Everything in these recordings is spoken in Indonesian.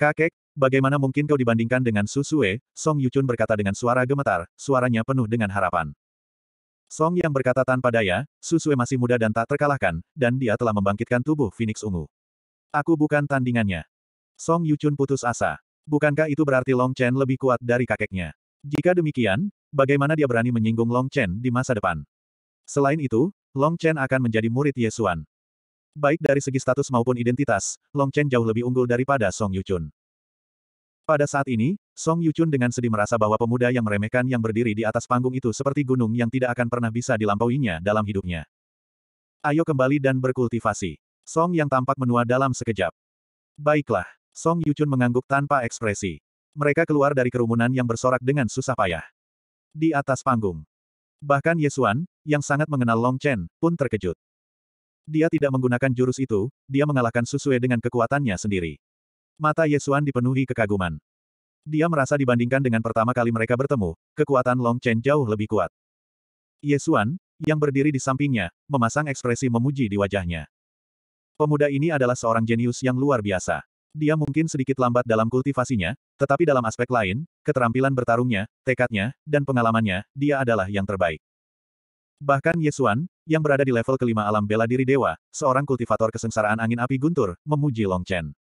Kakek, bagaimana mungkin kau dibandingkan dengan Susue? Song Yuchun berkata dengan suara gemetar, suaranya penuh dengan harapan. Song yang berkata tanpa daya, Susue masih muda dan tak terkalahkan, dan dia telah membangkitkan tubuh Phoenix Ungu. Aku bukan tandingannya. Song Yuchun putus asa. Bukankah itu berarti Long Chen lebih kuat dari kakeknya? Jika demikian, bagaimana dia berani menyinggung Long Chen di masa depan? Selain itu, Long Chen akan menjadi murid Yesuan. Baik dari segi status maupun identitas, Long Chen jauh lebih unggul daripada Song Yuchun. Pada saat ini, Song Yuchun dengan sedih merasa bahwa pemuda yang meremehkan yang berdiri di atas panggung itu seperti gunung yang tidak akan pernah bisa dilampauinya dalam hidupnya. Ayo kembali dan berkultivasi. Song yang tampak menua dalam sekejap. Baiklah. Song Yuchun mengangguk tanpa ekspresi. Mereka keluar dari kerumunan yang bersorak dengan susah payah. Di atas panggung. Bahkan Yesuan, yang sangat mengenal Long Chen, pun terkejut. Dia tidak menggunakan jurus itu, dia mengalahkan Susue dengan kekuatannya sendiri. Mata Yesuan dipenuhi kekaguman. Dia merasa dibandingkan dengan pertama kali mereka bertemu, kekuatan Long Chen jauh lebih kuat. Yesuan, yang berdiri di sampingnya, memasang ekspresi memuji di wajahnya. Pemuda ini adalah seorang jenius yang luar biasa. Dia mungkin sedikit lambat dalam kultivasinya, tetapi dalam aspek lain, keterampilan bertarungnya, tekadnya, dan pengalamannya, dia adalah yang terbaik. Bahkan Yesuan, yang berada di level kelima alam bela diri dewa, seorang kultivator kesengsaraan angin api guntur, memuji Long Chen.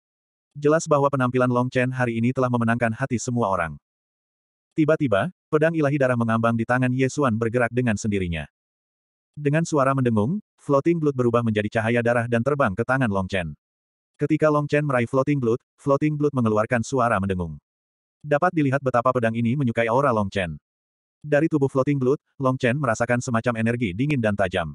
Jelas bahwa penampilan Long Chen hari ini telah memenangkan hati semua orang. Tiba-tiba, pedang ilahi darah mengambang di tangan Yesuan bergerak dengan sendirinya. Dengan suara mendengung, floating blood berubah menjadi cahaya darah dan terbang ke tangan Long Chen. Ketika Long Chen meraih floating blood, floating blood mengeluarkan suara mendengung. Dapat dilihat betapa pedang ini menyukai aura Long Chen. Dari tubuh floating blood, Long Chen merasakan semacam energi dingin dan tajam.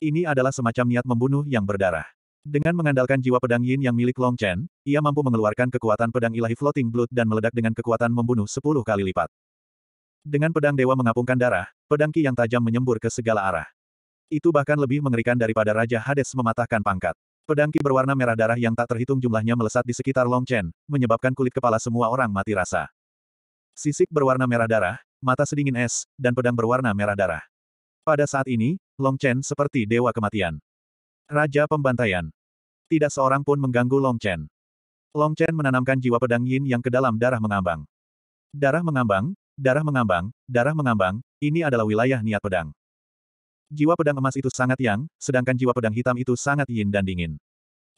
Ini adalah semacam niat membunuh yang berdarah. Dengan mengandalkan jiwa pedang Yin yang milik Long Chen, ia mampu mengeluarkan kekuatan pedang ilahi Floating Blood dan meledak dengan kekuatan membunuh sepuluh kali lipat. Dengan pedang dewa mengapungkan darah, pedang Qi yang tajam menyembur ke segala arah. Itu bahkan lebih mengerikan daripada Raja Hades mematahkan pangkat. Pedang Qi berwarna merah darah yang tak terhitung jumlahnya melesat di sekitar Long Chen, menyebabkan kulit kepala semua orang mati rasa. Sisik berwarna merah darah, mata sedingin es, dan pedang berwarna merah darah. Pada saat ini, Long Chen seperti dewa kematian. Raja Pembantaian. Tidak seorang pun mengganggu Long Chen. Long Chen menanamkan jiwa pedang yin yang ke dalam darah mengambang. Darah mengambang, darah mengambang, darah mengambang, ini adalah wilayah niat pedang. Jiwa pedang emas itu sangat yang, sedangkan jiwa pedang hitam itu sangat yin dan dingin.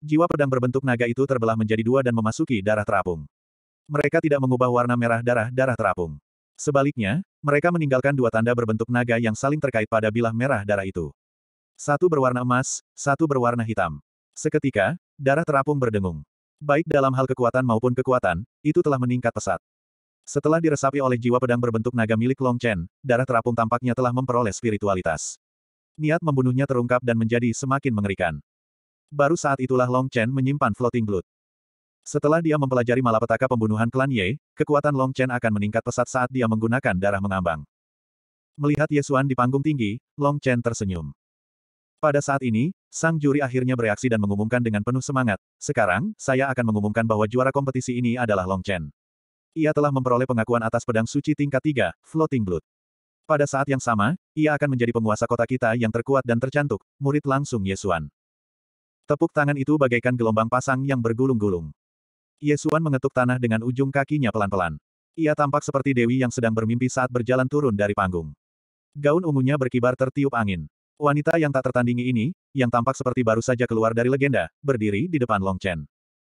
Jiwa pedang berbentuk naga itu terbelah menjadi dua dan memasuki darah terapung. Mereka tidak mengubah warna merah darah-darah terapung. Sebaliknya, mereka meninggalkan dua tanda berbentuk naga yang saling terkait pada bilah merah darah itu. Satu berwarna emas, satu berwarna hitam. Seketika, darah terapung berdengung. Baik dalam hal kekuatan maupun kekuatan, itu telah meningkat pesat. Setelah diresapi oleh jiwa pedang berbentuk naga milik Long Chen, darah terapung tampaknya telah memperoleh spiritualitas. Niat membunuhnya terungkap dan menjadi semakin mengerikan. Baru saat itulah Long Chen menyimpan floating blood. Setelah dia mempelajari malapetaka pembunuhan klan Ye, kekuatan Long Chen akan meningkat pesat saat dia menggunakan darah mengambang. Melihat Yesuan di panggung tinggi, Long Chen tersenyum. Pada saat ini, sang juri akhirnya bereaksi dan mengumumkan dengan penuh semangat, sekarang, saya akan mengumumkan bahwa juara kompetisi ini adalah Long Chen. Ia telah memperoleh pengakuan atas pedang suci tingkat 3, Floating Blood. Pada saat yang sama, ia akan menjadi penguasa kota kita yang terkuat dan tercantuk, murid langsung Yesuan. Tepuk tangan itu bagaikan gelombang pasang yang bergulung-gulung. Yesuan mengetuk tanah dengan ujung kakinya pelan-pelan. Ia tampak seperti Dewi yang sedang bermimpi saat berjalan turun dari panggung. Gaun ungunya berkibar tertiup angin. Wanita yang tak tertandingi ini, yang tampak seperti baru saja keluar dari legenda, berdiri di depan Long Chen.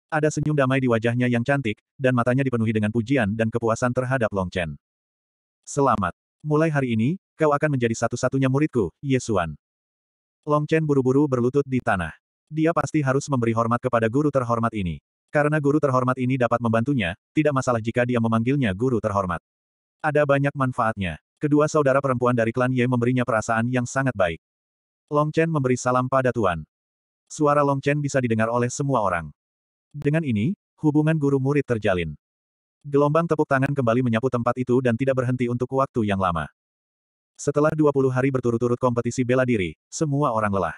Ada senyum damai di wajahnya yang cantik, dan matanya dipenuhi dengan pujian dan kepuasan terhadap Long Chen. Selamat. Mulai hari ini, kau akan menjadi satu-satunya muridku, Yesuan. Long Chen buru-buru berlutut di tanah. Dia pasti harus memberi hormat kepada guru terhormat ini. Karena guru terhormat ini dapat membantunya, tidak masalah jika dia memanggilnya guru terhormat. Ada banyak manfaatnya. Kedua saudara perempuan dari klan Ye memberinya perasaan yang sangat baik. Long Chen memberi salam pada Tuan. Suara Long Chen bisa didengar oleh semua orang. Dengan ini, hubungan guru-murid terjalin. Gelombang tepuk tangan kembali menyapu tempat itu dan tidak berhenti untuk waktu yang lama. Setelah 20 hari berturut-turut kompetisi bela diri, semua orang lelah.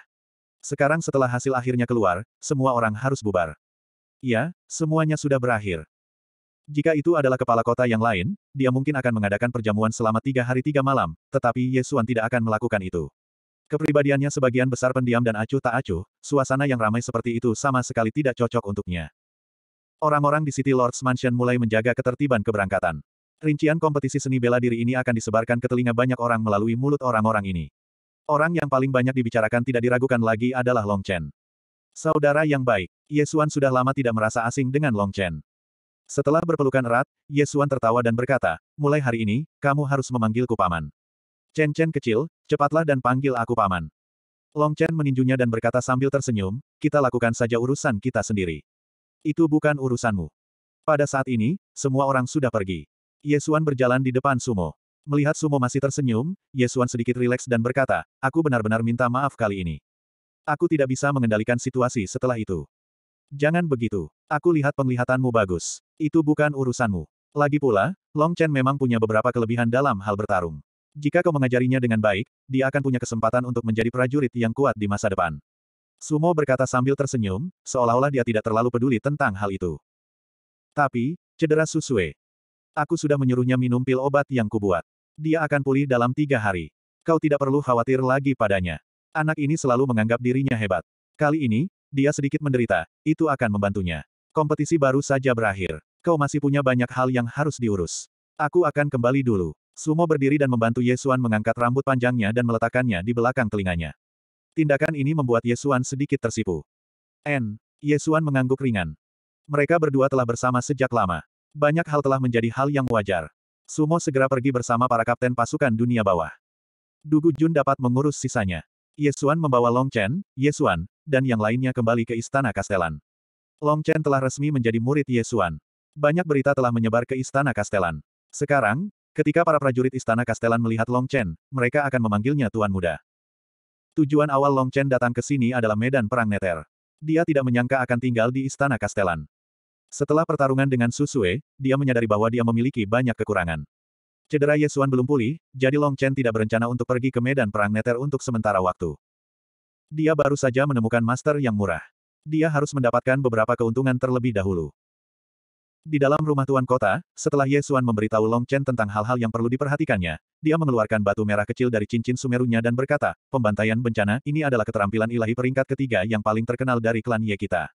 Sekarang setelah hasil akhirnya keluar, semua orang harus bubar. Ya, semuanya sudah berakhir. Jika itu adalah kepala kota yang lain, dia mungkin akan mengadakan perjamuan selama tiga hari tiga malam, tetapi Yesuan tidak akan melakukan itu. Kepribadiannya sebagian besar pendiam dan acuh tak acuh, suasana yang ramai seperti itu sama sekali tidak cocok untuknya. Orang-orang di City Lords Mansion mulai menjaga ketertiban keberangkatan. Rincian kompetisi seni bela diri ini akan disebarkan ke telinga banyak orang melalui mulut orang-orang ini. Orang yang paling banyak dibicarakan tidak diragukan lagi adalah Long Chen. Saudara yang baik, Yesuan sudah lama tidak merasa asing dengan Long Chen. Setelah berpelukan erat, Yesuan tertawa dan berkata, mulai hari ini, kamu harus memanggilku paman. Chen Chen kecil, cepatlah dan panggil aku paman. Long Chen meninjunya dan berkata sambil tersenyum, kita lakukan saja urusan kita sendiri. Itu bukan urusanmu. Pada saat ini, semua orang sudah pergi. Yesuan berjalan di depan Sumo. Melihat Sumo masih tersenyum, Yesuan sedikit rileks dan berkata, aku benar-benar minta maaf kali ini. Aku tidak bisa mengendalikan situasi setelah itu. Jangan begitu. Aku lihat penglihatanmu bagus. Itu bukan urusanmu. Lagi pula, Long Chen memang punya beberapa kelebihan dalam hal bertarung. Jika kau mengajarinya dengan baik, dia akan punya kesempatan untuk menjadi prajurit yang kuat di masa depan. Sumo berkata sambil tersenyum, seolah-olah dia tidak terlalu peduli tentang hal itu. Tapi, cedera Susue. Aku sudah menyuruhnya minum pil obat yang kubuat. Dia akan pulih dalam tiga hari. Kau tidak perlu khawatir lagi padanya. Anak ini selalu menganggap dirinya hebat. Kali ini, dia sedikit menderita, itu akan membantunya. Kompetisi baru saja berakhir. Kau masih punya banyak hal yang harus diurus. Aku akan kembali dulu. Sumo berdiri dan membantu Yesuan mengangkat rambut panjangnya dan meletakkannya di belakang telinganya. Tindakan ini membuat Yesuan sedikit tersipu. N. Yesuan mengangguk ringan. Mereka berdua telah bersama sejak lama. Banyak hal telah menjadi hal yang wajar. Sumo segera pergi bersama para kapten pasukan dunia bawah. Dugu Jun dapat mengurus sisanya. Yesuan membawa Long Chen, Yesuan, dan yang lainnya kembali ke Istana Kastelan. Long Chen telah resmi menjadi murid Yesuan. Banyak berita telah menyebar ke Istana Kastelan. Sekarang, Ketika para prajurit istana Kastelan melihat Long Chen, mereka akan memanggilnya Tuan Muda. Tujuan awal Long Chen datang ke sini adalah medan perang Neter. Dia tidak menyangka akan tinggal di istana Kastelan. Setelah pertarungan dengan Susue, dia menyadari bahwa dia memiliki banyak kekurangan. Cedera Yesuan belum pulih, jadi Long Chen tidak berencana untuk pergi ke medan perang Neter untuk sementara waktu. Dia baru saja menemukan master yang murah. Dia harus mendapatkan beberapa keuntungan terlebih dahulu. Di dalam rumah tuan kota, setelah Ye memberitahu Long Chen tentang hal-hal yang perlu diperhatikannya, dia mengeluarkan batu merah kecil dari cincin sumerunya dan berkata, pembantaian bencana ini adalah keterampilan ilahi peringkat ketiga yang paling terkenal dari klan Ye kita.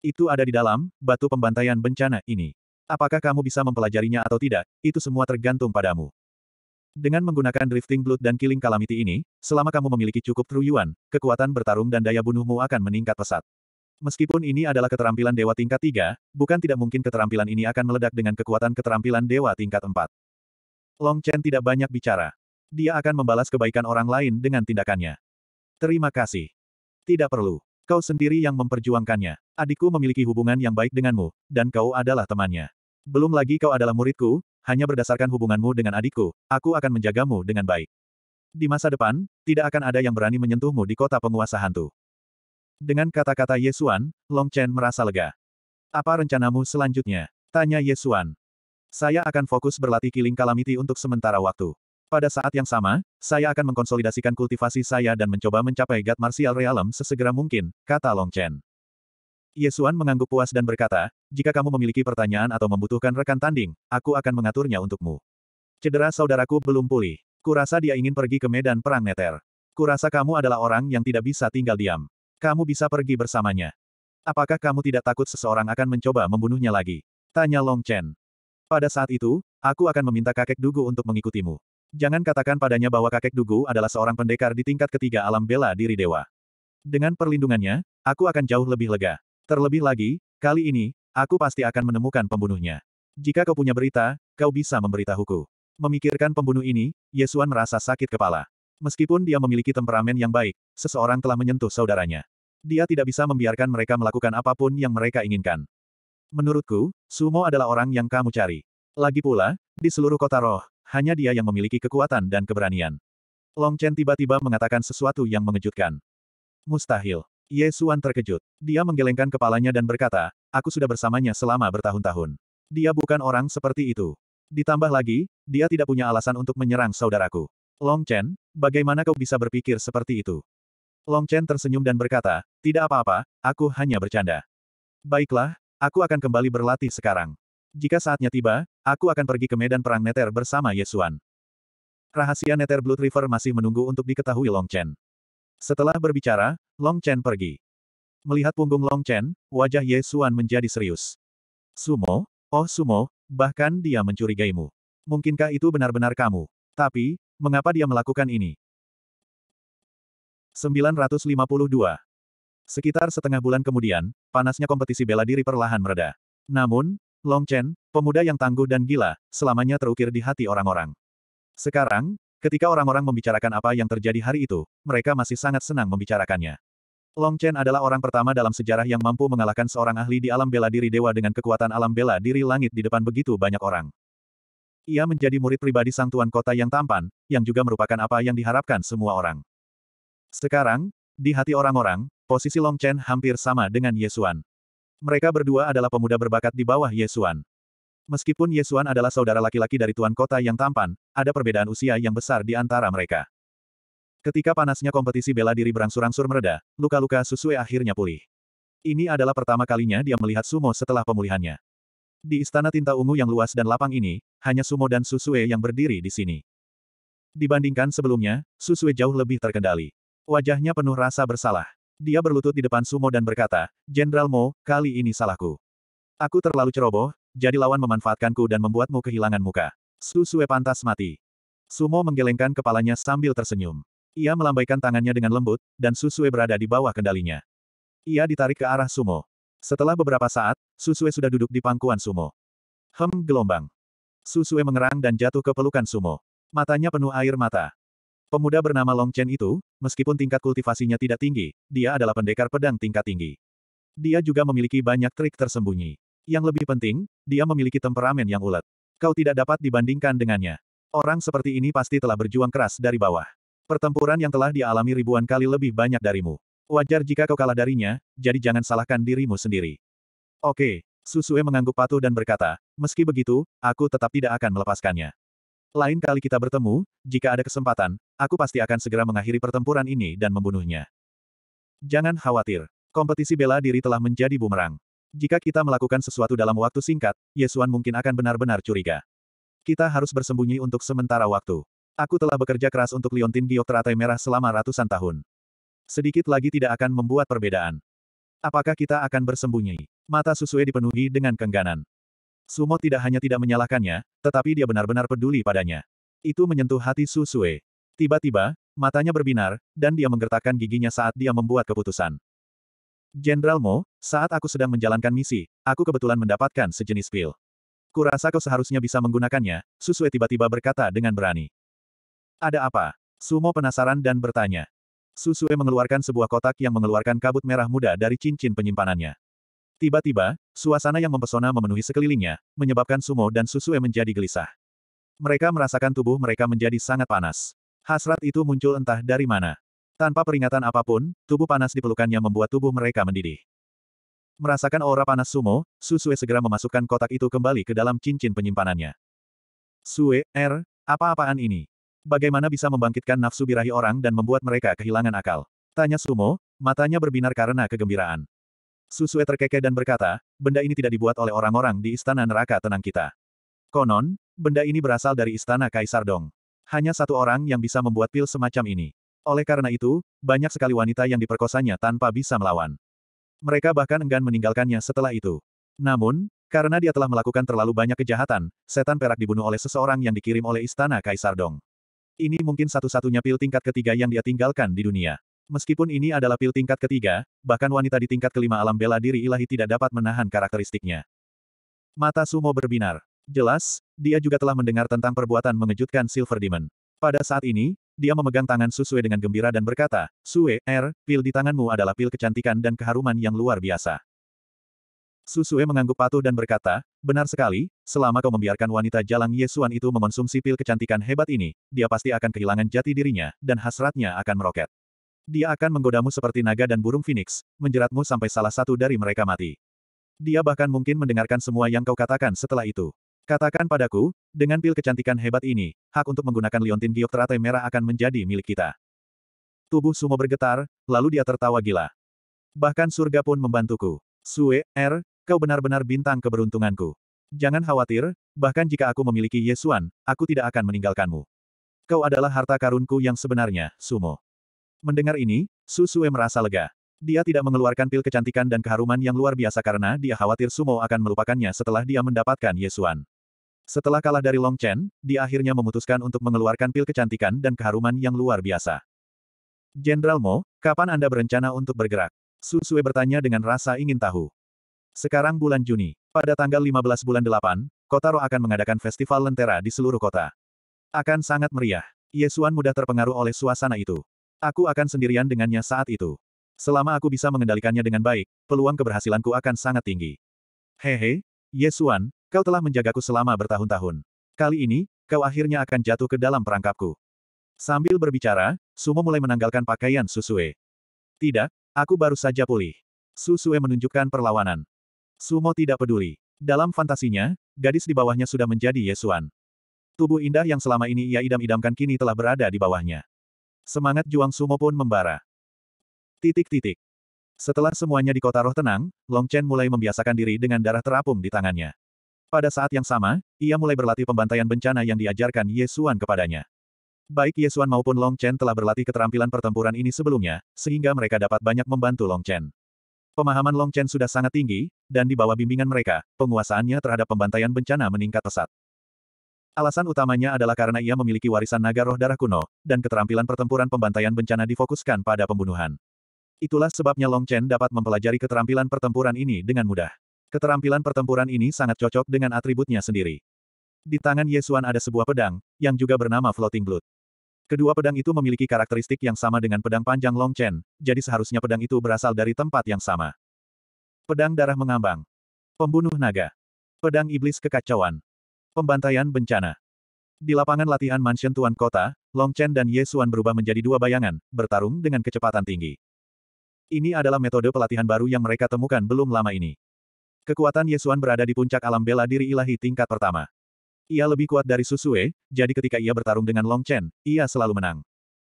Itu ada di dalam, batu pembantaian bencana ini. Apakah kamu bisa mempelajarinya atau tidak, itu semua tergantung padamu. Dengan menggunakan drifting blood dan killing calamity ini, selama kamu memiliki cukup truyuan, kekuatan bertarung dan daya bunuhmu akan meningkat pesat. Meskipun ini adalah keterampilan dewa tingkat 3, bukan tidak mungkin keterampilan ini akan meledak dengan kekuatan keterampilan dewa tingkat 4. Long Chen tidak banyak bicara. Dia akan membalas kebaikan orang lain dengan tindakannya. Terima kasih. Tidak perlu. Kau sendiri yang memperjuangkannya. Adikku memiliki hubungan yang baik denganmu, dan kau adalah temannya. Belum lagi kau adalah muridku, hanya berdasarkan hubunganmu dengan adikku, aku akan menjagamu dengan baik. Di masa depan, tidak akan ada yang berani menyentuhmu di kota penguasa hantu. Dengan kata-kata Yesuan, Long Chen merasa lega. Apa rencanamu selanjutnya? Tanya Yesuan. Saya akan fokus berlatih kiling kalamiti untuk sementara waktu. Pada saat yang sama, saya akan mengkonsolidasikan kultivasi saya dan mencoba mencapai God Martial Realm sesegera mungkin, kata Long Chen. Yesuan mengangguk puas dan berkata, jika kamu memiliki pertanyaan atau membutuhkan rekan tanding, aku akan mengaturnya untukmu. Cedera saudaraku belum pulih. Kurasa dia ingin pergi ke medan perang neter. Kurasa kamu adalah orang yang tidak bisa tinggal diam. Kamu bisa pergi bersamanya. Apakah kamu tidak takut seseorang akan mencoba membunuhnya lagi? Tanya Long Chen. Pada saat itu, aku akan meminta kakek Dugu untuk mengikutimu. Jangan katakan padanya bahwa kakek Dugu adalah seorang pendekar di tingkat ketiga alam bela diri dewa. Dengan perlindungannya, aku akan jauh lebih lega. Terlebih lagi, kali ini, aku pasti akan menemukan pembunuhnya. Jika kau punya berita, kau bisa memberitahuku. Memikirkan pembunuh ini, Yesuan merasa sakit kepala. Meskipun dia memiliki temperamen yang baik, seseorang telah menyentuh saudaranya. Dia tidak bisa membiarkan mereka melakukan apapun yang mereka inginkan. Menurutku, Sumo adalah orang yang kamu cari. Lagi pula, di seluruh kota roh, hanya dia yang memiliki kekuatan dan keberanian. Long Chen tiba-tiba mengatakan sesuatu yang mengejutkan. Mustahil. Ye Suan terkejut. Dia menggelengkan kepalanya dan berkata, aku sudah bersamanya selama bertahun-tahun. Dia bukan orang seperti itu. Ditambah lagi, dia tidak punya alasan untuk menyerang saudaraku. Long Chen, bagaimana kau bisa berpikir seperti itu? Long Chen tersenyum dan berkata, tidak apa-apa, aku hanya bercanda. Baiklah, aku akan kembali berlatih sekarang. Jika saatnya tiba, aku akan pergi ke medan perang Neter bersama Yesuan. Rahasia Neter Blood River masih menunggu untuk diketahui Long Chen. Setelah berbicara, Long Chen pergi. Melihat punggung Long Chen, wajah Yesuan menjadi serius. Sumo? Oh Sumo, bahkan dia mencurigaimu. Mungkinkah itu benar-benar kamu? Tapi, Mengapa dia melakukan ini? 952. Sekitar setengah bulan kemudian, panasnya kompetisi bela diri perlahan mereda. Namun, Long Chen, pemuda yang tangguh dan gila, selamanya terukir di hati orang-orang. Sekarang, ketika orang-orang membicarakan apa yang terjadi hari itu, mereka masih sangat senang membicarakannya. Long Chen adalah orang pertama dalam sejarah yang mampu mengalahkan seorang ahli di alam bela diri dewa dengan kekuatan alam bela diri langit di depan begitu banyak orang. Ia menjadi murid pribadi sang tuan kota yang tampan, yang juga merupakan apa yang diharapkan semua orang. Sekarang, di hati orang-orang, posisi Long Chen hampir sama dengan Yesuan. Mereka berdua adalah pemuda berbakat di bawah Yesuan. Meskipun Yesuan adalah saudara laki-laki dari tuan kota yang tampan, ada perbedaan usia yang besar di antara mereka. Ketika panasnya kompetisi bela diri berangsur-angsur mereda, luka-luka Susue akhirnya pulih. Ini adalah pertama kalinya dia melihat Sumo setelah pemulihannya. Di istana tinta ungu yang luas dan lapang ini, hanya Sumo dan Susue yang berdiri di sini. Dibandingkan sebelumnya, Susue jauh lebih terkendali. Wajahnya penuh rasa bersalah. Dia berlutut di depan Sumo dan berkata, Jenderal Mo, kali ini salahku. Aku terlalu ceroboh, jadi lawan memanfaatkanku dan membuatmu kehilangan muka. Susue pantas mati. Sumo menggelengkan kepalanya sambil tersenyum. Ia melambaikan tangannya dengan lembut, dan Susue berada di bawah kendalinya. Ia ditarik ke arah Sumo. Setelah beberapa saat, Susue sudah duduk di pangkuan sumo. Hem gelombang. Susue mengerang dan jatuh ke pelukan sumo. Matanya penuh air mata. Pemuda bernama Long Chen itu, meskipun tingkat kultivasinya tidak tinggi, dia adalah pendekar pedang tingkat tinggi. Dia juga memiliki banyak trik tersembunyi. Yang lebih penting, dia memiliki temperamen yang ulet. Kau tidak dapat dibandingkan dengannya. Orang seperti ini pasti telah berjuang keras dari bawah. Pertempuran yang telah dialami ribuan kali lebih banyak darimu. Wajar jika kau kalah darinya, jadi jangan salahkan dirimu sendiri. Oke, Susue mengangguk patuh dan berkata, meski begitu, aku tetap tidak akan melepaskannya. Lain kali kita bertemu, jika ada kesempatan, aku pasti akan segera mengakhiri pertempuran ini dan membunuhnya. Jangan khawatir. Kompetisi bela diri telah menjadi bumerang. Jika kita melakukan sesuatu dalam waktu singkat, Yesuan mungkin akan benar-benar curiga. Kita harus bersembunyi untuk sementara waktu. Aku telah bekerja keras untuk Liontin Giok teratai merah selama ratusan tahun. Sedikit lagi tidak akan membuat perbedaan. Apakah kita akan bersembunyi? Mata Susue dipenuhi dengan kengganan. Sumo tidak hanya tidak menyalahkannya, tetapi dia benar-benar peduli padanya. Itu menyentuh hati Susue. Tiba-tiba, matanya berbinar, dan dia menggertakkan giginya saat dia membuat keputusan. Jenderal Mo, saat aku sedang menjalankan misi, aku kebetulan mendapatkan sejenis pil. Kurasa kau seharusnya bisa menggunakannya, Susue tiba-tiba berkata dengan berani. Ada apa? Sumo penasaran dan bertanya. Susue mengeluarkan sebuah kotak yang mengeluarkan kabut merah muda dari cincin penyimpanannya. Tiba-tiba, suasana yang mempesona memenuhi sekelilingnya, menyebabkan Sumo dan Susue menjadi gelisah. Mereka merasakan tubuh mereka menjadi sangat panas. Hasrat itu muncul entah dari mana. Tanpa peringatan apapun, tubuh panas di pelukannya membuat tubuh mereka mendidih. Merasakan aura panas Sumo, Susue segera memasukkan kotak itu kembali ke dalam cincin penyimpanannya. Sue, R, er, apa-apaan ini? Bagaimana bisa membangkitkan nafsu birahi orang dan membuat mereka kehilangan akal? Tanya Sumo, matanya berbinar karena kegembiraan. Susue terkekeh dan berkata, benda ini tidak dibuat oleh orang-orang di istana neraka tenang kita. Konon, benda ini berasal dari istana Kaisar Dong. Hanya satu orang yang bisa membuat pil semacam ini. Oleh karena itu, banyak sekali wanita yang diperkosanya tanpa bisa melawan. Mereka bahkan enggan meninggalkannya setelah itu. Namun, karena dia telah melakukan terlalu banyak kejahatan, setan perak dibunuh oleh seseorang yang dikirim oleh istana Kaisar Dong. Ini mungkin satu-satunya pil tingkat ketiga yang dia tinggalkan di dunia. Meskipun ini adalah pil tingkat ketiga, bahkan wanita di tingkat kelima alam bela diri ilahi tidak dapat menahan karakteristiknya. Mata Sumo berbinar. Jelas, dia juga telah mendengar tentang perbuatan mengejutkan Silver Demon. Pada saat ini, dia memegang tangan Susue dengan gembira dan berkata, Sue, R, er, pil di tanganmu adalah pil kecantikan dan keharuman yang luar biasa. Susue mengangguk patuh dan berkata, benar sekali, selama kau membiarkan wanita jalang Yesuan itu mengonsumsi pil kecantikan hebat ini, dia pasti akan kehilangan jati dirinya, dan hasratnya akan meroket. Dia akan menggodamu seperti naga dan burung phoenix, menjeratmu sampai salah satu dari mereka mati. Dia bahkan mungkin mendengarkan semua yang kau katakan setelah itu. Katakan padaku, dengan pil kecantikan hebat ini, hak untuk menggunakan liontin giok teratai merah akan menjadi milik kita. Tubuh Sumo bergetar, lalu dia tertawa gila. Bahkan surga pun membantuku. Sue, R, er, Kau benar-benar bintang keberuntunganku. Jangan khawatir, bahkan jika aku memiliki Yesuan, aku tidak akan meninggalkanmu. Kau adalah harta karunku yang sebenarnya, Sumo. Mendengar ini, Susue merasa lega. Dia tidak mengeluarkan pil kecantikan dan keharuman yang luar biasa karena dia khawatir Sumo akan melupakannya setelah dia mendapatkan Yesuan. Setelah kalah dari Long Chen, dia akhirnya memutuskan untuk mengeluarkan pil kecantikan dan keharuman yang luar biasa. Jenderal Mo, kapan Anda berencana untuk bergerak? Susue bertanya dengan rasa ingin tahu. Sekarang bulan Juni. Pada tanggal 15 bulan 8, Kota Roh akan mengadakan festival lentera di seluruh kota. Akan sangat meriah. Yesuan mudah terpengaruh oleh suasana itu. Aku akan sendirian dengannya saat itu. Selama aku bisa mengendalikannya dengan baik, peluang keberhasilanku akan sangat tinggi. Hehe, Yesuan, kau telah menjagaku selama bertahun-tahun. Kali ini, kau akhirnya akan jatuh ke dalam perangkapku. Sambil berbicara, Sumo mulai menanggalkan pakaian Susue. Tidak, aku baru saja pulih. Susue menunjukkan perlawanan. Sumo tidak peduli. Dalam fantasinya, gadis di bawahnya sudah menjadi Yesuan. Tubuh indah yang selama ini ia idam-idamkan kini telah berada di bawahnya. Semangat juang Sumo pun membara. Titik-titik. Setelah semuanya di kota roh tenang, Long Chen mulai membiasakan diri dengan darah terapung di tangannya. Pada saat yang sama, ia mulai berlatih pembantaian bencana yang diajarkan Yesuan kepadanya. Baik Yesuan maupun Long Chen telah berlatih keterampilan pertempuran ini sebelumnya, sehingga mereka dapat banyak membantu Long Chen. Pemahaman Long Chen sudah sangat tinggi, dan di bawah bimbingan mereka, penguasaannya terhadap pembantaian bencana meningkat pesat. Alasan utamanya adalah karena ia memiliki warisan naga roh darah kuno, dan keterampilan pertempuran pembantaian bencana difokuskan pada pembunuhan. Itulah sebabnya Long Chen dapat mempelajari keterampilan pertempuran ini dengan mudah. Keterampilan pertempuran ini sangat cocok dengan atributnya sendiri. Di tangan Yesuan ada sebuah pedang, yang juga bernama Floating Blood. Kedua pedang itu memiliki karakteristik yang sama dengan pedang panjang Long Chen, jadi seharusnya pedang itu berasal dari tempat yang sama. Pedang darah mengambang. Pembunuh naga. Pedang iblis kekacauan. Pembantaian bencana. Di lapangan latihan mansion tuan kota, Long Chen dan Ye Xuan berubah menjadi dua bayangan, bertarung dengan kecepatan tinggi. Ini adalah metode pelatihan baru yang mereka temukan belum lama ini. Kekuatan Yesuan berada di puncak alam bela diri ilahi tingkat pertama. Ia lebih kuat dari Susue, jadi ketika ia bertarung dengan Long Chen, ia selalu menang.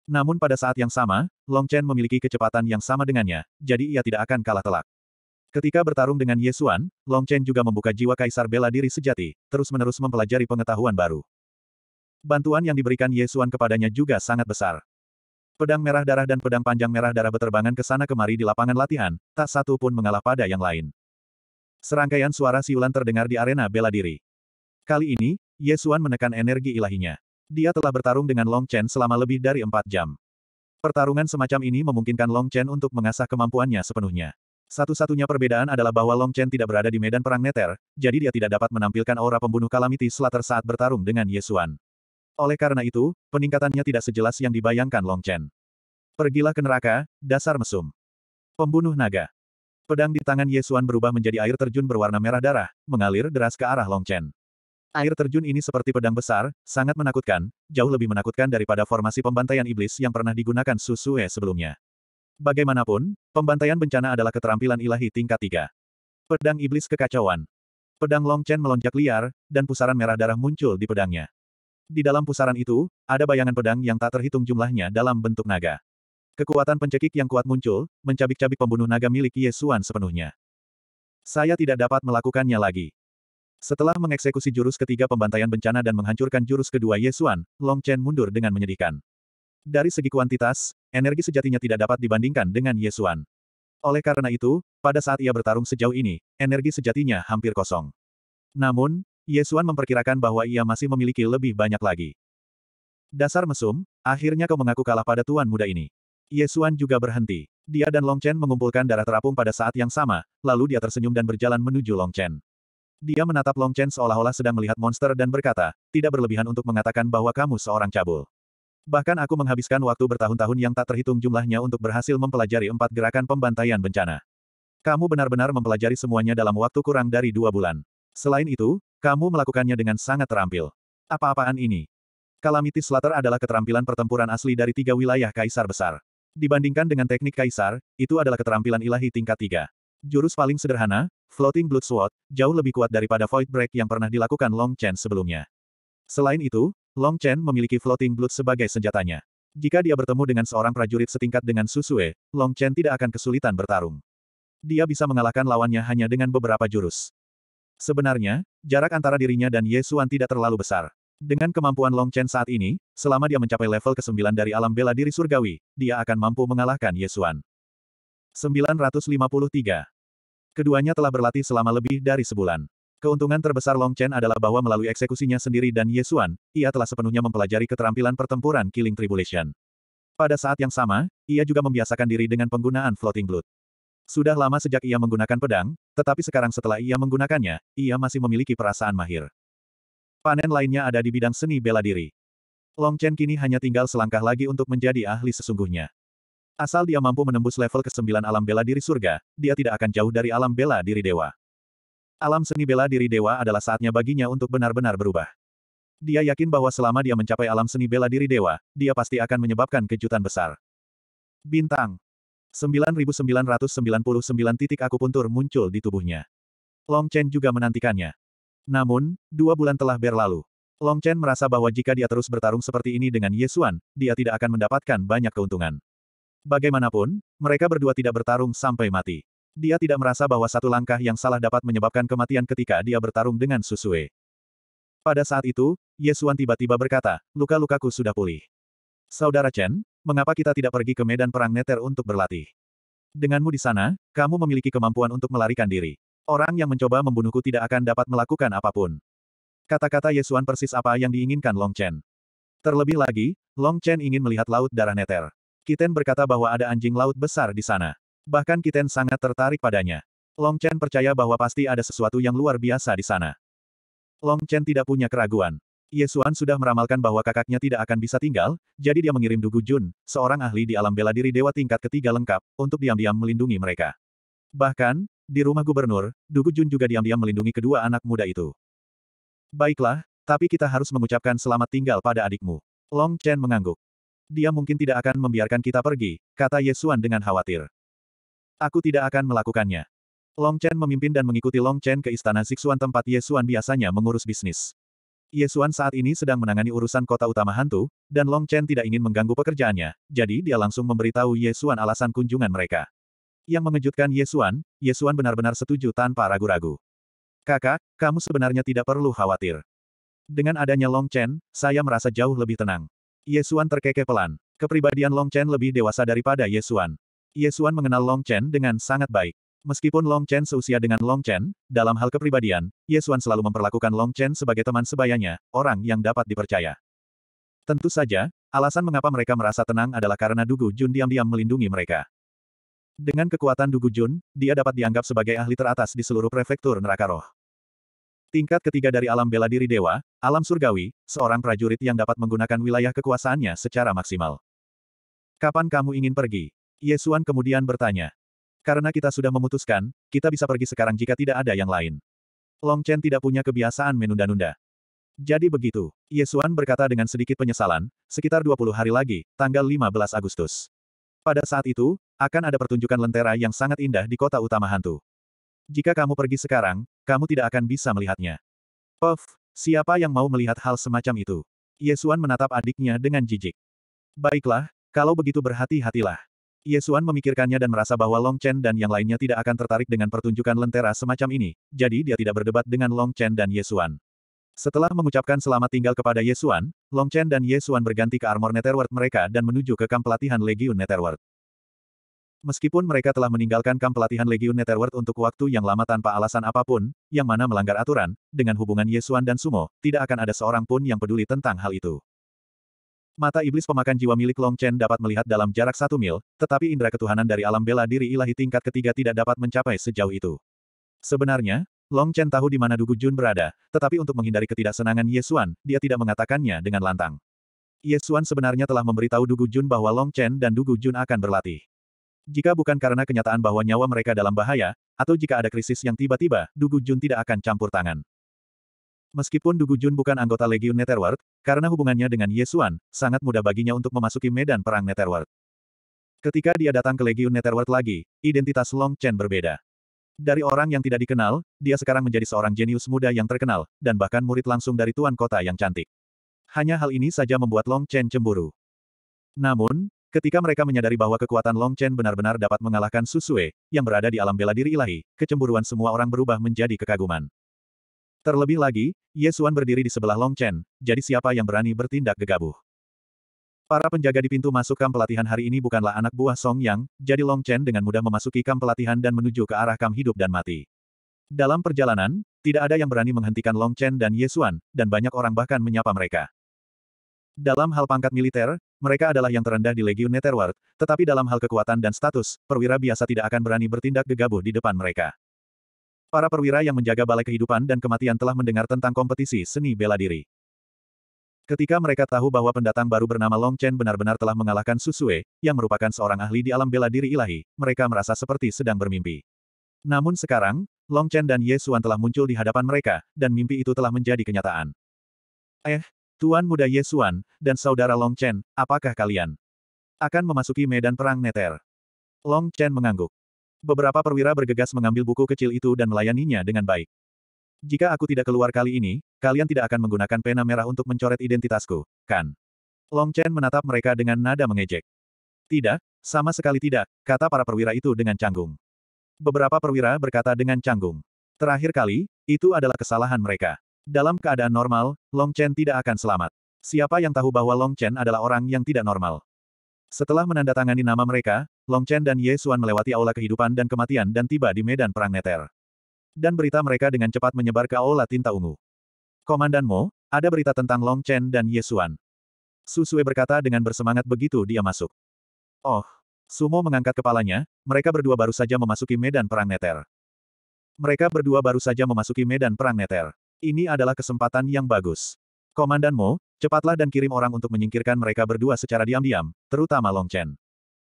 Namun pada saat yang sama, Long Chen memiliki kecepatan yang sama dengannya, jadi ia tidak akan kalah telak. Ketika bertarung dengan Yesuan, Long Chen juga membuka jiwa kaisar bela diri sejati, terus-menerus mempelajari pengetahuan baru. Bantuan yang diberikan Yesuan kepadanya juga sangat besar. Pedang merah darah dan pedang panjang merah darah berterbangan ke sana kemari di lapangan latihan, tak satu pun mengalah pada yang lain. Serangkaian suara siulan terdengar di arena bela diri. Kali ini, Yesuan menekan energi ilahinya. Dia telah bertarung dengan Long Chen selama lebih dari empat jam. Pertarungan semacam ini memungkinkan Long Chen untuk mengasah kemampuannya sepenuhnya. Satu-satunya perbedaan adalah bahwa Long Chen tidak berada di medan perang neter, jadi dia tidak dapat menampilkan aura pembunuh Calamity Slater saat bertarung dengan Yesuan. Oleh karena itu, peningkatannya tidak sejelas yang dibayangkan Long Chen. Pergilah ke neraka, dasar mesum. Pembunuh naga. Pedang di tangan Yesuan berubah menjadi air terjun berwarna merah darah, mengalir deras ke arah Long Chen. Air terjun ini seperti pedang besar, sangat menakutkan, jauh lebih menakutkan daripada formasi pembantaian iblis yang pernah digunakan Susue sebelumnya. Bagaimanapun, pembantaian bencana adalah keterampilan ilahi tingkat tiga. Pedang iblis kekacauan. Pedang Long Chen melonjak liar, dan pusaran merah darah muncul di pedangnya. Di dalam pusaran itu, ada bayangan pedang yang tak terhitung jumlahnya dalam bentuk naga. Kekuatan pencekik yang kuat muncul, mencabik-cabik pembunuh naga milik Yesuan sepenuhnya. Saya tidak dapat melakukannya lagi. Setelah mengeksekusi jurus ketiga pembantaian bencana dan menghancurkan jurus kedua Yesuan, Long Chen mundur dengan menyedihkan. Dari segi kuantitas, energi sejatinya tidak dapat dibandingkan dengan Yesuan. Oleh karena itu, pada saat ia bertarung sejauh ini, energi sejatinya hampir kosong. Namun, Yesuan memperkirakan bahwa ia masih memiliki lebih banyak lagi. Dasar mesum, akhirnya kau mengaku kalah pada tuan muda ini. Yesuan juga berhenti. Dia dan Long Chen mengumpulkan darah terapung pada saat yang sama, lalu dia tersenyum dan berjalan menuju Long Chen. Dia menatap Long Chen seolah-olah sedang melihat monster dan berkata, tidak berlebihan untuk mengatakan bahwa kamu seorang cabul. Bahkan aku menghabiskan waktu bertahun-tahun yang tak terhitung jumlahnya untuk berhasil mempelajari empat gerakan pembantaian bencana. Kamu benar-benar mempelajari semuanya dalam waktu kurang dari dua bulan. Selain itu, kamu melakukannya dengan sangat terampil. Apa-apaan ini? Kalamitis Slater adalah keterampilan pertempuran asli dari tiga wilayah Kaisar Besar. Dibandingkan dengan teknik Kaisar, itu adalah keterampilan ilahi tingkat tiga. Jurus paling sederhana, Floating Blood Sword, jauh lebih kuat daripada Void Break yang pernah dilakukan Long Chen sebelumnya. Selain itu, Long Chen memiliki Floating Blood sebagai senjatanya. Jika dia bertemu dengan seorang prajurit setingkat dengan Susue, Long Chen tidak akan kesulitan bertarung. Dia bisa mengalahkan lawannya hanya dengan beberapa jurus. Sebenarnya, jarak antara dirinya dan Ye Xuan tidak terlalu besar. Dengan kemampuan Long Chen saat ini, selama dia mencapai level ke-9 dari alam bela diri surgawi, dia akan mampu mengalahkan Ye Xuan. 953. Keduanya telah berlatih selama lebih dari sebulan. Keuntungan terbesar Long Chen adalah bahwa melalui eksekusinya sendiri dan Yesuan, ia telah sepenuhnya mempelajari keterampilan pertempuran Killing Tribulation. Pada saat yang sama, ia juga membiasakan diri dengan penggunaan Floating Blood. Sudah lama sejak ia menggunakan pedang, tetapi sekarang setelah ia menggunakannya, ia masih memiliki perasaan mahir. Panen lainnya ada di bidang seni bela diri. Long Chen kini hanya tinggal selangkah lagi untuk menjadi ahli sesungguhnya. Asal dia mampu menembus level ke-9 alam bela diri surga, dia tidak akan jauh dari alam bela diri dewa. Alam seni bela diri dewa adalah saatnya baginya untuk benar-benar berubah. Dia yakin bahwa selama dia mencapai alam seni bela diri dewa, dia pasti akan menyebabkan kejutan besar. Bintang 9999 titik akupuntur muncul di tubuhnya. Long Chen juga menantikannya. Namun, dua bulan telah berlalu. Long Chen merasa bahwa jika dia terus bertarung seperti ini dengan Ye Xuan, dia tidak akan mendapatkan banyak keuntungan. Bagaimanapun, mereka berdua tidak bertarung sampai mati. Dia tidak merasa bahwa satu langkah yang salah dapat menyebabkan kematian ketika dia bertarung dengan Susue. Pada saat itu, Yesuan tiba-tiba berkata, luka-lukaku sudah pulih. Saudara Chen, mengapa kita tidak pergi ke medan perang neter untuk berlatih? Denganmu di sana, kamu memiliki kemampuan untuk melarikan diri. Orang yang mencoba membunuhku tidak akan dapat melakukan apapun. Kata-kata Yesuan persis apa yang diinginkan Long Chen. Terlebih lagi, Long Chen ingin melihat laut darah neter. Kiten berkata bahwa ada anjing laut besar di sana. Bahkan Kiten sangat tertarik padanya. Long Chen percaya bahwa pasti ada sesuatu yang luar biasa di sana. Long Chen tidak punya keraguan. Yesuan sudah meramalkan bahwa kakaknya tidak akan bisa tinggal, jadi dia mengirim Dugu Jun, seorang ahli di alam bela diri dewa tingkat ketiga lengkap, untuk diam-diam melindungi mereka. Bahkan, di rumah gubernur, Dugu Jun juga diam-diam melindungi kedua anak muda itu. Baiklah, tapi kita harus mengucapkan selamat tinggal pada adikmu. Long Chen mengangguk dia mungkin tidak akan membiarkan kita pergi, kata Yesuan dengan khawatir. Aku tidak akan melakukannya. Long Chen memimpin dan mengikuti Long Chen ke istana Zixuan tempat Yesuan biasanya mengurus bisnis. Yesuan saat ini sedang menangani urusan kota utama hantu, dan Long Chen tidak ingin mengganggu pekerjaannya, jadi dia langsung memberitahu Yesuan alasan kunjungan mereka. Yang mengejutkan Yesuan, Yesuan benar-benar setuju tanpa ragu-ragu. Kakak, kamu sebenarnya tidak perlu khawatir. Dengan adanya Long Chen, saya merasa jauh lebih tenang. Yesuan terkekeh pelan. Kepribadian Long Chen lebih dewasa daripada Yesuan. Yesuan mengenal Long Chen dengan sangat baik. Meskipun Long Chen seusia dengan Long Chen, dalam hal kepribadian, Yesuan selalu memperlakukan Long Chen sebagai teman sebayanya, orang yang dapat dipercaya. Tentu saja, alasan mengapa mereka merasa tenang adalah karena Dugu Jun diam-diam melindungi mereka. Dengan kekuatan Dugu Jun, dia dapat dianggap sebagai ahli teratas di seluruh prefektur neraka roh. Tingkat ketiga dari alam bela diri dewa, alam surgawi, seorang prajurit yang dapat menggunakan wilayah kekuasaannya secara maksimal. Kapan kamu ingin pergi? Yesuan kemudian bertanya. Karena kita sudah memutuskan, kita bisa pergi sekarang jika tidak ada yang lain. Long Chen tidak punya kebiasaan menunda-nunda. Jadi begitu, Yesuan berkata dengan sedikit penyesalan, sekitar 20 hari lagi, tanggal 15 Agustus. Pada saat itu, akan ada pertunjukan lentera yang sangat indah di kota utama hantu. Jika kamu pergi sekarang, kamu tidak akan bisa melihatnya. Of, siapa yang mau melihat hal semacam itu? Yesuan menatap adiknya dengan jijik. Baiklah, kalau begitu berhati-hatilah. Yesuan memikirkannya dan merasa bahwa Long Chen dan yang lainnya tidak akan tertarik dengan pertunjukan lentera semacam ini, jadi dia tidak berdebat dengan Long Chen dan Yesuan. Setelah mengucapkan selamat tinggal kepada Yesuan, Long Chen dan Yesuan berganti ke armor Netherworld mereka dan menuju ke kamp pelatihan Legion Netherworld. Meskipun mereka telah meninggalkan kamp pelatihan Legion Netherworld untuk waktu yang lama tanpa alasan apapun, yang mana melanggar aturan, dengan hubungan Yesuan dan Sumo, tidak akan ada seorang pun yang peduli tentang hal itu. Mata iblis pemakan jiwa milik Long Chen dapat melihat dalam jarak satu mil, tetapi indera ketuhanan dari alam bela diri ilahi tingkat ketiga tidak dapat mencapai sejauh itu. Sebenarnya, Long Chen tahu di mana Dugu Jun berada, tetapi untuk menghindari ketidaksenangan Yesuan, dia tidak mengatakannya dengan lantang. Yesuan sebenarnya telah memberitahu Dugu Jun bahwa Long Chen dan Dugu Jun akan berlatih. Jika bukan karena kenyataan bahwa nyawa mereka dalam bahaya, atau jika ada krisis yang tiba-tiba, Dugu Jun tidak akan campur tangan. Meskipun Dugu Jun bukan anggota Legion Netherworld, karena hubungannya dengan Yesuan, sangat mudah baginya untuk memasuki medan perang Netherworld. Ketika dia datang ke Legion Netherworld lagi, identitas Long Chen berbeda. Dari orang yang tidak dikenal, dia sekarang menjadi seorang jenius muda yang terkenal, dan bahkan murid langsung dari tuan kota yang cantik. Hanya hal ini saja membuat Long Chen cemburu. Namun, Ketika mereka menyadari bahwa kekuatan Long Chen benar-benar dapat mengalahkan Susue, yang berada di alam bela diri ilahi, kecemburuan semua orang berubah menjadi kekaguman. Terlebih lagi, Yesuan berdiri di sebelah Long Chen, jadi siapa yang berani bertindak gegabah? Para penjaga di pintu masuk kamp pelatihan hari ini bukanlah anak buah Song Yang, jadi Long Chen dengan mudah memasuki kamp pelatihan dan menuju ke arah kamp hidup dan mati. Dalam perjalanan, tidak ada yang berani menghentikan Long Chen dan Yesuan, dan banyak orang bahkan menyapa mereka. Dalam hal pangkat militer, mereka adalah yang terendah di Legion Netherward, tetapi dalam hal kekuatan dan status, perwira biasa tidak akan berani bertindak gegabah di depan mereka. Para perwira yang menjaga balai kehidupan dan kematian telah mendengar tentang kompetisi seni bela diri. Ketika mereka tahu bahwa pendatang baru bernama Long Chen benar-benar telah mengalahkan Susue, yang merupakan seorang ahli di alam bela diri ilahi, mereka merasa seperti sedang bermimpi. Namun sekarang, Long Chen dan Ye Xuan telah muncul di hadapan mereka, dan mimpi itu telah menjadi kenyataan. Eh, Tuan muda Yesuan, dan saudara Long Chen, apakah kalian akan memasuki medan perang Neter? Long Chen mengangguk. Beberapa perwira bergegas mengambil buku kecil itu dan melayaninya dengan baik. Jika aku tidak keluar kali ini, kalian tidak akan menggunakan pena merah untuk mencoret identitasku, kan? Long Chen menatap mereka dengan nada mengejek. Tidak, sama sekali tidak, kata para perwira itu dengan canggung. Beberapa perwira berkata dengan canggung. Terakhir kali, itu adalah kesalahan mereka. Dalam keadaan normal, Long Chen tidak akan selamat. Siapa yang tahu bahwa Long Chen adalah orang yang tidak normal? Setelah menandatangani nama mereka, Long Chen dan Ye Xuan melewati aula kehidupan dan kematian dan tiba di medan perang Neter. Dan berita mereka dengan cepat menyebar ke aula tinta ungu. Komandan Mo, ada berita tentang Long Chen dan Ye Xuan. Sue berkata dengan bersemangat begitu dia masuk. Oh, Sumo mengangkat kepalanya, mereka berdua baru saja memasuki medan perang Neter. Mereka berdua baru saja memasuki medan perang Neter. Ini adalah kesempatan yang bagus. Komandan Mo, cepatlah dan kirim orang untuk menyingkirkan mereka berdua secara diam-diam, terutama Long Chen.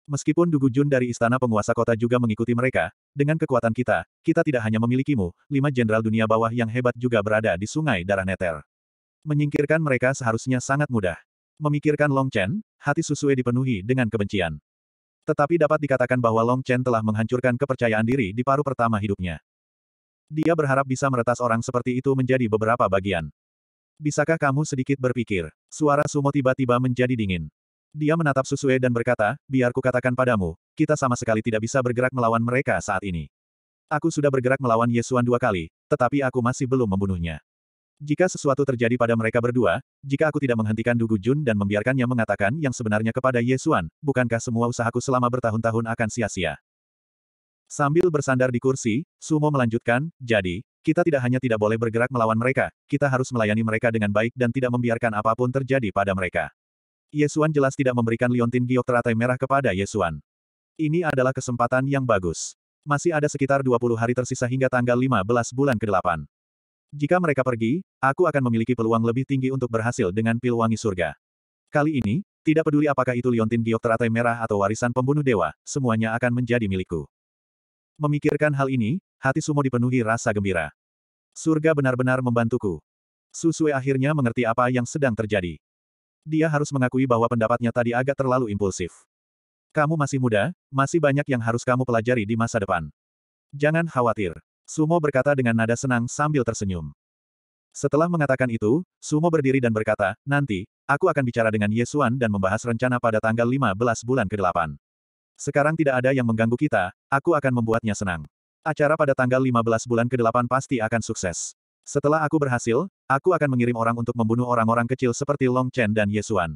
Meskipun Dugu Jun dari istana penguasa kota juga mengikuti mereka, dengan kekuatan kita, kita tidak hanya memilikimu, lima jenderal dunia bawah yang hebat juga berada di sungai darah neter. Menyingkirkan mereka seharusnya sangat mudah. Memikirkan Long Chen, hati Susue dipenuhi dengan kebencian. Tetapi dapat dikatakan bahwa Long Chen telah menghancurkan kepercayaan diri di paru pertama hidupnya. Dia berharap bisa meretas orang seperti itu menjadi beberapa bagian. Bisakah kamu sedikit berpikir? Suara Sumo tiba-tiba menjadi dingin. Dia menatap Susue dan berkata, biar ku katakan padamu, kita sama sekali tidak bisa bergerak melawan mereka saat ini. Aku sudah bergerak melawan Yesuan dua kali, tetapi aku masih belum membunuhnya. Jika sesuatu terjadi pada mereka berdua, jika aku tidak menghentikan Dugu Jun dan membiarkannya mengatakan yang sebenarnya kepada Yesuan, bukankah semua usahaku selama bertahun-tahun akan sia-sia? Sambil bersandar di kursi, Sumo melanjutkan, jadi, kita tidak hanya tidak boleh bergerak melawan mereka, kita harus melayani mereka dengan baik dan tidak membiarkan apapun terjadi pada mereka. Yesuan jelas tidak memberikan liontin giok teratai merah kepada Yesuan. Ini adalah kesempatan yang bagus. Masih ada sekitar 20 hari tersisa hingga tanggal 15 bulan ke-8. Jika mereka pergi, aku akan memiliki peluang lebih tinggi untuk berhasil dengan pil wangi surga. Kali ini, tidak peduli apakah itu liontin giok teratai merah atau warisan pembunuh dewa, semuanya akan menjadi milikku. Memikirkan hal ini, hati Sumo dipenuhi rasa gembira. Surga benar-benar membantuku. Susue akhirnya mengerti apa yang sedang terjadi. Dia harus mengakui bahwa pendapatnya tadi agak terlalu impulsif. Kamu masih muda, masih banyak yang harus kamu pelajari di masa depan. Jangan khawatir. Sumo berkata dengan nada senang sambil tersenyum. Setelah mengatakan itu, Sumo berdiri dan berkata, nanti, aku akan bicara dengan Yesuan dan membahas rencana pada tanggal 15 bulan ke-8. Sekarang tidak ada yang mengganggu kita, aku akan membuatnya senang. Acara pada tanggal 15 bulan ke-8 pasti akan sukses. Setelah aku berhasil, aku akan mengirim orang untuk membunuh orang-orang kecil seperti Long Chen dan Yesuan.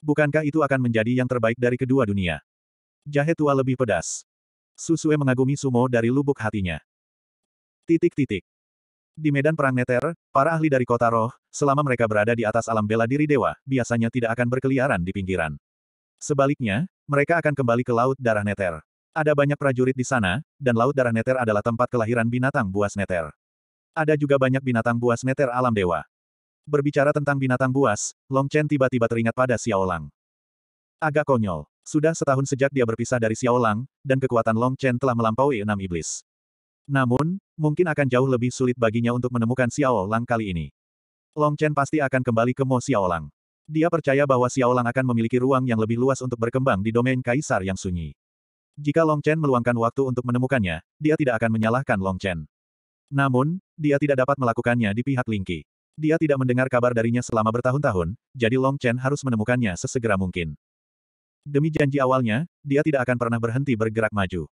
Bukankah itu akan menjadi yang terbaik dari kedua dunia? Jahe tua lebih pedas. Susue mengagumi sumo dari lubuk hatinya. Titik-titik. Di medan perang neter, para ahli dari kota roh, selama mereka berada di atas alam bela diri dewa, biasanya tidak akan berkeliaran di pinggiran. Sebaliknya, mereka akan kembali ke Laut Darah Neter. Ada banyak prajurit di sana, dan Laut Darah Neter adalah tempat kelahiran binatang buas Neter. Ada juga banyak binatang buas Neter alam dewa. Berbicara tentang binatang buas, Long Chen tiba-tiba teringat pada Xiao Lang. Agak konyol. Sudah setahun sejak dia berpisah dari Xiao Lang, dan kekuatan Long Chen telah melampaui enam iblis. Namun, mungkin akan jauh lebih sulit baginya untuk menemukan Xiao Lang kali ini. Long Chen pasti akan kembali ke Mo Xiao Lang. Dia percaya bahwa Xiaolang akan memiliki ruang yang lebih luas untuk berkembang di domain kaisar yang sunyi. Jika Long Chen meluangkan waktu untuk menemukannya, dia tidak akan menyalahkan Long Chen. Namun, dia tidak dapat melakukannya di pihak Lingqi. Dia tidak mendengar kabar darinya selama bertahun-tahun, jadi Long Chen harus menemukannya sesegera mungkin. Demi janji awalnya, dia tidak akan pernah berhenti bergerak maju.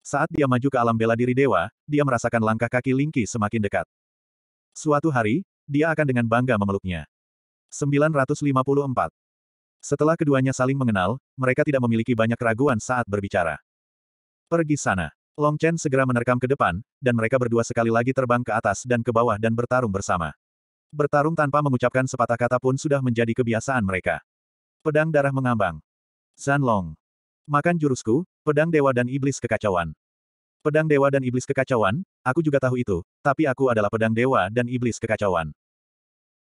Saat dia maju ke alam bela diri dewa, dia merasakan langkah kaki Lingqi semakin dekat. Suatu hari, dia akan dengan bangga memeluknya. 954. Setelah keduanya saling mengenal, mereka tidak memiliki banyak keraguan saat berbicara. Pergi sana. Long Chen segera menerkam ke depan, dan mereka berdua sekali lagi terbang ke atas dan ke bawah dan bertarung bersama. Bertarung tanpa mengucapkan sepatah kata pun sudah menjadi kebiasaan mereka. Pedang darah mengambang. Zan Long. Makan jurusku, pedang dewa dan iblis kekacauan. Pedang dewa dan iblis kekacauan, aku juga tahu itu, tapi aku adalah pedang dewa dan iblis kekacauan.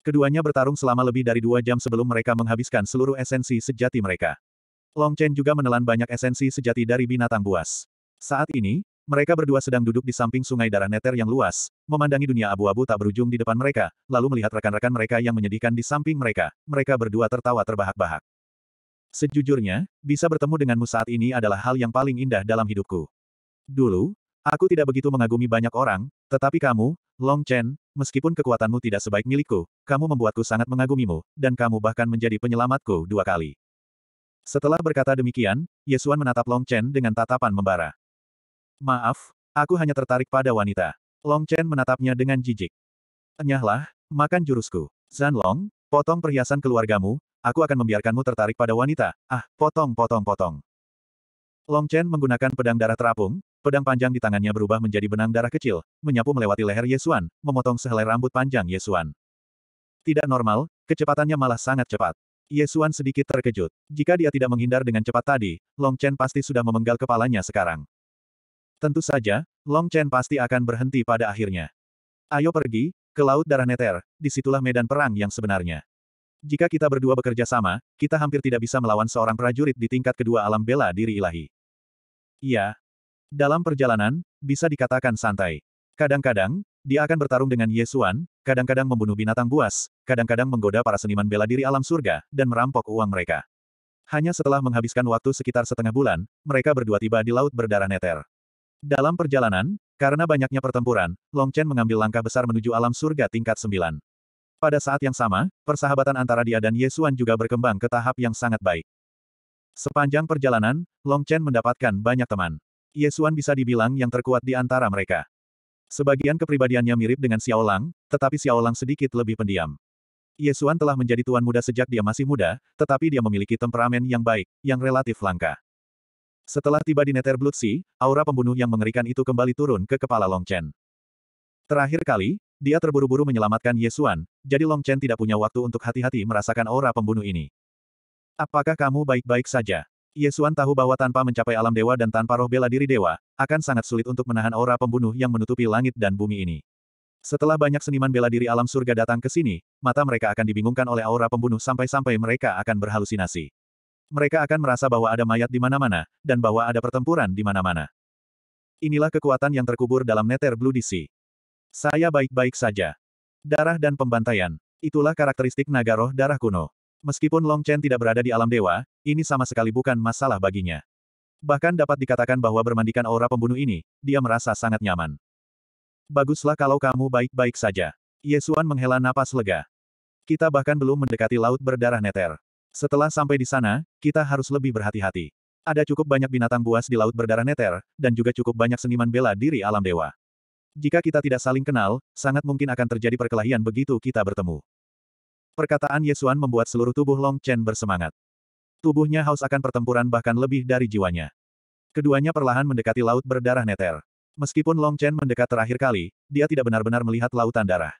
Keduanya bertarung selama lebih dari dua jam sebelum mereka menghabiskan seluruh esensi sejati mereka. Long Chen juga menelan banyak esensi sejati dari binatang buas. Saat ini, mereka berdua sedang duduk di samping sungai darah neter yang luas, memandangi dunia abu-abu tak berujung di depan mereka, lalu melihat rekan-rekan mereka yang menyedihkan di samping mereka, mereka berdua tertawa terbahak-bahak. Sejujurnya, bisa bertemu denganmu saat ini adalah hal yang paling indah dalam hidupku. Dulu, aku tidak begitu mengagumi banyak orang, tetapi kamu, Long Chen, meskipun kekuatanmu tidak sebaik milikku, kamu membuatku sangat mengagumimu, dan kamu bahkan menjadi penyelamatku dua kali. Setelah berkata demikian, Yesuan menatap Long Chen dengan tatapan membara. Maaf, aku hanya tertarik pada wanita. Long Chen menatapnya dengan jijik. Enyahlah, makan jurusku. Zan Long, potong perhiasan keluargamu, aku akan membiarkanmu tertarik pada wanita. Ah, potong potong potong. Long Chen menggunakan pedang darah terapung, pedang panjang di tangannya berubah menjadi benang darah kecil, menyapu melewati leher Yesuan, memotong sehelai rambut panjang Yesuan. Tidak normal, kecepatannya malah sangat cepat. Yesuan sedikit terkejut. Jika dia tidak menghindar dengan cepat tadi, Long Chen pasti sudah memenggal kepalanya sekarang. Tentu saja, Long Chen pasti akan berhenti pada akhirnya. Ayo pergi, ke Laut Darah Neter, disitulah medan perang yang sebenarnya. Jika kita berdua bekerja sama, kita hampir tidak bisa melawan seorang prajurit di tingkat kedua alam bela diri ilahi. Iya. Dalam perjalanan, bisa dikatakan santai. Kadang-kadang, dia akan bertarung dengan Yesuan, kadang-kadang membunuh binatang buas, kadang-kadang menggoda para seniman bela diri alam surga, dan merampok uang mereka. Hanya setelah menghabiskan waktu sekitar setengah bulan, mereka berdua tiba di Laut Berdarah Neter. Dalam perjalanan, karena banyaknya pertempuran, Long Chen mengambil langkah besar menuju alam surga tingkat sembilan. Pada saat yang sama, persahabatan antara dia dan Yesuan juga berkembang ke tahap yang sangat baik. Sepanjang perjalanan, Long Chen mendapatkan banyak teman. Ye Xuan bisa dibilang yang terkuat di antara mereka. Sebagian kepribadiannya mirip dengan Xiao Lang, tetapi Xiao Lang sedikit lebih pendiam. Ye Xuan telah menjadi tuan muda sejak dia masih muda, tetapi dia memiliki temperamen yang baik, yang relatif langka. Setelah tiba di Nether Blood Sea, aura pembunuh yang mengerikan itu kembali turun ke kepala Long Chen. Terakhir kali, dia terburu-buru menyelamatkan Ye Xuan, jadi Long Chen tidak punya waktu untuk hati-hati merasakan aura pembunuh ini. Apakah kamu baik-baik saja? Yesuan tahu bahwa tanpa mencapai alam dewa dan tanpa roh bela diri dewa, akan sangat sulit untuk menahan aura pembunuh yang menutupi langit dan bumi ini. Setelah banyak seniman bela diri alam surga datang ke sini, mata mereka akan dibingungkan oleh aura pembunuh sampai-sampai mereka akan berhalusinasi. Mereka akan merasa bahwa ada mayat di mana-mana, dan bahwa ada pertempuran di mana-mana. Inilah kekuatan yang terkubur dalam neter Blue DC. Saya baik-baik saja. Darah dan pembantaian. Itulah karakteristik naga roh darah kuno. Meskipun Long Chen tidak berada di alam dewa, ini sama sekali bukan masalah baginya. Bahkan dapat dikatakan bahwa bermandikan aura pembunuh ini, dia merasa sangat nyaman. Baguslah kalau kamu baik-baik saja. Yesuan menghela napas lega. Kita bahkan belum mendekati laut berdarah neter. Setelah sampai di sana, kita harus lebih berhati-hati. Ada cukup banyak binatang buas di laut berdarah neter, dan juga cukup banyak seniman bela diri alam dewa. Jika kita tidak saling kenal, sangat mungkin akan terjadi perkelahian begitu kita bertemu. Perkataan Yesuan membuat seluruh tubuh Long Chen bersemangat. Tubuhnya haus akan pertempuran bahkan lebih dari jiwanya. Keduanya perlahan mendekati laut berdarah neter. Meskipun Long Chen mendekat terakhir kali, dia tidak benar-benar melihat lautan darah.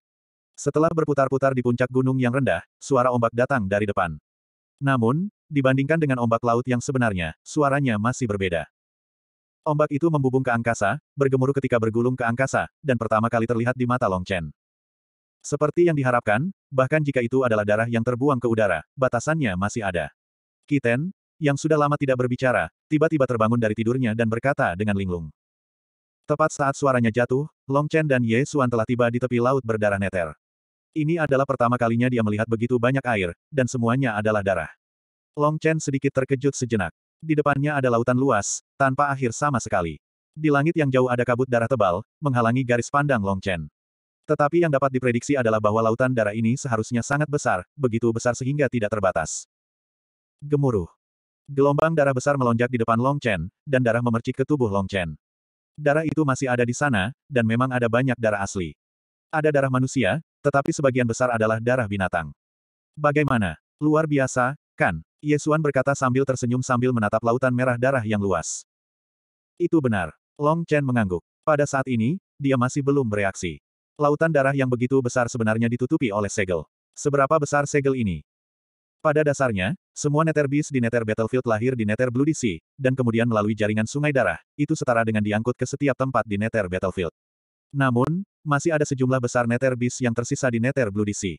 Setelah berputar-putar di puncak gunung yang rendah, suara ombak datang dari depan. Namun, dibandingkan dengan ombak laut yang sebenarnya, suaranya masih berbeda. Ombak itu membubung ke angkasa, bergemuruh ketika bergulung ke angkasa, dan pertama kali terlihat di mata Long Chen. Seperti yang diharapkan, bahkan jika itu adalah darah yang terbuang ke udara, batasannya masih ada. Kiten, yang sudah lama tidak berbicara, tiba-tiba terbangun dari tidurnya dan berkata dengan linglung. Tepat saat suaranya jatuh, Long Chen dan Ye Suan telah tiba di tepi laut berdarah neter. Ini adalah pertama kalinya dia melihat begitu banyak air, dan semuanya adalah darah. Long Chen sedikit terkejut sejenak. Di depannya ada lautan luas, tanpa akhir sama sekali. Di langit yang jauh ada kabut darah tebal, menghalangi garis pandang Long Chen. Tetapi yang dapat diprediksi adalah bahwa lautan darah ini seharusnya sangat besar, begitu besar sehingga tidak terbatas. Gemuruh. Gelombang darah besar melonjak di depan Long Chen, dan darah memercik ke tubuh Long Chen. Darah itu masih ada di sana, dan memang ada banyak darah asli. Ada darah manusia, tetapi sebagian besar adalah darah binatang. Bagaimana? Luar biasa, kan? Yesuan berkata sambil tersenyum sambil menatap lautan merah darah yang luas. Itu benar. Long Chen mengangguk. Pada saat ini, dia masih belum bereaksi. Lautan darah yang begitu besar sebenarnya ditutupi oleh segel. Seberapa besar segel ini? Pada dasarnya, semua netherbeast di Nether battlefield lahir di Nether Bloody Sea, dan kemudian melalui jaringan sungai darah, itu setara dengan diangkut ke setiap tempat di Nether battlefield. Namun, masih ada sejumlah besar netherbeast yang tersisa di Nether Bloody Sea.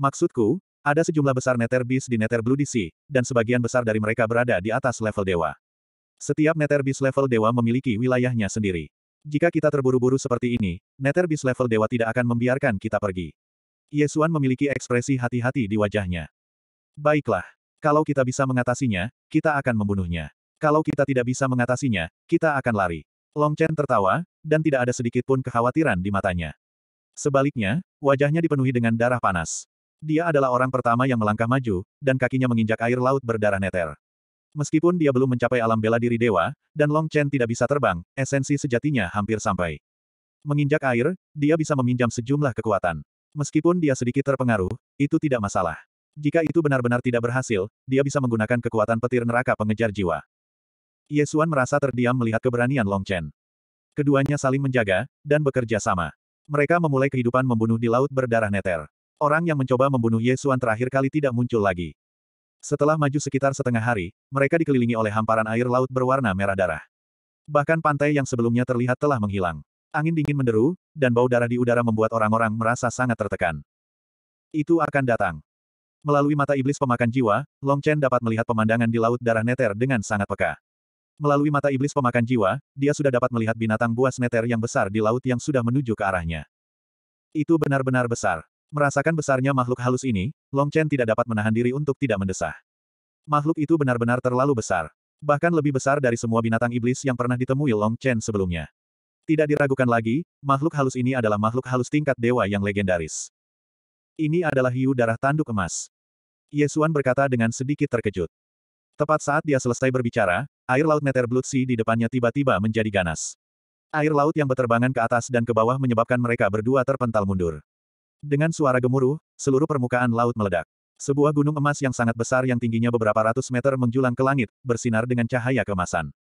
Maksudku, ada sejumlah besar netherbeast di Nether Bloody Sea, dan sebagian besar dari mereka berada di atas level dewa. Setiap netherbeast level dewa memiliki wilayahnya sendiri. Jika kita terburu-buru seperti ini, Nether Beast level dewa tidak akan membiarkan kita pergi. Yesuan memiliki ekspresi hati-hati di wajahnya. Baiklah. Kalau kita bisa mengatasinya, kita akan membunuhnya. Kalau kita tidak bisa mengatasinya, kita akan lari. Long Chen tertawa, dan tidak ada sedikit pun kekhawatiran di matanya. Sebaliknya, wajahnya dipenuhi dengan darah panas. Dia adalah orang pertama yang melangkah maju, dan kakinya menginjak air laut berdarah neter. Meskipun dia belum mencapai alam bela diri dewa, dan Long Chen tidak bisa terbang, esensi sejatinya hampir sampai. Menginjak air, dia bisa meminjam sejumlah kekuatan. Meskipun dia sedikit terpengaruh, itu tidak masalah. Jika itu benar-benar tidak berhasil, dia bisa menggunakan kekuatan petir neraka pengejar jiwa. Yesuan merasa terdiam melihat keberanian Long Chen. Keduanya saling menjaga, dan bekerja sama. Mereka memulai kehidupan membunuh di laut berdarah neter. Orang yang mencoba membunuh Yesuan terakhir kali tidak muncul lagi. Setelah maju sekitar setengah hari, mereka dikelilingi oleh hamparan air laut berwarna merah darah. Bahkan pantai yang sebelumnya terlihat telah menghilang. Angin dingin menderu, dan bau darah di udara membuat orang-orang merasa sangat tertekan. Itu akan datang. Melalui mata iblis pemakan jiwa, Long Chen dapat melihat pemandangan di laut darah neter dengan sangat peka. Melalui mata iblis pemakan jiwa, dia sudah dapat melihat binatang buas neter yang besar di laut yang sudah menuju ke arahnya. Itu benar-benar besar. Merasakan besarnya makhluk halus ini, Long Chen tidak dapat menahan diri untuk tidak mendesah. Makhluk itu benar-benar terlalu besar. Bahkan lebih besar dari semua binatang iblis yang pernah ditemui Long Chen sebelumnya. Tidak diragukan lagi, makhluk halus ini adalah makhluk halus tingkat dewa yang legendaris. Ini adalah hiu darah tanduk emas. Yesuan berkata dengan sedikit terkejut. Tepat saat dia selesai berbicara, air laut Nether Blood Sea di depannya tiba-tiba menjadi ganas. Air laut yang berterbangan ke atas dan ke bawah menyebabkan mereka berdua terpental mundur. Dengan suara gemuruh, seluruh permukaan laut meledak. Sebuah gunung emas yang sangat besar yang tingginya beberapa ratus meter menjulang ke langit, bersinar dengan cahaya kemasan.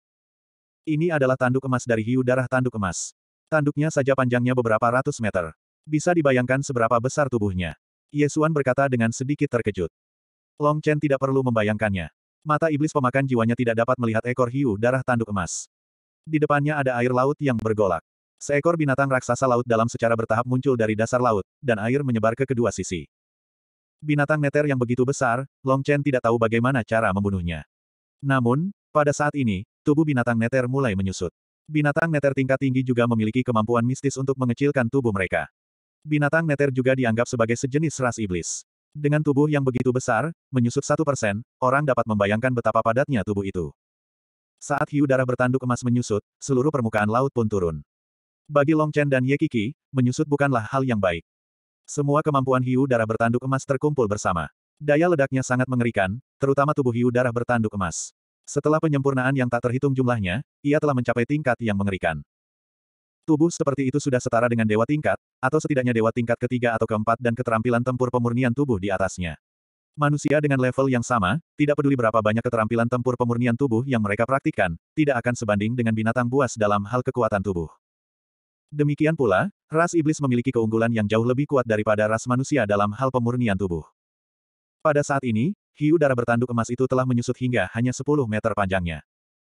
Ini adalah tanduk emas dari hiu darah tanduk emas. Tanduknya saja panjangnya beberapa ratus meter. Bisa dibayangkan seberapa besar tubuhnya. Yesuan berkata dengan sedikit terkejut. Long Chen tidak perlu membayangkannya. Mata iblis pemakan jiwanya tidak dapat melihat ekor hiu darah tanduk emas. Di depannya ada air laut yang bergolak. Seekor binatang raksasa laut dalam secara bertahap muncul dari dasar laut, dan air menyebar ke kedua sisi. Binatang neter yang begitu besar, Long Chen tidak tahu bagaimana cara membunuhnya. Namun, pada saat ini, tubuh binatang neter mulai menyusut. Binatang neter tingkat tinggi juga memiliki kemampuan mistis untuk mengecilkan tubuh mereka. Binatang neter juga dianggap sebagai sejenis ras iblis. Dengan tubuh yang begitu besar, menyusut satu persen, orang dapat membayangkan betapa padatnya tubuh itu. Saat hiu darah bertanduk emas menyusut, seluruh permukaan laut pun turun. Bagi Long Chen dan Ye Kiki, menyusut bukanlah hal yang baik. Semua kemampuan hiu darah bertanduk emas terkumpul bersama. Daya ledaknya sangat mengerikan, terutama tubuh hiu darah bertanduk emas. Setelah penyempurnaan yang tak terhitung jumlahnya, ia telah mencapai tingkat yang mengerikan. Tubuh seperti itu sudah setara dengan dewa tingkat, atau setidaknya dewa tingkat ketiga atau keempat dan keterampilan tempur pemurnian tubuh di atasnya. Manusia dengan level yang sama, tidak peduli berapa banyak keterampilan tempur pemurnian tubuh yang mereka praktikkan, tidak akan sebanding dengan binatang buas dalam hal kekuatan tubuh. Demikian pula, ras iblis memiliki keunggulan yang jauh lebih kuat daripada ras manusia dalam hal pemurnian tubuh. Pada saat ini, hiu darah bertanduk emas itu telah menyusut hingga hanya 10 meter panjangnya.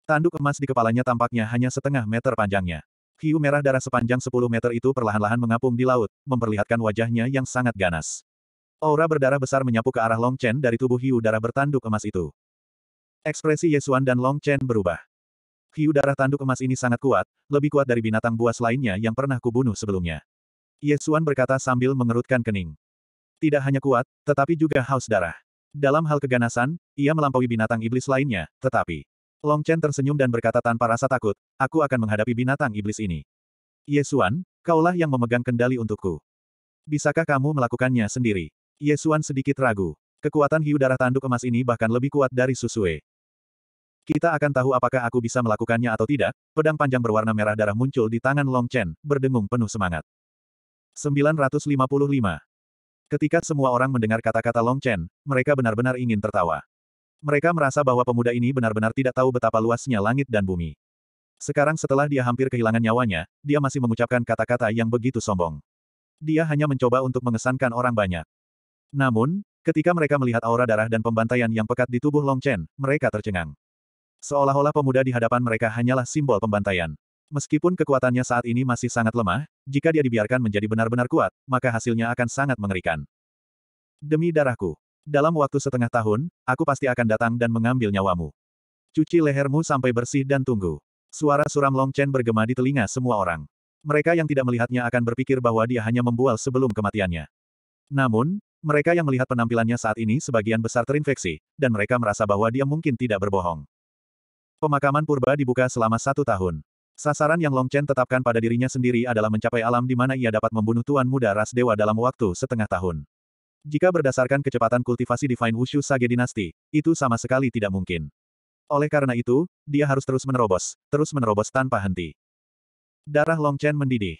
Tanduk emas di kepalanya tampaknya hanya setengah meter panjangnya. Hiu merah darah sepanjang 10 meter itu perlahan-lahan mengapung di laut, memperlihatkan wajahnya yang sangat ganas. Aura berdarah besar menyapu ke arah Long Chen dari tubuh hiu darah bertanduk emas itu. Ekspresi Yesuan dan Long Chen berubah hiu darah tanduk emas ini sangat kuat, lebih kuat dari binatang buas lainnya yang pernah kubunuh sebelumnya. Yesuan berkata sambil mengerutkan kening. Tidak hanya kuat, tetapi juga haus darah. Dalam hal keganasan, ia melampaui binatang iblis lainnya, tetapi... Long Chen tersenyum dan berkata tanpa rasa takut, aku akan menghadapi binatang iblis ini. Yesuan, kaulah yang memegang kendali untukku. Bisakah kamu melakukannya sendiri? Yesuan sedikit ragu. Kekuatan hiu darah tanduk emas ini bahkan lebih kuat dari Susue. Kita akan tahu apakah aku bisa melakukannya atau tidak, pedang panjang berwarna merah darah muncul di tangan Long Chen, berdengung penuh semangat. 955. Ketika semua orang mendengar kata-kata Long Chen, mereka benar-benar ingin tertawa. Mereka merasa bahwa pemuda ini benar-benar tidak tahu betapa luasnya langit dan bumi. Sekarang setelah dia hampir kehilangan nyawanya, dia masih mengucapkan kata-kata yang begitu sombong. Dia hanya mencoba untuk mengesankan orang banyak. Namun, ketika mereka melihat aura darah dan pembantaian yang pekat di tubuh Long Chen, mereka tercengang. Seolah-olah pemuda di hadapan mereka hanyalah simbol pembantaian. Meskipun kekuatannya saat ini masih sangat lemah, jika dia dibiarkan menjadi benar-benar kuat, maka hasilnya akan sangat mengerikan. Demi darahku. Dalam waktu setengah tahun, aku pasti akan datang dan mengambil nyawamu. Cuci lehermu sampai bersih dan tunggu. Suara suram Long Chen bergema di telinga semua orang. Mereka yang tidak melihatnya akan berpikir bahwa dia hanya membual sebelum kematiannya. Namun, mereka yang melihat penampilannya saat ini sebagian besar terinfeksi, dan mereka merasa bahwa dia mungkin tidak berbohong. Pemakaman purba dibuka selama satu tahun. Sasaran yang Long Chen tetapkan pada dirinya sendiri adalah mencapai alam di mana ia dapat membunuh Tuan Muda Ras Dewa dalam waktu setengah tahun. Jika berdasarkan kecepatan kultivasi Divine Wushu Sage Dinasti, itu sama sekali tidak mungkin. Oleh karena itu, dia harus terus menerobos, terus menerobos tanpa henti. Darah Long Chen mendidih.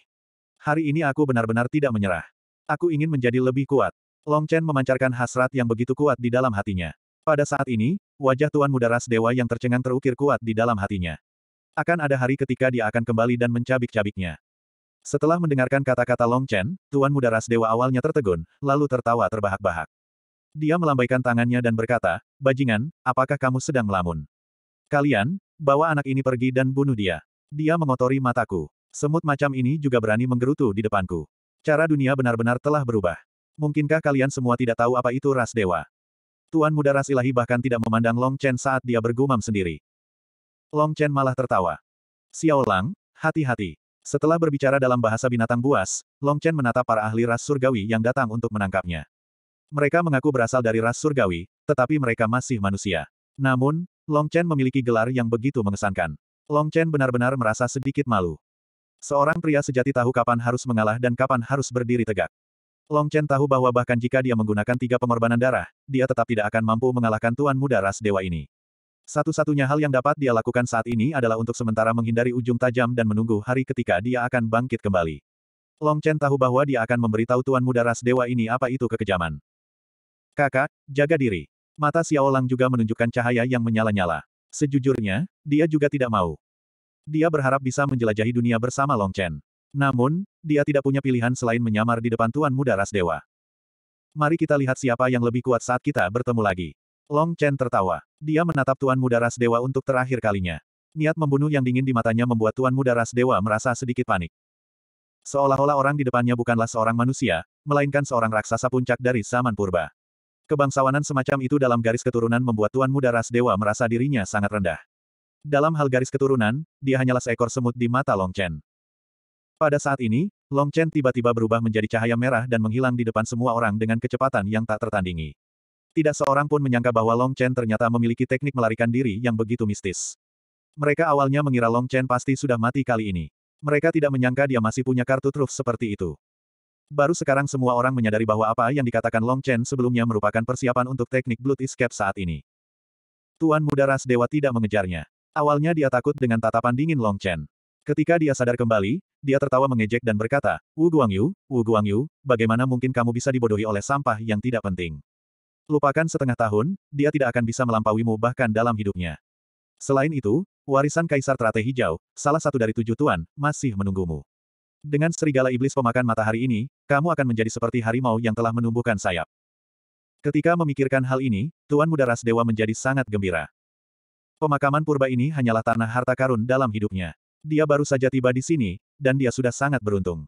Hari ini aku benar-benar tidak menyerah. Aku ingin menjadi lebih kuat. Long Chen memancarkan hasrat yang begitu kuat di dalam hatinya. Pada saat ini, Wajah Tuan Muda Ras Dewa yang tercengang terukir kuat di dalam hatinya. Akan ada hari ketika dia akan kembali dan mencabik-cabiknya. Setelah mendengarkan kata-kata Long Chen, Tuan Muda Ras Dewa awalnya tertegun, lalu tertawa terbahak-bahak. Dia melambaikan tangannya dan berkata, Bajingan, apakah kamu sedang melamun? Kalian, bawa anak ini pergi dan bunuh dia. Dia mengotori mataku. Semut macam ini juga berani menggerutu di depanku. Cara dunia benar-benar telah berubah. Mungkinkah kalian semua tidak tahu apa itu ras dewa? Tuan Muda Ras Ilahi bahkan tidak memandang Long Chen saat dia bergumam sendiri. Long Chen malah tertawa. Xiao Lang, hati-hati. Setelah berbicara dalam bahasa binatang buas, Long Chen menatap para ahli ras surgawi yang datang untuk menangkapnya. Mereka mengaku berasal dari ras surgawi, tetapi mereka masih manusia. Namun, Long Chen memiliki gelar yang begitu mengesankan. Long Chen benar-benar merasa sedikit malu. Seorang pria sejati tahu kapan harus mengalah dan kapan harus berdiri tegak. Long Chen tahu bahwa bahkan jika dia menggunakan tiga pengorbanan darah, dia tetap tidak akan mampu mengalahkan Tuan Muda Ras Dewa ini. Satu-satunya hal yang dapat dia lakukan saat ini adalah untuk sementara menghindari ujung tajam dan menunggu hari ketika dia akan bangkit kembali. Long Chen tahu bahwa dia akan memberitahu Tuan Muda Ras Dewa ini apa itu kekejaman. Kakak, jaga diri. Mata Xiao Lang juga menunjukkan cahaya yang menyala-nyala. Sejujurnya, dia juga tidak mau. Dia berharap bisa menjelajahi dunia bersama Long Chen. Namun, dia tidak punya pilihan selain menyamar di depan Tuan Muda Ras Dewa. Mari kita lihat siapa yang lebih kuat saat kita bertemu lagi. Long Chen tertawa. Dia menatap Tuan Muda Ras Dewa untuk terakhir kalinya. Niat membunuh yang dingin di matanya membuat Tuan Muda Ras Dewa merasa sedikit panik. Seolah-olah orang di depannya bukanlah seorang manusia, melainkan seorang raksasa puncak dari zaman purba. Kebangsawanan semacam itu dalam garis keturunan membuat Tuan Muda Ras Dewa merasa dirinya sangat rendah. Dalam hal garis keturunan, dia hanyalah seekor semut di mata Long Chen. Pada saat ini, Long Chen tiba-tiba berubah menjadi cahaya merah dan menghilang di depan semua orang dengan kecepatan yang tak tertandingi. Tidak seorang pun menyangka bahwa Long Chen ternyata memiliki teknik melarikan diri yang begitu mistis. Mereka awalnya mengira Long Chen pasti sudah mati kali ini. Mereka tidak menyangka dia masih punya kartu truf seperti itu. Baru sekarang semua orang menyadari bahwa apa yang dikatakan Long Chen sebelumnya merupakan persiapan untuk teknik Blood Escape saat ini. Tuan muda ras dewa tidak mengejarnya. Awalnya dia takut dengan tatapan dingin Long Chen. Ketika dia sadar kembali, dia tertawa mengejek dan berkata, Wu Guangyu, Wu Guangyu, bagaimana mungkin kamu bisa dibodohi oleh sampah yang tidak penting? Lupakan setengah tahun, dia tidak akan bisa melampauimu bahkan dalam hidupnya. Selain itu, warisan Kaisar Trate Hijau, salah satu dari tujuh tuan, masih menunggumu. Dengan serigala iblis pemakan matahari ini, kamu akan menjadi seperti harimau yang telah menumbuhkan sayap. Ketika memikirkan hal ini, Tuan Muda Ras Dewa menjadi sangat gembira. Pemakaman purba ini hanyalah tanah harta karun dalam hidupnya. Dia baru saja tiba di sini, dan dia sudah sangat beruntung.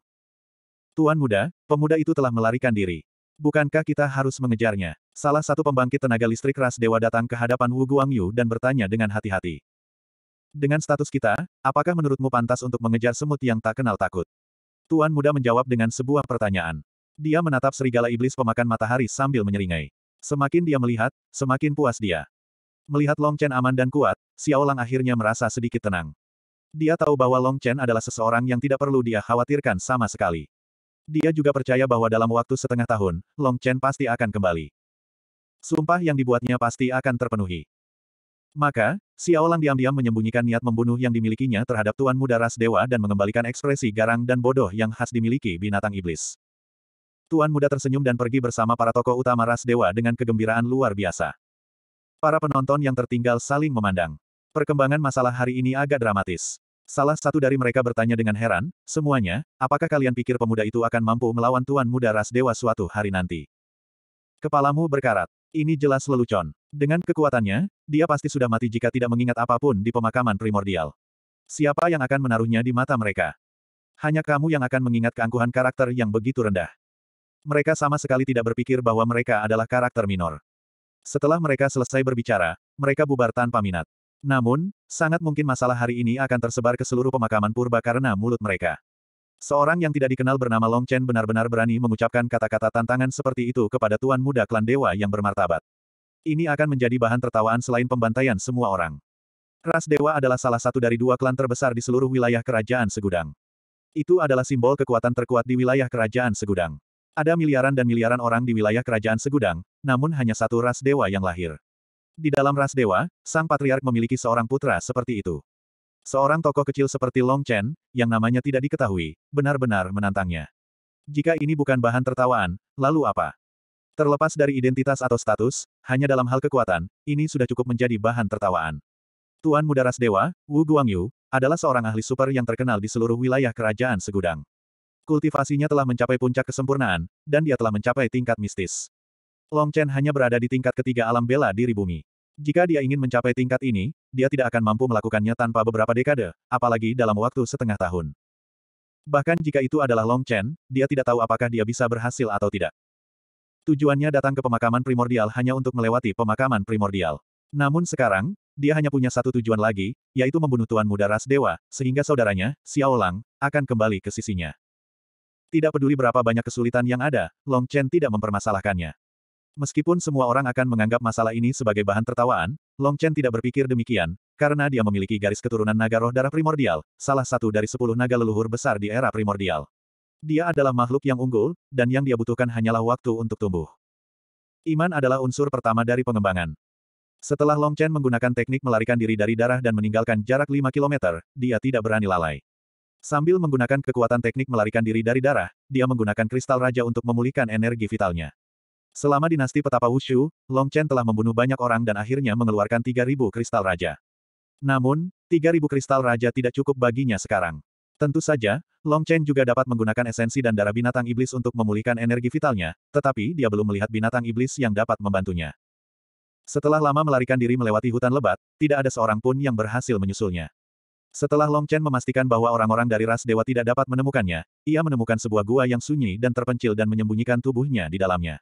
Tuan muda, pemuda itu telah melarikan diri. Bukankah kita harus mengejarnya? Salah satu pembangkit tenaga listrik ras dewa datang ke hadapan Wu Guangyu dan bertanya dengan hati-hati. Dengan status kita, apakah menurutmu pantas untuk mengejar semut yang tak kenal takut? Tuan muda menjawab dengan sebuah pertanyaan. Dia menatap serigala iblis pemakan matahari sambil menyeringai. Semakin dia melihat, semakin puas dia. Melihat Long Chen aman dan kuat, Xiaolang akhirnya merasa sedikit tenang. Dia tahu bahwa Long Chen adalah seseorang yang tidak perlu dia khawatirkan sama sekali. Dia juga percaya bahwa dalam waktu setengah tahun, Long Chen pasti akan kembali. Sumpah yang dibuatnya pasti akan terpenuhi. Maka, Xiaolang diam-diam menyembunyikan niat membunuh yang dimilikinya terhadap Tuan Muda Ras Dewa dan mengembalikan ekspresi garang dan bodoh yang khas dimiliki binatang iblis. Tuan Muda tersenyum dan pergi bersama para tokoh utama Ras Dewa dengan kegembiraan luar biasa. Para penonton yang tertinggal saling memandang. Perkembangan masalah hari ini agak dramatis. Salah satu dari mereka bertanya dengan heran, semuanya, apakah kalian pikir pemuda itu akan mampu melawan Tuan Muda Ras Dewa suatu hari nanti? Kepalamu berkarat. Ini jelas lelucon. Dengan kekuatannya, dia pasti sudah mati jika tidak mengingat apapun di pemakaman primordial. Siapa yang akan menaruhnya di mata mereka? Hanya kamu yang akan mengingat keangkuhan karakter yang begitu rendah. Mereka sama sekali tidak berpikir bahwa mereka adalah karakter minor. Setelah mereka selesai berbicara, mereka bubar tanpa minat. Namun, sangat mungkin masalah hari ini akan tersebar ke seluruh pemakaman purba karena mulut mereka. Seorang yang tidak dikenal bernama Long Chen benar-benar berani mengucapkan kata-kata tantangan seperti itu kepada tuan muda klan dewa yang bermartabat. Ini akan menjadi bahan tertawaan selain pembantaian semua orang. Ras dewa adalah salah satu dari dua klan terbesar di seluruh wilayah kerajaan segudang. Itu adalah simbol kekuatan terkuat di wilayah kerajaan segudang. Ada miliaran dan miliaran orang di wilayah kerajaan segudang, namun hanya satu ras dewa yang lahir. Di dalam ras dewa, sang patriark memiliki seorang putra seperti itu. Seorang tokoh kecil seperti Long Chen, yang namanya tidak diketahui, benar-benar menantangnya. Jika ini bukan bahan tertawaan, lalu apa? Terlepas dari identitas atau status, hanya dalam hal kekuatan, ini sudah cukup menjadi bahan tertawaan. Tuan Muda Ras Dewa, Wu Guangyu, adalah seorang ahli super yang terkenal di seluruh wilayah kerajaan segudang. Kultivasinya telah mencapai puncak kesempurnaan, dan dia telah mencapai tingkat mistis. Long Chen hanya berada di tingkat ketiga alam bela diri bumi. Jika dia ingin mencapai tingkat ini, dia tidak akan mampu melakukannya tanpa beberapa dekade, apalagi dalam waktu setengah tahun. Bahkan jika itu adalah Long Chen, dia tidak tahu apakah dia bisa berhasil atau tidak. Tujuannya datang ke pemakaman primordial hanya untuk melewati pemakaman primordial. Namun sekarang, dia hanya punya satu tujuan lagi, yaitu membunuh Tuan Muda Ras Dewa, sehingga saudaranya, Xiao Lang, akan kembali ke sisinya. Tidak peduli berapa banyak kesulitan yang ada, Long Chen tidak mempermasalahkannya. Meskipun semua orang akan menganggap masalah ini sebagai bahan tertawaan, Long Chen tidak berpikir demikian, karena dia memiliki garis keturunan naga roh darah primordial, salah satu dari sepuluh naga leluhur besar di era primordial. Dia adalah makhluk yang unggul, dan yang dia butuhkan hanyalah waktu untuk tumbuh. Iman adalah unsur pertama dari pengembangan. Setelah Long Chen menggunakan teknik melarikan diri dari darah dan meninggalkan jarak 5 km, dia tidak berani lalai. Sambil menggunakan kekuatan teknik melarikan diri dari darah, dia menggunakan kristal raja untuk memulihkan energi vitalnya. Selama dinasti petapa Wushu, Long Chen telah membunuh banyak orang dan akhirnya mengeluarkan 3.000 kristal raja. Namun, 3.000 kristal raja tidak cukup baginya sekarang. Tentu saja, Long Chen juga dapat menggunakan esensi dan darah binatang iblis untuk memulihkan energi vitalnya, tetapi dia belum melihat binatang iblis yang dapat membantunya. Setelah lama melarikan diri melewati hutan lebat, tidak ada seorang pun yang berhasil menyusulnya. Setelah Long Chen memastikan bahwa orang-orang dari ras dewa tidak dapat menemukannya, ia menemukan sebuah gua yang sunyi dan terpencil dan menyembunyikan tubuhnya di dalamnya.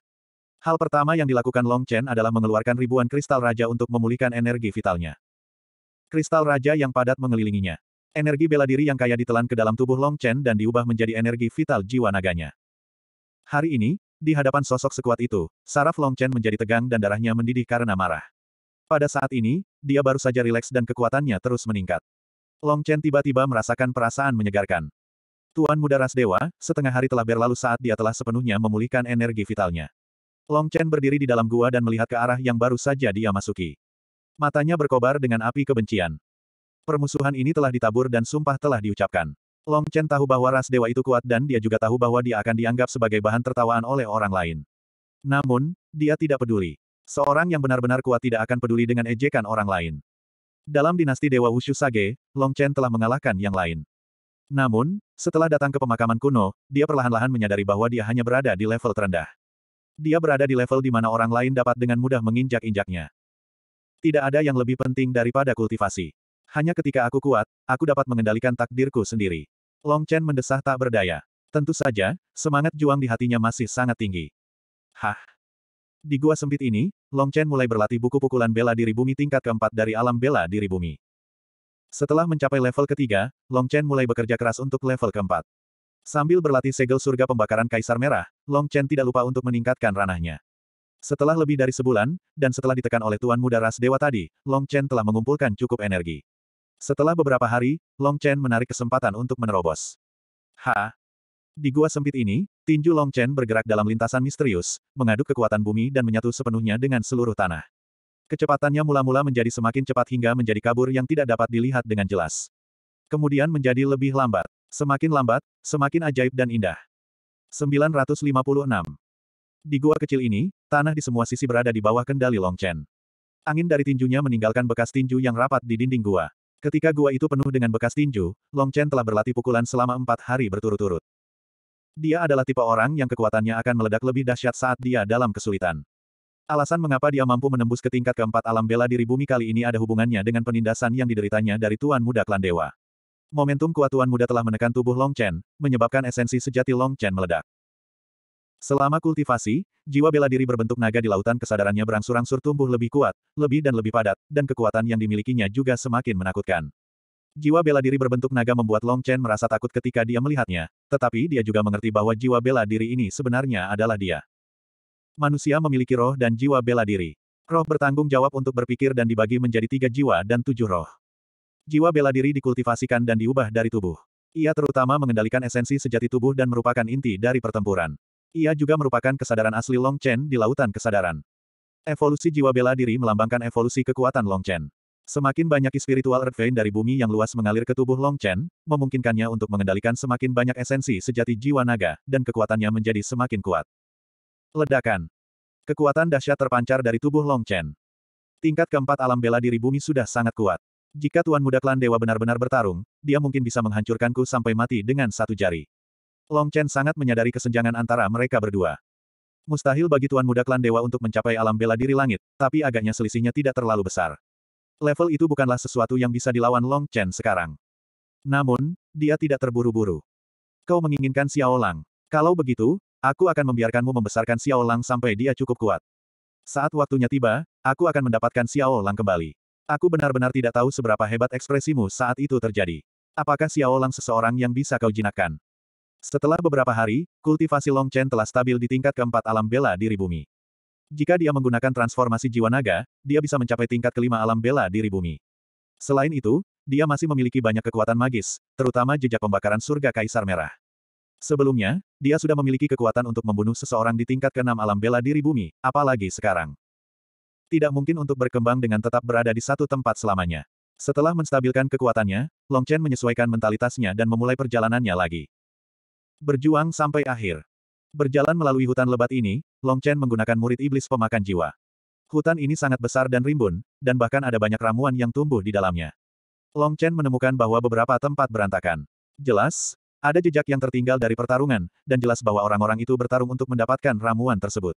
Hal pertama yang dilakukan Long Chen adalah mengeluarkan ribuan kristal raja untuk memulihkan energi vitalnya. Kristal raja yang padat mengelilinginya. Energi bela diri yang kaya ditelan ke dalam tubuh Long Chen dan diubah menjadi energi vital jiwa naganya. Hari ini, di hadapan sosok sekuat itu, saraf Long Chen menjadi tegang dan darahnya mendidih karena marah. Pada saat ini, dia baru saja rileks dan kekuatannya terus meningkat. Long Chen tiba-tiba merasakan perasaan menyegarkan. Tuan Muda Ras Dewa, setengah hari telah berlalu saat dia telah sepenuhnya memulihkan energi vitalnya. Long Chen berdiri di dalam gua dan melihat ke arah yang baru saja dia masuki. Matanya berkobar dengan api kebencian. Permusuhan ini telah ditabur dan sumpah telah diucapkan. Long Chen tahu bahwa ras dewa itu kuat dan dia juga tahu bahwa dia akan dianggap sebagai bahan tertawaan oleh orang lain. Namun, dia tidak peduli. Seorang yang benar-benar kuat tidak akan peduli dengan ejekan orang lain. Dalam dinasti Dewa Wushu Sage, Long Chen telah mengalahkan yang lain. Namun, setelah datang ke pemakaman kuno, dia perlahan-lahan menyadari bahwa dia hanya berada di level terendah. Dia berada di level di mana orang lain dapat dengan mudah menginjak-injaknya. Tidak ada yang lebih penting daripada kultivasi. Hanya ketika aku kuat, aku dapat mengendalikan takdirku sendiri. Long Chen mendesah tak berdaya. Tentu saja, semangat juang di hatinya masih sangat tinggi. Hah. Di gua sempit ini, Long Chen mulai berlatih buku pukulan bela diri bumi tingkat keempat dari alam bela diri bumi. Setelah mencapai level ketiga, Long Chen mulai bekerja keras untuk level keempat. Sambil berlatih segel surga pembakaran Kaisar Merah, Long Chen tidak lupa untuk meningkatkan ranahnya. Setelah lebih dari sebulan, dan setelah ditekan oleh Tuan Muda Ras Dewa tadi, Long Chen telah mengumpulkan cukup energi. Setelah beberapa hari, Long Chen menarik kesempatan untuk menerobos. Ha! Di gua sempit ini, tinju Long Chen bergerak dalam lintasan misterius, mengaduk kekuatan bumi dan menyatu sepenuhnya dengan seluruh tanah. Kecepatannya mula-mula menjadi semakin cepat hingga menjadi kabur yang tidak dapat dilihat dengan jelas. Kemudian menjadi lebih lambat. Semakin lambat, semakin ajaib dan indah. 956. Di gua kecil ini, tanah di semua sisi berada di bawah kendali Long Chen. Angin dari tinjunya meninggalkan bekas tinju yang rapat di dinding gua. Ketika gua itu penuh dengan bekas tinju, Long Chen telah berlatih pukulan selama empat hari berturut-turut. Dia adalah tipe orang yang kekuatannya akan meledak lebih dahsyat saat dia dalam kesulitan. Alasan mengapa dia mampu menembus ke tingkat keempat alam bela diri bumi kali ini ada hubungannya dengan penindasan yang dideritanya dari Tuan Muda Klan Dewa. Momentum kuatuan Muda telah menekan tubuh Long Chen, menyebabkan esensi sejati Long Chen meledak. Selama kultivasi, jiwa bela diri berbentuk naga di lautan kesadarannya berangsur-angsur tumbuh lebih kuat, lebih dan lebih padat, dan kekuatan yang dimilikinya juga semakin menakutkan. Jiwa bela diri berbentuk naga membuat Long Chen merasa takut ketika dia melihatnya, tetapi dia juga mengerti bahwa jiwa bela diri ini sebenarnya adalah dia. Manusia memiliki roh dan jiwa bela diri. Roh bertanggung jawab untuk berpikir dan dibagi menjadi tiga jiwa dan tujuh roh. Jiwa bela diri dikultivasikan dan diubah dari tubuh. Ia terutama mengendalikan esensi sejati tubuh dan merupakan inti dari pertempuran. Ia juga merupakan kesadaran asli Long Chen di lautan kesadaran. Evolusi jiwa bela diri melambangkan evolusi kekuatan Long Chen. Semakin banyak spiritual earth vein dari bumi yang luas mengalir ke tubuh Long Chen, memungkinkannya untuk mengendalikan semakin banyak esensi sejati jiwa naga, dan kekuatannya menjadi semakin kuat. Ledakan. Kekuatan dahsyat terpancar dari tubuh Long Chen. Tingkat keempat alam bela diri bumi sudah sangat kuat. Jika Tuan Muda Klan Dewa benar-benar bertarung, dia mungkin bisa menghancurkanku sampai mati dengan satu jari. Long Chen sangat menyadari kesenjangan antara mereka berdua. Mustahil bagi Tuan Muda Klan Dewa untuk mencapai alam bela diri langit, tapi agaknya selisihnya tidak terlalu besar. Level itu bukanlah sesuatu yang bisa dilawan Long Chen sekarang. Namun, dia tidak terburu-buru. Kau menginginkan Xiao Lang. Kalau begitu, aku akan membiarkanmu membesarkan Xiao Lang sampai dia cukup kuat. Saat waktunya tiba, aku akan mendapatkan Xiao Lang kembali. Aku benar-benar tidak tahu seberapa hebat ekspresimu saat itu terjadi. Apakah Xiao Lang seseorang yang bisa kau jinakkan? Setelah beberapa hari, kultivasi Long Chen telah stabil di tingkat keempat alam bela diri bumi. Jika dia menggunakan transformasi jiwa naga, dia bisa mencapai tingkat kelima alam bela diri bumi. Selain itu, dia masih memiliki banyak kekuatan magis, terutama jejak pembakaran surga Kaisar Merah. Sebelumnya, dia sudah memiliki kekuatan untuk membunuh seseorang di tingkat keenam alam bela diri bumi, apalagi sekarang. Tidak mungkin untuk berkembang dengan tetap berada di satu tempat selamanya. Setelah menstabilkan kekuatannya, Long Chen menyesuaikan mentalitasnya dan memulai perjalanannya lagi. Berjuang sampai akhir. Berjalan melalui hutan lebat ini, Long Chen menggunakan murid iblis pemakan jiwa. Hutan ini sangat besar dan rimbun, dan bahkan ada banyak ramuan yang tumbuh di dalamnya. Long Chen menemukan bahwa beberapa tempat berantakan. Jelas, ada jejak yang tertinggal dari pertarungan, dan jelas bahwa orang-orang itu bertarung untuk mendapatkan ramuan tersebut.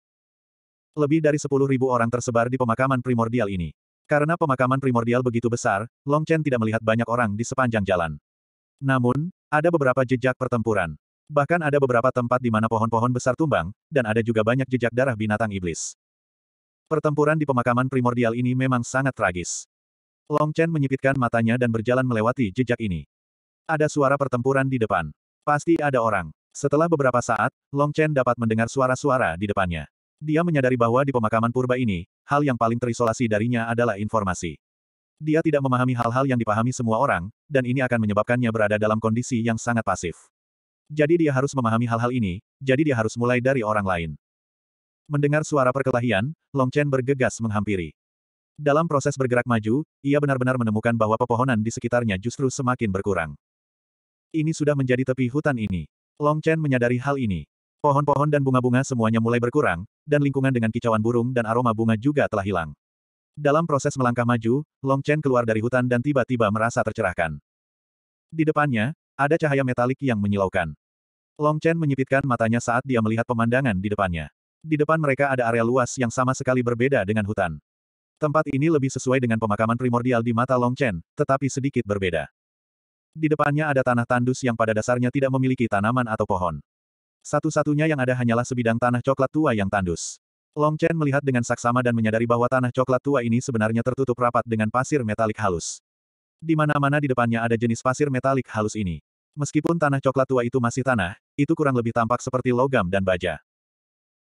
Lebih dari 10.000 orang tersebar di pemakaman primordial ini. Karena pemakaman primordial begitu besar, Long Chen tidak melihat banyak orang di sepanjang jalan. Namun, ada beberapa jejak pertempuran. Bahkan ada beberapa tempat di mana pohon-pohon besar tumbang, dan ada juga banyak jejak darah binatang iblis. Pertempuran di pemakaman primordial ini memang sangat tragis. Long Chen menyipitkan matanya dan berjalan melewati jejak ini. Ada suara pertempuran di depan. Pasti ada orang. Setelah beberapa saat, Long Chen dapat mendengar suara-suara di depannya. Dia menyadari bahwa di pemakaman purba ini, hal yang paling terisolasi darinya adalah informasi. Dia tidak memahami hal-hal yang dipahami semua orang, dan ini akan menyebabkannya berada dalam kondisi yang sangat pasif. Jadi dia harus memahami hal-hal ini, jadi dia harus mulai dari orang lain. Mendengar suara perkelahian, Long Chen bergegas menghampiri. Dalam proses bergerak maju, ia benar-benar menemukan bahwa pepohonan di sekitarnya justru semakin berkurang. Ini sudah menjadi tepi hutan ini. Long Chen menyadari hal ini. Pohon-pohon dan bunga-bunga semuanya mulai berkurang, dan lingkungan dengan kicauan burung dan aroma bunga juga telah hilang. Dalam proses melangkah maju, Long Chen keluar dari hutan dan tiba-tiba merasa tercerahkan. Di depannya, ada cahaya metalik yang menyilaukan. Long Chen menyipitkan matanya saat dia melihat pemandangan di depannya. Di depan mereka ada area luas yang sama sekali berbeda dengan hutan. Tempat ini lebih sesuai dengan pemakaman primordial di mata Long Chen, tetapi sedikit berbeda. Di depannya ada tanah tandus yang pada dasarnya tidak memiliki tanaman atau pohon. Satu-satunya yang ada hanyalah sebidang tanah coklat tua yang tandus. Long Chen melihat dengan saksama dan menyadari bahwa tanah coklat tua ini sebenarnya tertutup rapat dengan pasir metalik halus. Di mana-mana di depannya ada jenis pasir metalik halus ini. Meskipun tanah coklat tua itu masih tanah, itu kurang lebih tampak seperti logam dan baja.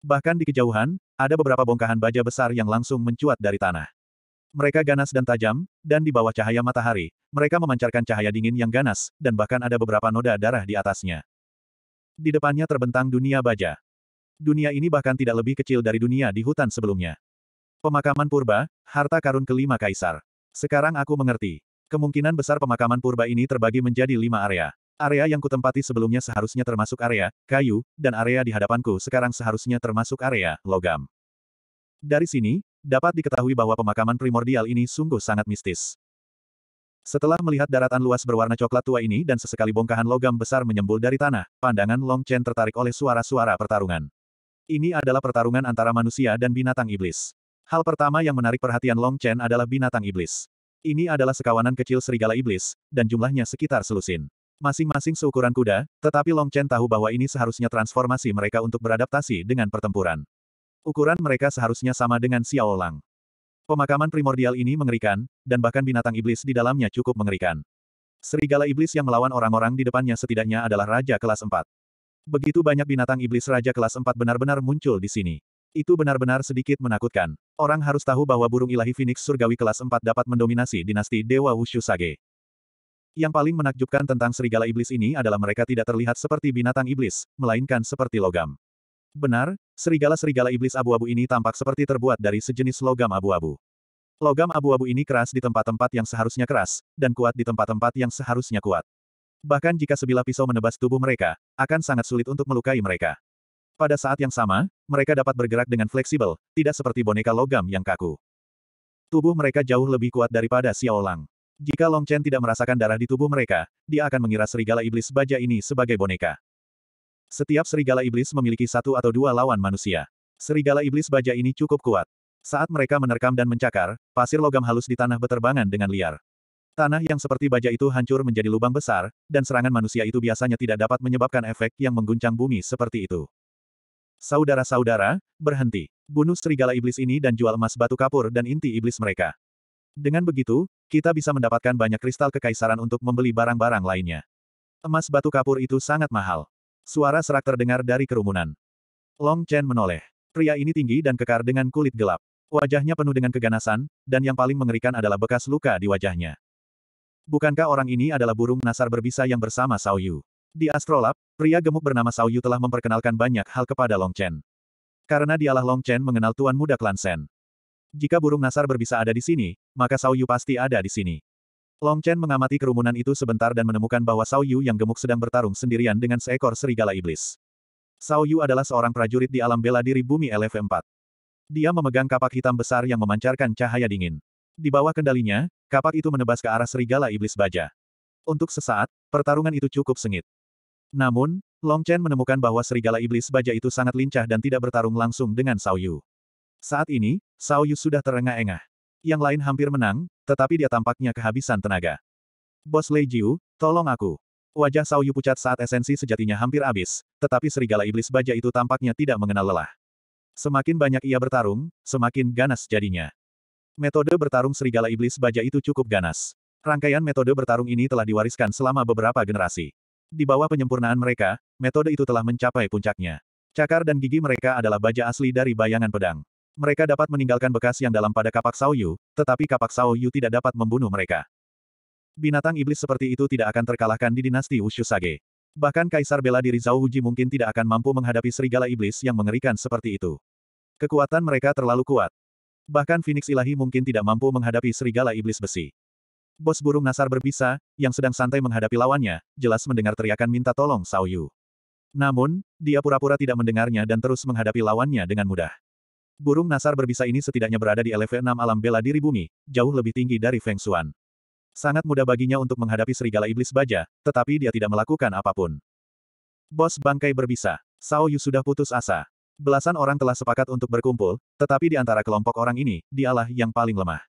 Bahkan di kejauhan, ada beberapa bongkahan baja besar yang langsung mencuat dari tanah. Mereka ganas dan tajam, dan di bawah cahaya matahari, mereka memancarkan cahaya dingin yang ganas, dan bahkan ada beberapa noda darah di atasnya. Di depannya terbentang dunia baja. Dunia ini bahkan tidak lebih kecil dari dunia di hutan sebelumnya. Pemakaman purba, harta karun kelima kaisar. Sekarang aku mengerti. Kemungkinan besar pemakaman purba ini terbagi menjadi lima area. Area yang kutempati sebelumnya seharusnya termasuk area kayu, dan area di hadapanku sekarang seharusnya termasuk area logam. Dari sini, dapat diketahui bahwa pemakaman primordial ini sungguh sangat mistis. Setelah melihat daratan luas berwarna coklat tua ini dan sesekali bongkahan logam besar menyembul dari tanah, pandangan Long Chen tertarik oleh suara-suara pertarungan. Ini adalah pertarungan antara manusia dan binatang iblis. Hal pertama yang menarik perhatian Long Chen adalah binatang iblis. Ini adalah sekawanan kecil serigala iblis, dan jumlahnya sekitar selusin. Masing-masing seukuran kuda, tetapi Long Chen tahu bahwa ini seharusnya transformasi mereka untuk beradaptasi dengan pertempuran. Ukuran mereka seharusnya sama dengan Xiao Lang. Pemakaman primordial ini mengerikan, dan bahkan binatang iblis di dalamnya cukup mengerikan. Serigala iblis yang melawan orang-orang di depannya setidaknya adalah Raja Kelas 4. Begitu banyak binatang iblis Raja Kelas 4 benar-benar muncul di sini. Itu benar-benar sedikit menakutkan. Orang harus tahu bahwa burung ilahi Phoenix surgawi kelas 4 dapat mendominasi dinasti Dewa Wushu Sage. Yang paling menakjubkan tentang serigala iblis ini adalah mereka tidak terlihat seperti binatang iblis, melainkan seperti logam. Benar, serigala-serigala iblis abu-abu ini tampak seperti terbuat dari sejenis logam abu-abu. Logam abu-abu ini keras di tempat-tempat yang seharusnya keras, dan kuat di tempat-tempat yang seharusnya kuat. Bahkan jika sebilah pisau menebas tubuh mereka, akan sangat sulit untuk melukai mereka. Pada saat yang sama, mereka dapat bergerak dengan fleksibel, tidak seperti boneka logam yang kaku. Tubuh mereka jauh lebih kuat daripada Xiaolang. Jika Long Chen tidak merasakan darah di tubuh mereka, dia akan mengira serigala iblis baja ini sebagai boneka. Setiap serigala iblis memiliki satu atau dua lawan manusia. Serigala iblis baja ini cukup kuat. Saat mereka menerkam dan mencakar, pasir logam halus di tanah beterbangan dengan liar. Tanah yang seperti baja itu hancur menjadi lubang besar, dan serangan manusia itu biasanya tidak dapat menyebabkan efek yang mengguncang bumi seperti itu. Saudara-saudara, berhenti. Bunuh serigala iblis ini dan jual emas batu kapur dan inti iblis mereka. Dengan begitu, kita bisa mendapatkan banyak kristal kekaisaran untuk membeli barang-barang lainnya. Emas batu kapur itu sangat mahal. Suara serak terdengar dari kerumunan. Long Chen menoleh. Pria ini tinggi dan kekar dengan kulit gelap. Wajahnya penuh dengan keganasan, dan yang paling mengerikan adalah bekas luka di wajahnya. Bukankah orang ini adalah burung nasar berbisa yang bersama Sao Yu? Di Astrolab, pria gemuk bernama Sao Yu telah memperkenalkan banyak hal kepada Long Chen. Karena dialah Long Chen mengenal tuan muda klan Sen. Jika burung nasar berbisa ada di sini, maka Sao Yu pasti ada di sini. Long Chen mengamati kerumunan itu sebentar dan menemukan bahwa Sao Yu yang gemuk sedang bertarung sendirian dengan seekor serigala iblis. Sao Yu adalah seorang prajurit di alam bela diri bumi LF4. Dia memegang kapak hitam besar yang memancarkan cahaya dingin. Di bawah kendalinya, kapak itu menebas ke arah serigala iblis baja. Untuk sesaat, pertarungan itu cukup sengit. Namun, Long Chen menemukan bahwa serigala iblis baja itu sangat lincah dan tidak bertarung langsung dengan Sao Yu. Saat ini, Sao Yu sudah terengah-engah. Yang lain hampir menang, tetapi dia tampaknya kehabisan tenaga. Bos Lei Jiu, tolong aku. Wajah Sao Yu pucat saat esensi sejatinya hampir habis, tetapi serigala iblis baja itu tampaknya tidak mengenal lelah. Semakin banyak ia bertarung, semakin ganas jadinya. Metode bertarung serigala iblis baja itu cukup ganas. Rangkaian metode bertarung ini telah diwariskan selama beberapa generasi. Di bawah penyempurnaan mereka, metode itu telah mencapai puncaknya. Cakar dan gigi mereka adalah baja asli dari bayangan pedang. Mereka dapat meninggalkan bekas yang dalam pada kapak Sauyu, tetapi kapak Sauyu tidak dapat membunuh mereka. Binatang iblis seperti itu tidak akan terkalahkan di dinasti Wushu Sage. Bahkan Kaisar bela diri Zhao Huji mungkin tidak akan mampu menghadapi serigala iblis yang mengerikan seperti itu. Kekuatan mereka terlalu kuat. Bahkan Phoenix Ilahi mungkin tidak mampu menghadapi serigala iblis besi. Bos burung nasar berbisa, yang sedang santai menghadapi lawannya, jelas mendengar teriakan minta tolong Sauyu. Namun, dia pura-pura tidak mendengarnya dan terus menghadapi lawannya dengan mudah. Burung nasar berbisa ini setidaknya berada di LV6 alam bela diri bumi, jauh lebih tinggi dari Feng Xuan. Sangat mudah baginya untuk menghadapi serigala iblis baja, tetapi dia tidak melakukan apapun. Bos bangkai berbisa, Sao Yu sudah putus asa. Belasan orang telah sepakat untuk berkumpul, tetapi di antara kelompok orang ini, dialah yang paling lemah.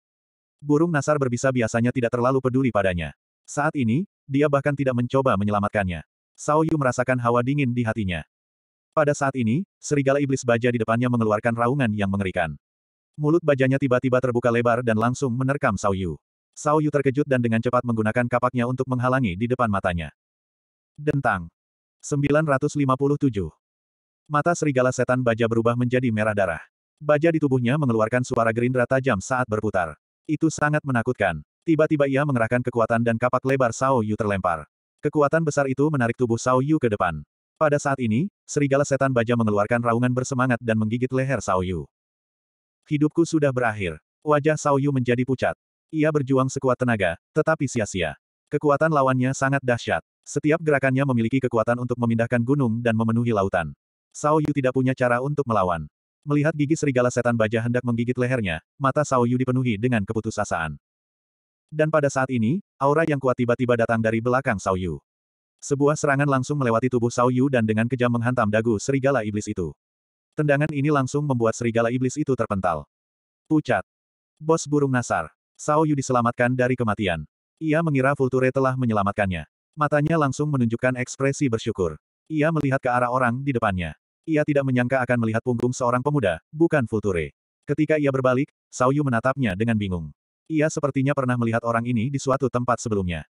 Burung nasar berbisa biasanya tidak terlalu peduli padanya. Saat ini, dia bahkan tidak mencoba menyelamatkannya. Sao Yu merasakan hawa dingin di hatinya. Pada saat ini, serigala iblis baja di depannya mengeluarkan raungan yang mengerikan. Mulut bajanya tiba-tiba terbuka lebar dan langsung menerkam Sao Yu. Sao Yu terkejut dan dengan cepat menggunakan kapaknya untuk menghalangi di depan matanya. Dentang. 957. Mata serigala setan baja berubah menjadi merah darah. Baja di tubuhnya mengeluarkan suara gerindra tajam saat berputar. Itu sangat menakutkan. Tiba-tiba ia mengerahkan kekuatan dan kapak lebar Sao Yu terlempar. Kekuatan besar itu menarik tubuh Sao Yu ke depan. Pada saat ini, serigala setan baja mengeluarkan raungan bersemangat dan menggigit leher Saoyu. Hidupku sudah berakhir. Wajah Yu menjadi pucat. Ia berjuang sekuat tenaga, tetapi sia-sia. Kekuatan lawannya sangat dahsyat. Setiap gerakannya memiliki kekuatan untuk memindahkan gunung dan memenuhi lautan. Sao Yu tidak punya cara untuk melawan. Melihat gigi serigala setan baja hendak menggigit lehernya, mata Sao Yu dipenuhi dengan keputusasaan. Dan pada saat ini, aura yang kuat tiba-tiba datang dari belakang Sao Yu. Sebuah serangan langsung melewati tubuh Sao Yu dan dengan kejam menghantam dagu serigala iblis itu. Tendangan ini langsung membuat serigala iblis itu terpental. Pucat. Bos burung nasar. Sao Yu diselamatkan dari kematian. Ia mengira Vulture telah menyelamatkannya. Matanya langsung menunjukkan ekspresi bersyukur. Ia melihat ke arah orang di depannya. Ia tidak menyangka akan melihat punggung seorang pemuda, bukan Vulture. Ketika ia berbalik, Sao Yu menatapnya dengan bingung. Ia sepertinya pernah melihat orang ini di suatu tempat sebelumnya.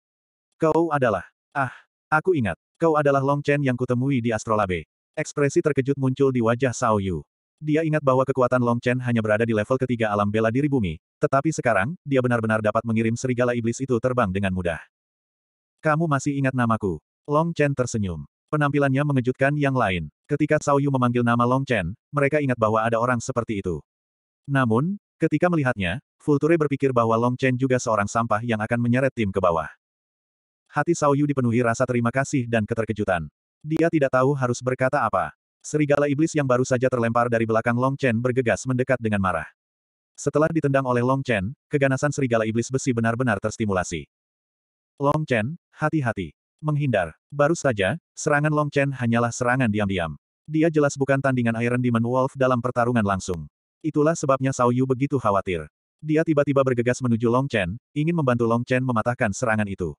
Kau adalah... Ah, Aku ingat, kau adalah Long Chen yang kutemui di Astrolabe. Ekspresi terkejut muncul di wajah Sao Yu. Dia ingat bahwa kekuatan Long Chen hanya berada di level ketiga alam bela diri bumi, tetapi sekarang, dia benar-benar dapat mengirim serigala iblis itu terbang dengan mudah. Kamu masih ingat namaku? Long Chen tersenyum. Penampilannya mengejutkan yang lain. Ketika Sao Yu memanggil nama Long Chen, mereka ingat bahwa ada orang seperti itu. Namun, ketika melihatnya, Fulture berpikir bahwa Long Chen juga seorang sampah yang akan menyeret tim ke bawah. Hati Yu dipenuhi rasa terima kasih dan keterkejutan. Dia tidak tahu harus berkata apa. Serigala iblis yang baru saja terlempar dari belakang Long Chen bergegas mendekat dengan marah. Setelah ditendang oleh Long Chen, keganasan serigala iblis besi benar-benar terstimulasi. Long Chen, hati-hati. Menghindar. Baru saja, serangan Long Chen hanyalah serangan diam-diam. Dia jelas bukan tandingan Iron Demon Wolf dalam pertarungan langsung. Itulah sebabnya Sao Yu begitu khawatir. Dia tiba-tiba bergegas menuju Long Chen, ingin membantu Long Chen mematahkan serangan itu.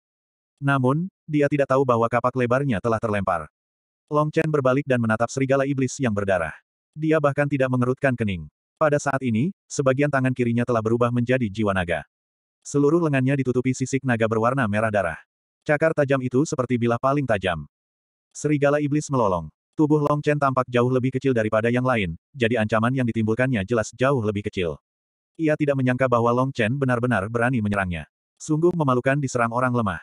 Namun, dia tidak tahu bahwa kapak lebarnya telah terlempar. Long Chen berbalik dan menatap serigala iblis yang berdarah. Dia bahkan tidak mengerutkan kening. Pada saat ini, sebagian tangan kirinya telah berubah menjadi jiwa naga. Seluruh lengannya ditutupi sisik naga berwarna merah darah. Cakar tajam itu seperti bilah paling tajam. Serigala iblis melolong. Tubuh Long Chen tampak jauh lebih kecil daripada yang lain, jadi ancaman yang ditimbulkannya jelas jauh lebih kecil. Ia tidak menyangka bahwa Long Chen benar-benar berani menyerangnya. Sungguh memalukan diserang orang lemah.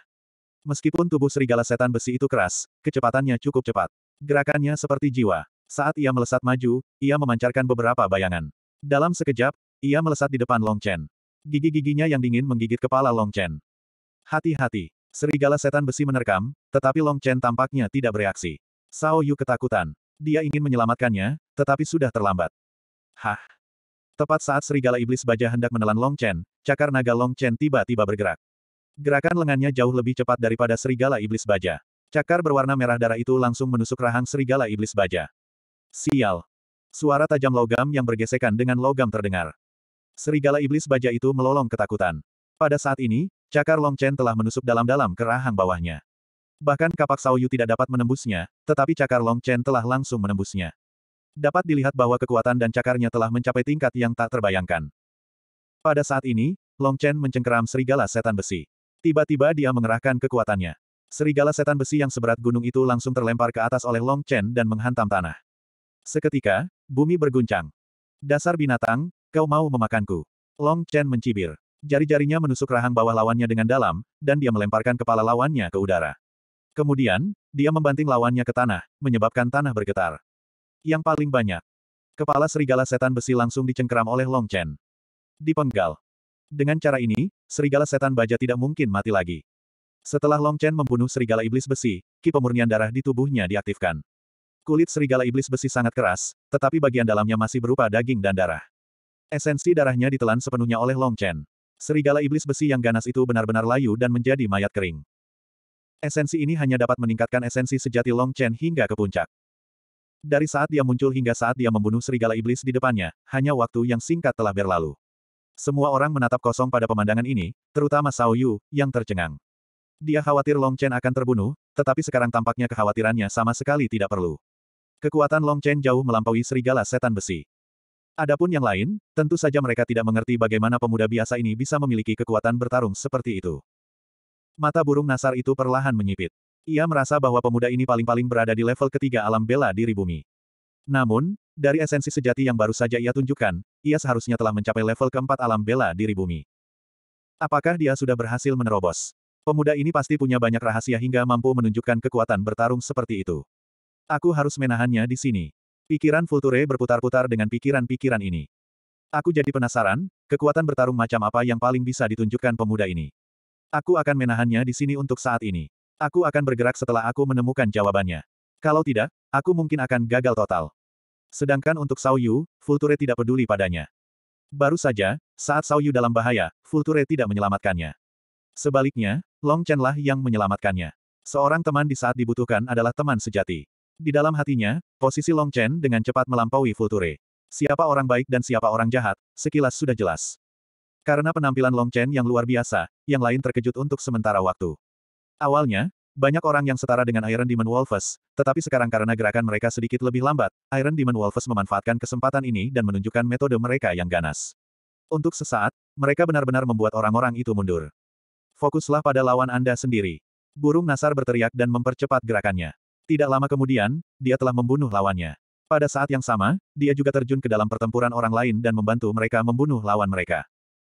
Meskipun tubuh serigala setan besi itu keras, kecepatannya cukup cepat. Gerakannya seperti jiwa. Saat ia melesat maju, ia memancarkan beberapa bayangan. Dalam sekejap, ia melesat di depan Long Chen. Gigi-giginya yang dingin menggigit kepala Long Chen. Hati-hati. Serigala setan besi menerkam, tetapi Long Chen tampaknya tidak bereaksi. Sao Yu ketakutan. Dia ingin menyelamatkannya, tetapi sudah terlambat. Hah. Tepat saat serigala iblis baja hendak menelan Long Chen, cakar naga Long Chen tiba-tiba bergerak. Gerakan lengannya jauh lebih cepat daripada serigala iblis baja. Cakar berwarna merah darah itu langsung menusuk rahang serigala iblis baja. Sial. Suara tajam logam yang bergesekan dengan logam terdengar. Serigala iblis baja itu melolong ketakutan. Pada saat ini, cakar Long Chen telah menusuk dalam-dalam ke rahang bawahnya. Bahkan kapak Yu tidak dapat menembusnya, tetapi cakar Long Chen telah langsung menembusnya. Dapat dilihat bahwa kekuatan dan cakarnya telah mencapai tingkat yang tak terbayangkan. Pada saat ini, Long Chen mencengkeram serigala setan besi. Tiba-tiba dia mengerahkan kekuatannya. Serigala setan besi yang seberat gunung itu langsung terlempar ke atas oleh Long Chen dan menghantam tanah. Seketika, bumi berguncang. Dasar binatang, kau mau memakanku. Long Chen mencibir. Jari-jarinya menusuk rahang bawah lawannya dengan dalam, dan dia melemparkan kepala lawannya ke udara. Kemudian, dia membanting lawannya ke tanah, menyebabkan tanah bergetar. Yang paling banyak. Kepala serigala setan besi langsung dicengkeram oleh Long Chen. Dipenggal. Dengan cara ini, serigala setan baja tidak mungkin mati lagi. Setelah Long Chen membunuh serigala iblis besi, ki pemurnian darah di tubuhnya diaktifkan. Kulit serigala iblis besi sangat keras, tetapi bagian dalamnya masih berupa daging dan darah. Esensi darahnya ditelan sepenuhnya oleh Long Chen. Serigala iblis besi yang ganas itu benar-benar layu dan menjadi mayat kering. Esensi ini hanya dapat meningkatkan esensi sejati Long Chen hingga ke puncak. Dari saat dia muncul hingga saat dia membunuh serigala iblis di depannya, hanya waktu yang singkat telah berlalu. Semua orang menatap kosong pada pemandangan ini, terutama Sao Yu, yang tercengang. Dia khawatir Long Chen akan terbunuh, tetapi sekarang tampaknya kekhawatirannya sama sekali tidak perlu. Kekuatan Long Chen jauh melampaui serigala setan besi. Adapun yang lain, tentu saja mereka tidak mengerti bagaimana pemuda biasa ini bisa memiliki kekuatan bertarung seperti itu. Mata burung nasar itu perlahan menyipit. Ia merasa bahwa pemuda ini paling-paling berada di level ketiga alam bela diri bumi. Namun, dari esensi sejati yang baru saja ia tunjukkan, ia seharusnya telah mencapai level keempat alam bela diri bumi. Apakah dia sudah berhasil menerobos? Pemuda ini pasti punya banyak rahasia hingga mampu menunjukkan kekuatan bertarung seperti itu. Aku harus menahannya di sini. Pikiran Fulture berputar-putar dengan pikiran-pikiran ini. Aku jadi penasaran, kekuatan bertarung macam apa yang paling bisa ditunjukkan pemuda ini. Aku akan menahannya di sini untuk saat ini. Aku akan bergerak setelah aku menemukan jawabannya. Kalau tidak, aku mungkin akan gagal total. Sedangkan untuk Sao Yu, Fulture tidak peduli padanya. Baru saja, saat Sao Yu dalam bahaya, Fulture tidak menyelamatkannya. Sebaliknya, Long Chen lah yang menyelamatkannya. Seorang teman di saat dibutuhkan adalah teman sejati. Di dalam hatinya, posisi Long Chen dengan cepat melampaui Fulture. Siapa orang baik dan siapa orang jahat, sekilas sudah jelas. Karena penampilan Long Chen yang luar biasa, yang lain terkejut untuk sementara waktu. Awalnya, banyak orang yang setara dengan Iron Demon Wolves, tetapi sekarang karena gerakan mereka sedikit lebih lambat, Iron Demon Wolves memanfaatkan kesempatan ini dan menunjukkan metode mereka yang ganas. Untuk sesaat, mereka benar-benar membuat orang-orang itu mundur. Fokuslah pada lawan Anda sendiri. Burung Nasar berteriak dan mempercepat gerakannya. Tidak lama kemudian, dia telah membunuh lawannya. Pada saat yang sama, dia juga terjun ke dalam pertempuran orang lain dan membantu mereka membunuh lawan mereka.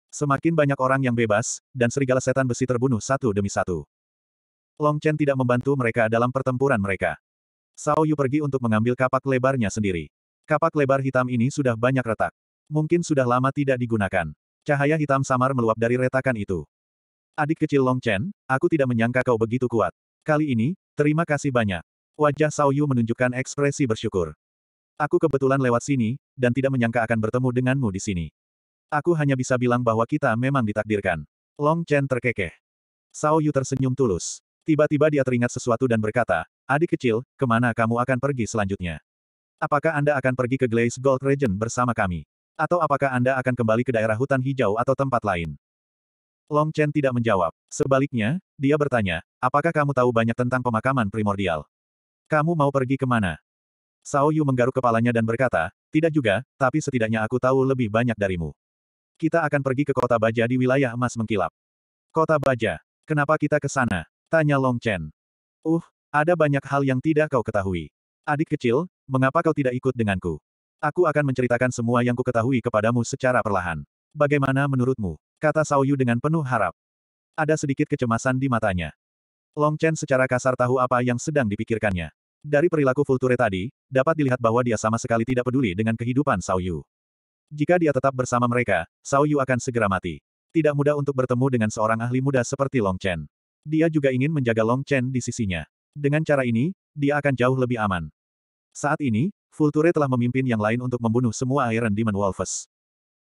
Semakin banyak orang yang bebas, dan serigala setan besi terbunuh satu demi satu. Long Chen tidak membantu mereka dalam pertempuran mereka. Sao Yu pergi untuk mengambil kapak lebarnya sendiri. Kapak lebar hitam ini sudah banyak retak. Mungkin sudah lama tidak digunakan. Cahaya hitam samar meluap dari retakan itu. Adik kecil Long Chen, aku tidak menyangka kau begitu kuat. Kali ini, terima kasih banyak. Wajah Sao Yu menunjukkan ekspresi bersyukur. Aku kebetulan lewat sini, dan tidak menyangka akan bertemu denganmu di sini. Aku hanya bisa bilang bahwa kita memang ditakdirkan. Long Chen terkekeh. Sao Yu tersenyum tulus. Tiba-tiba dia teringat sesuatu dan berkata, adik kecil, kemana kamu akan pergi selanjutnya? Apakah Anda akan pergi ke Glaze Gold Region bersama kami? Atau apakah Anda akan kembali ke daerah hutan hijau atau tempat lain? Long Chen tidak menjawab. Sebaliknya, dia bertanya, apakah kamu tahu banyak tentang pemakaman primordial? Kamu mau pergi kemana? Sao Yu menggaruk kepalanya dan berkata, tidak juga, tapi setidaknya aku tahu lebih banyak darimu. Kita akan pergi ke kota baja di wilayah emas mengkilap. Kota baja. Kenapa kita ke sana? Tanya Long Chen. Uh, ada banyak hal yang tidak kau ketahui. Adik kecil, mengapa kau tidak ikut denganku? Aku akan menceritakan semua yang kuketahui kepadamu secara perlahan. Bagaimana menurutmu? Kata Yu dengan penuh harap. Ada sedikit kecemasan di matanya. Long Chen secara kasar tahu apa yang sedang dipikirkannya. Dari perilaku Fulture tadi, dapat dilihat bahwa dia sama sekali tidak peduli dengan kehidupan Yu. Jika dia tetap bersama mereka, Yu akan segera mati. Tidak mudah untuk bertemu dengan seorang ahli muda seperti Long Chen dia juga ingin menjaga Long Chen di sisinya. Dengan cara ini, dia akan jauh lebih aman. Saat ini, Vulture telah memimpin yang lain untuk membunuh semua Iron Demon Wolves.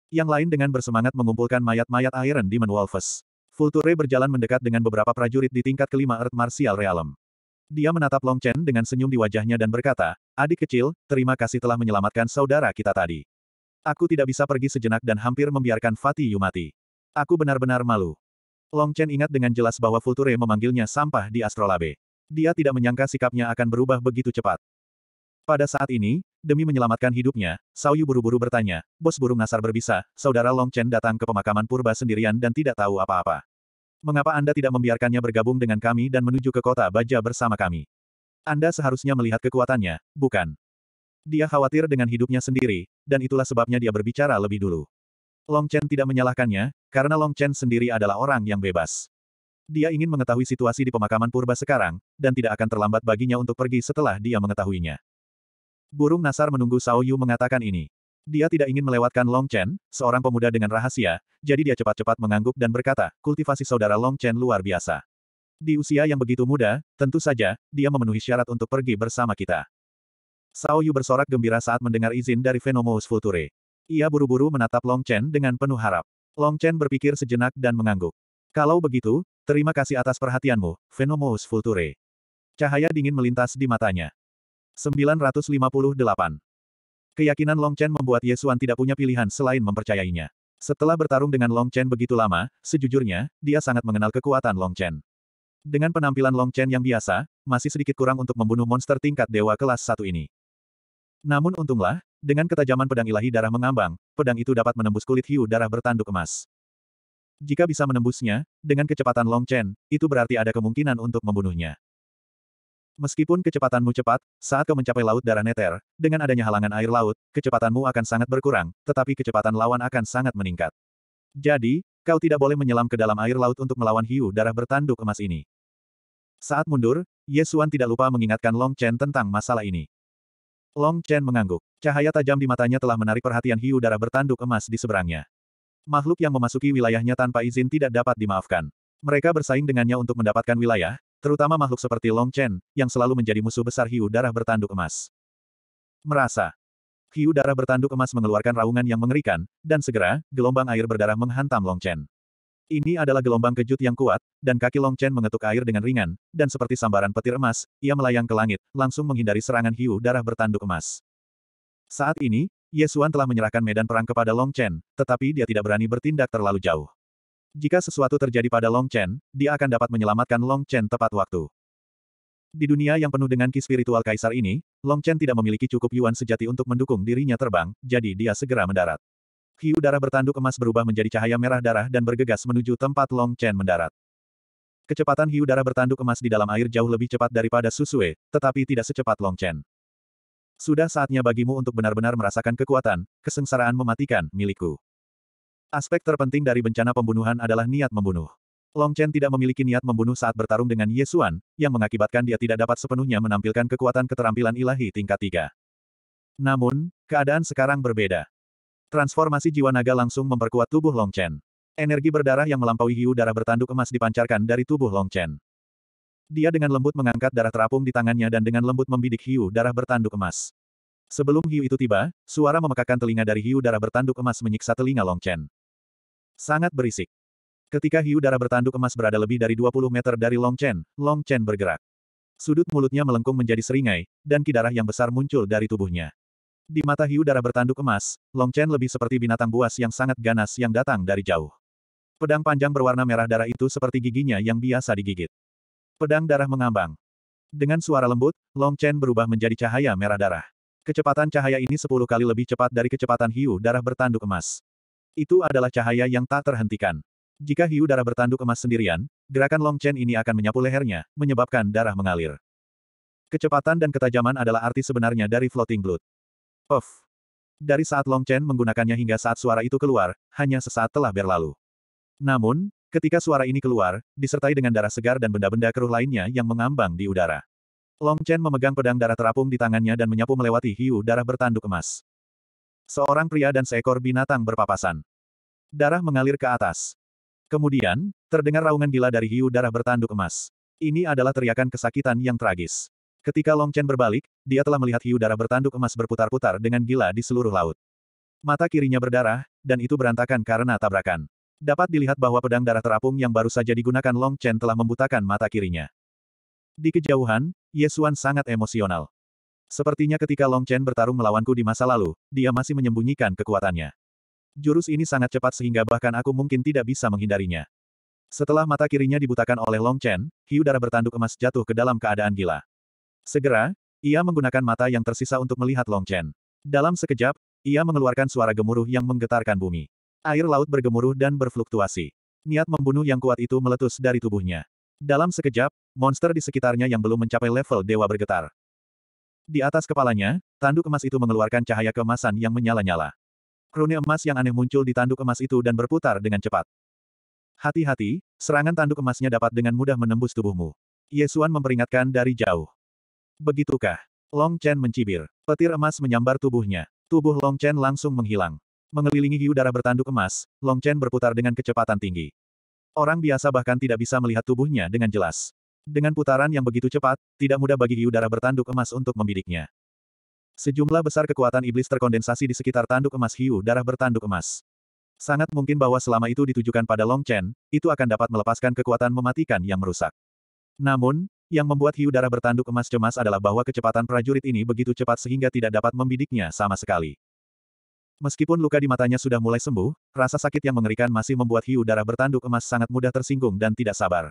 Yang lain dengan bersemangat mengumpulkan mayat-mayat Iron Demon Wolves. Vulture berjalan mendekat dengan beberapa prajurit di tingkat kelima Earth Martial Realm. Dia menatap Long Chen dengan senyum di wajahnya dan berkata, Adik kecil, terima kasih telah menyelamatkan saudara kita tadi. Aku tidak bisa pergi sejenak dan hampir membiarkan Fatih Yu mati. Aku benar-benar malu. Long Chen ingat dengan jelas bahwa Future memanggilnya sampah di Astrolabe. Dia tidak menyangka sikapnya akan berubah begitu cepat. Pada saat ini, demi menyelamatkan hidupnya, Sauyu buru-buru bertanya, bos burung nasar berbisa, saudara Long Chen datang ke pemakaman purba sendirian dan tidak tahu apa-apa. Mengapa Anda tidak membiarkannya bergabung dengan kami dan menuju ke kota baja bersama kami? Anda seharusnya melihat kekuatannya, bukan? Dia khawatir dengan hidupnya sendiri, dan itulah sebabnya dia berbicara lebih dulu. Long Chen tidak menyalahkannya, karena Long Chen sendiri adalah orang yang bebas. Dia ingin mengetahui situasi di pemakaman purba sekarang, dan tidak akan terlambat baginya untuk pergi setelah dia mengetahuinya. Burung Nasar menunggu Sao Yu mengatakan ini. Dia tidak ingin melewatkan Long Chen, seorang pemuda dengan rahasia, jadi dia cepat-cepat mengangguk dan berkata, kultivasi saudara Long Chen luar biasa. Di usia yang begitu muda, tentu saja, dia memenuhi syarat untuk pergi bersama kita. Sao Yu bersorak gembira saat mendengar izin dari Venomous Vulture. Ia buru-buru menatap Long Chen dengan penuh harap. Long Chen berpikir sejenak dan mengangguk. Kalau begitu, terima kasih atas perhatianmu, Venomous Vulture. Cahaya dingin melintas di matanya. 958. Keyakinan Long Chen membuat Ye tidak punya pilihan selain mempercayainya. Setelah bertarung dengan Long Chen begitu lama, sejujurnya, dia sangat mengenal kekuatan Long Chen. Dengan penampilan Long Chen yang biasa, masih sedikit kurang untuk membunuh monster tingkat dewa kelas satu ini. Namun untunglah, dengan ketajaman pedang ilahi darah mengambang, pedang itu dapat menembus kulit hiu darah bertanduk emas. Jika bisa menembusnya, dengan kecepatan Long Chen, itu berarti ada kemungkinan untuk membunuhnya. Meskipun kecepatanmu cepat, saat kau mencapai laut darah neter, dengan adanya halangan air laut, kecepatanmu akan sangat berkurang, tetapi kecepatan lawan akan sangat meningkat. Jadi, kau tidak boleh menyelam ke dalam air laut untuk melawan hiu darah bertanduk emas ini. Saat mundur, Yesuan tidak lupa mengingatkan Long Chen tentang masalah ini. Long Chen mengangguk. Cahaya tajam di matanya telah menarik perhatian hiu darah bertanduk emas di seberangnya. Makhluk yang memasuki wilayahnya tanpa izin tidak dapat dimaafkan. Mereka bersaing dengannya untuk mendapatkan wilayah, terutama makhluk seperti Long Chen, yang selalu menjadi musuh besar hiu darah bertanduk emas. Merasa. Hiu darah bertanduk emas mengeluarkan raungan yang mengerikan, dan segera, gelombang air berdarah menghantam Long Chen. Ini adalah gelombang kejut yang kuat, dan kaki Long Chen mengetuk air dengan ringan, dan seperti sambaran petir emas, ia melayang ke langit, langsung menghindari serangan hiu darah bertanduk emas. Saat ini, Yesuan telah menyerahkan medan perang kepada Long Chen, tetapi dia tidak berani bertindak terlalu jauh. Jika sesuatu terjadi pada Long Chen, dia akan dapat menyelamatkan Long Chen tepat waktu. Di dunia yang penuh dengan ki spiritual kaisar ini, Long Chen tidak memiliki cukup yuan sejati untuk mendukung dirinya terbang, jadi dia segera mendarat. Hiu darah bertanduk emas berubah menjadi cahaya merah darah dan bergegas menuju tempat Long Chen mendarat. Kecepatan hiu darah bertanduk emas di dalam air jauh lebih cepat daripada Susue, tetapi tidak secepat Long Chen. Sudah saatnya bagimu untuk benar-benar merasakan kekuatan, kesengsaraan mematikan, milikku. Aspek terpenting dari bencana pembunuhan adalah niat membunuh. Long Chen tidak memiliki niat membunuh saat bertarung dengan Ye Xuan, yang mengakibatkan dia tidak dapat sepenuhnya menampilkan kekuatan keterampilan ilahi tingkat 3. Namun, keadaan sekarang berbeda. Transformasi jiwa naga langsung memperkuat tubuh Long Chen. Energi berdarah yang melampaui hiu darah bertanduk emas dipancarkan dari tubuh Long Chen. Dia dengan lembut mengangkat darah terapung di tangannya dan dengan lembut membidik hiu darah bertanduk emas. Sebelum hiu itu tiba, suara memekakan telinga dari hiu darah bertanduk emas menyiksa telinga Long Chen. Sangat berisik. Ketika hiu darah bertanduk emas berada lebih dari 20 meter dari Long Chen, Long Chen bergerak. Sudut mulutnya melengkung menjadi seringai, dan kidarah yang besar muncul dari tubuhnya. Di mata hiu darah bertanduk emas, Long Chen lebih seperti binatang buas yang sangat ganas yang datang dari jauh. Pedang panjang berwarna merah darah itu seperti giginya yang biasa digigit. Pedang darah mengambang. Dengan suara lembut, Long Chen berubah menjadi cahaya merah darah. Kecepatan cahaya ini sepuluh kali lebih cepat dari kecepatan hiu darah bertanduk emas. Itu adalah cahaya yang tak terhentikan. Jika hiu darah bertanduk emas sendirian, gerakan Long Chen ini akan menyapu lehernya, menyebabkan darah mengalir. Kecepatan dan ketajaman adalah arti sebenarnya dari floating blood. Of. Dari saat Long Chen menggunakannya hingga saat suara itu keluar, hanya sesaat telah berlalu. Namun, ketika suara ini keluar, disertai dengan darah segar dan benda-benda keruh lainnya yang mengambang di udara. Long Chen memegang pedang darah terapung di tangannya dan menyapu melewati hiu darah bertanduk emas. Seorang pria dan seekor binatang berpapasan. Darah mengalir ke atas. Kemudian, terdengar raungan gila dari hiu darah bertanduk emas. Ini adalah teriakan kesakitan yang tragis. Ketika Long Chen berbalik, dia telah melihat hiu darah bertanduk emas berputar-putar dengan gila di seluruh laut. Mata kirinya berdarah, dan itu berantakan karena tabrakan. Dapat dilihat bahwa pedang darah terapung yang baru saja digunakan Long Chen telah membutakan mata kirinya. Di kejauhan, Yesuan sangat emosional. Sepertinya ketika Long Chen bertarung melawanku di masa lalu, dia masih menyembunyikan kekuatannya. Jurus ini sangat cepat sehingga bahkan aku mungkin tidak bisa menghindarinya. Setelah mata kirinya dibutakan oleh Long Chen, hiu darah bertanduk emas jatuh ke dalam keadaan gila. Segera, ia menggunakan mata yang tersisa untuk melihat Long Chen. Dalam sekejap, ia mengeluarkan suara gemuruh yang menggetarkan bumi. Air laut bergemuruh dan berfluktuasi. Niat membunuh yang kuat itu meletus dari tubuhnya. Dalam sekejap, monster di sekitarnya yang belum mencapai level dewa bergetar. Di atas kepalanya, tanduk emas itu mengeluarkan cahaya kemasan yang menyala-nyala. Krone emas yang aneh muncul di tanduk emas itu dan berputar dengan cepat. Hati-hati, serangan tanduk emasnya dapat dengan mudah menembus tubuhmu. Yesuan memperingatkan dari jauh. Begitukah? Long Chen mencibir. Petir emas menyambar tubuhnya. Tubuh Long Chen langsung menghilang. Mengelilingi hiu darah bertanduk emas, Long Chen berputar dengan kecepatan tinggi. Orang biasa bahkan tidak bisa melihat tubuhnya dengan jelas. Dengan putaran yang begitu cepat, tidak mudah bagi hiu darah bertanduk emas untuk membidiknya. Sejumlah besar kekuatan iblis terkondensasi di sekitar tanduk emas hiu darah bertanduk emas. Sangat mungkin bahwa selama itu ditujukan pada Long Chen, itu akan dapat melepaskan kekuatan mematikan yang merusak. Namun, yang membuat hiu darah bertanduk emas cemas adalah bahwa kecepatan prajurit ini begitu cepat sehingga tidak dapat membidiknya sama sekali. Meskipun luka di matanya sudah mulai sembuh, rasa sakit yang mengerikan masih membuat hiu darah bertanduk emas sangat mudah tersinggung dan tidak sabar.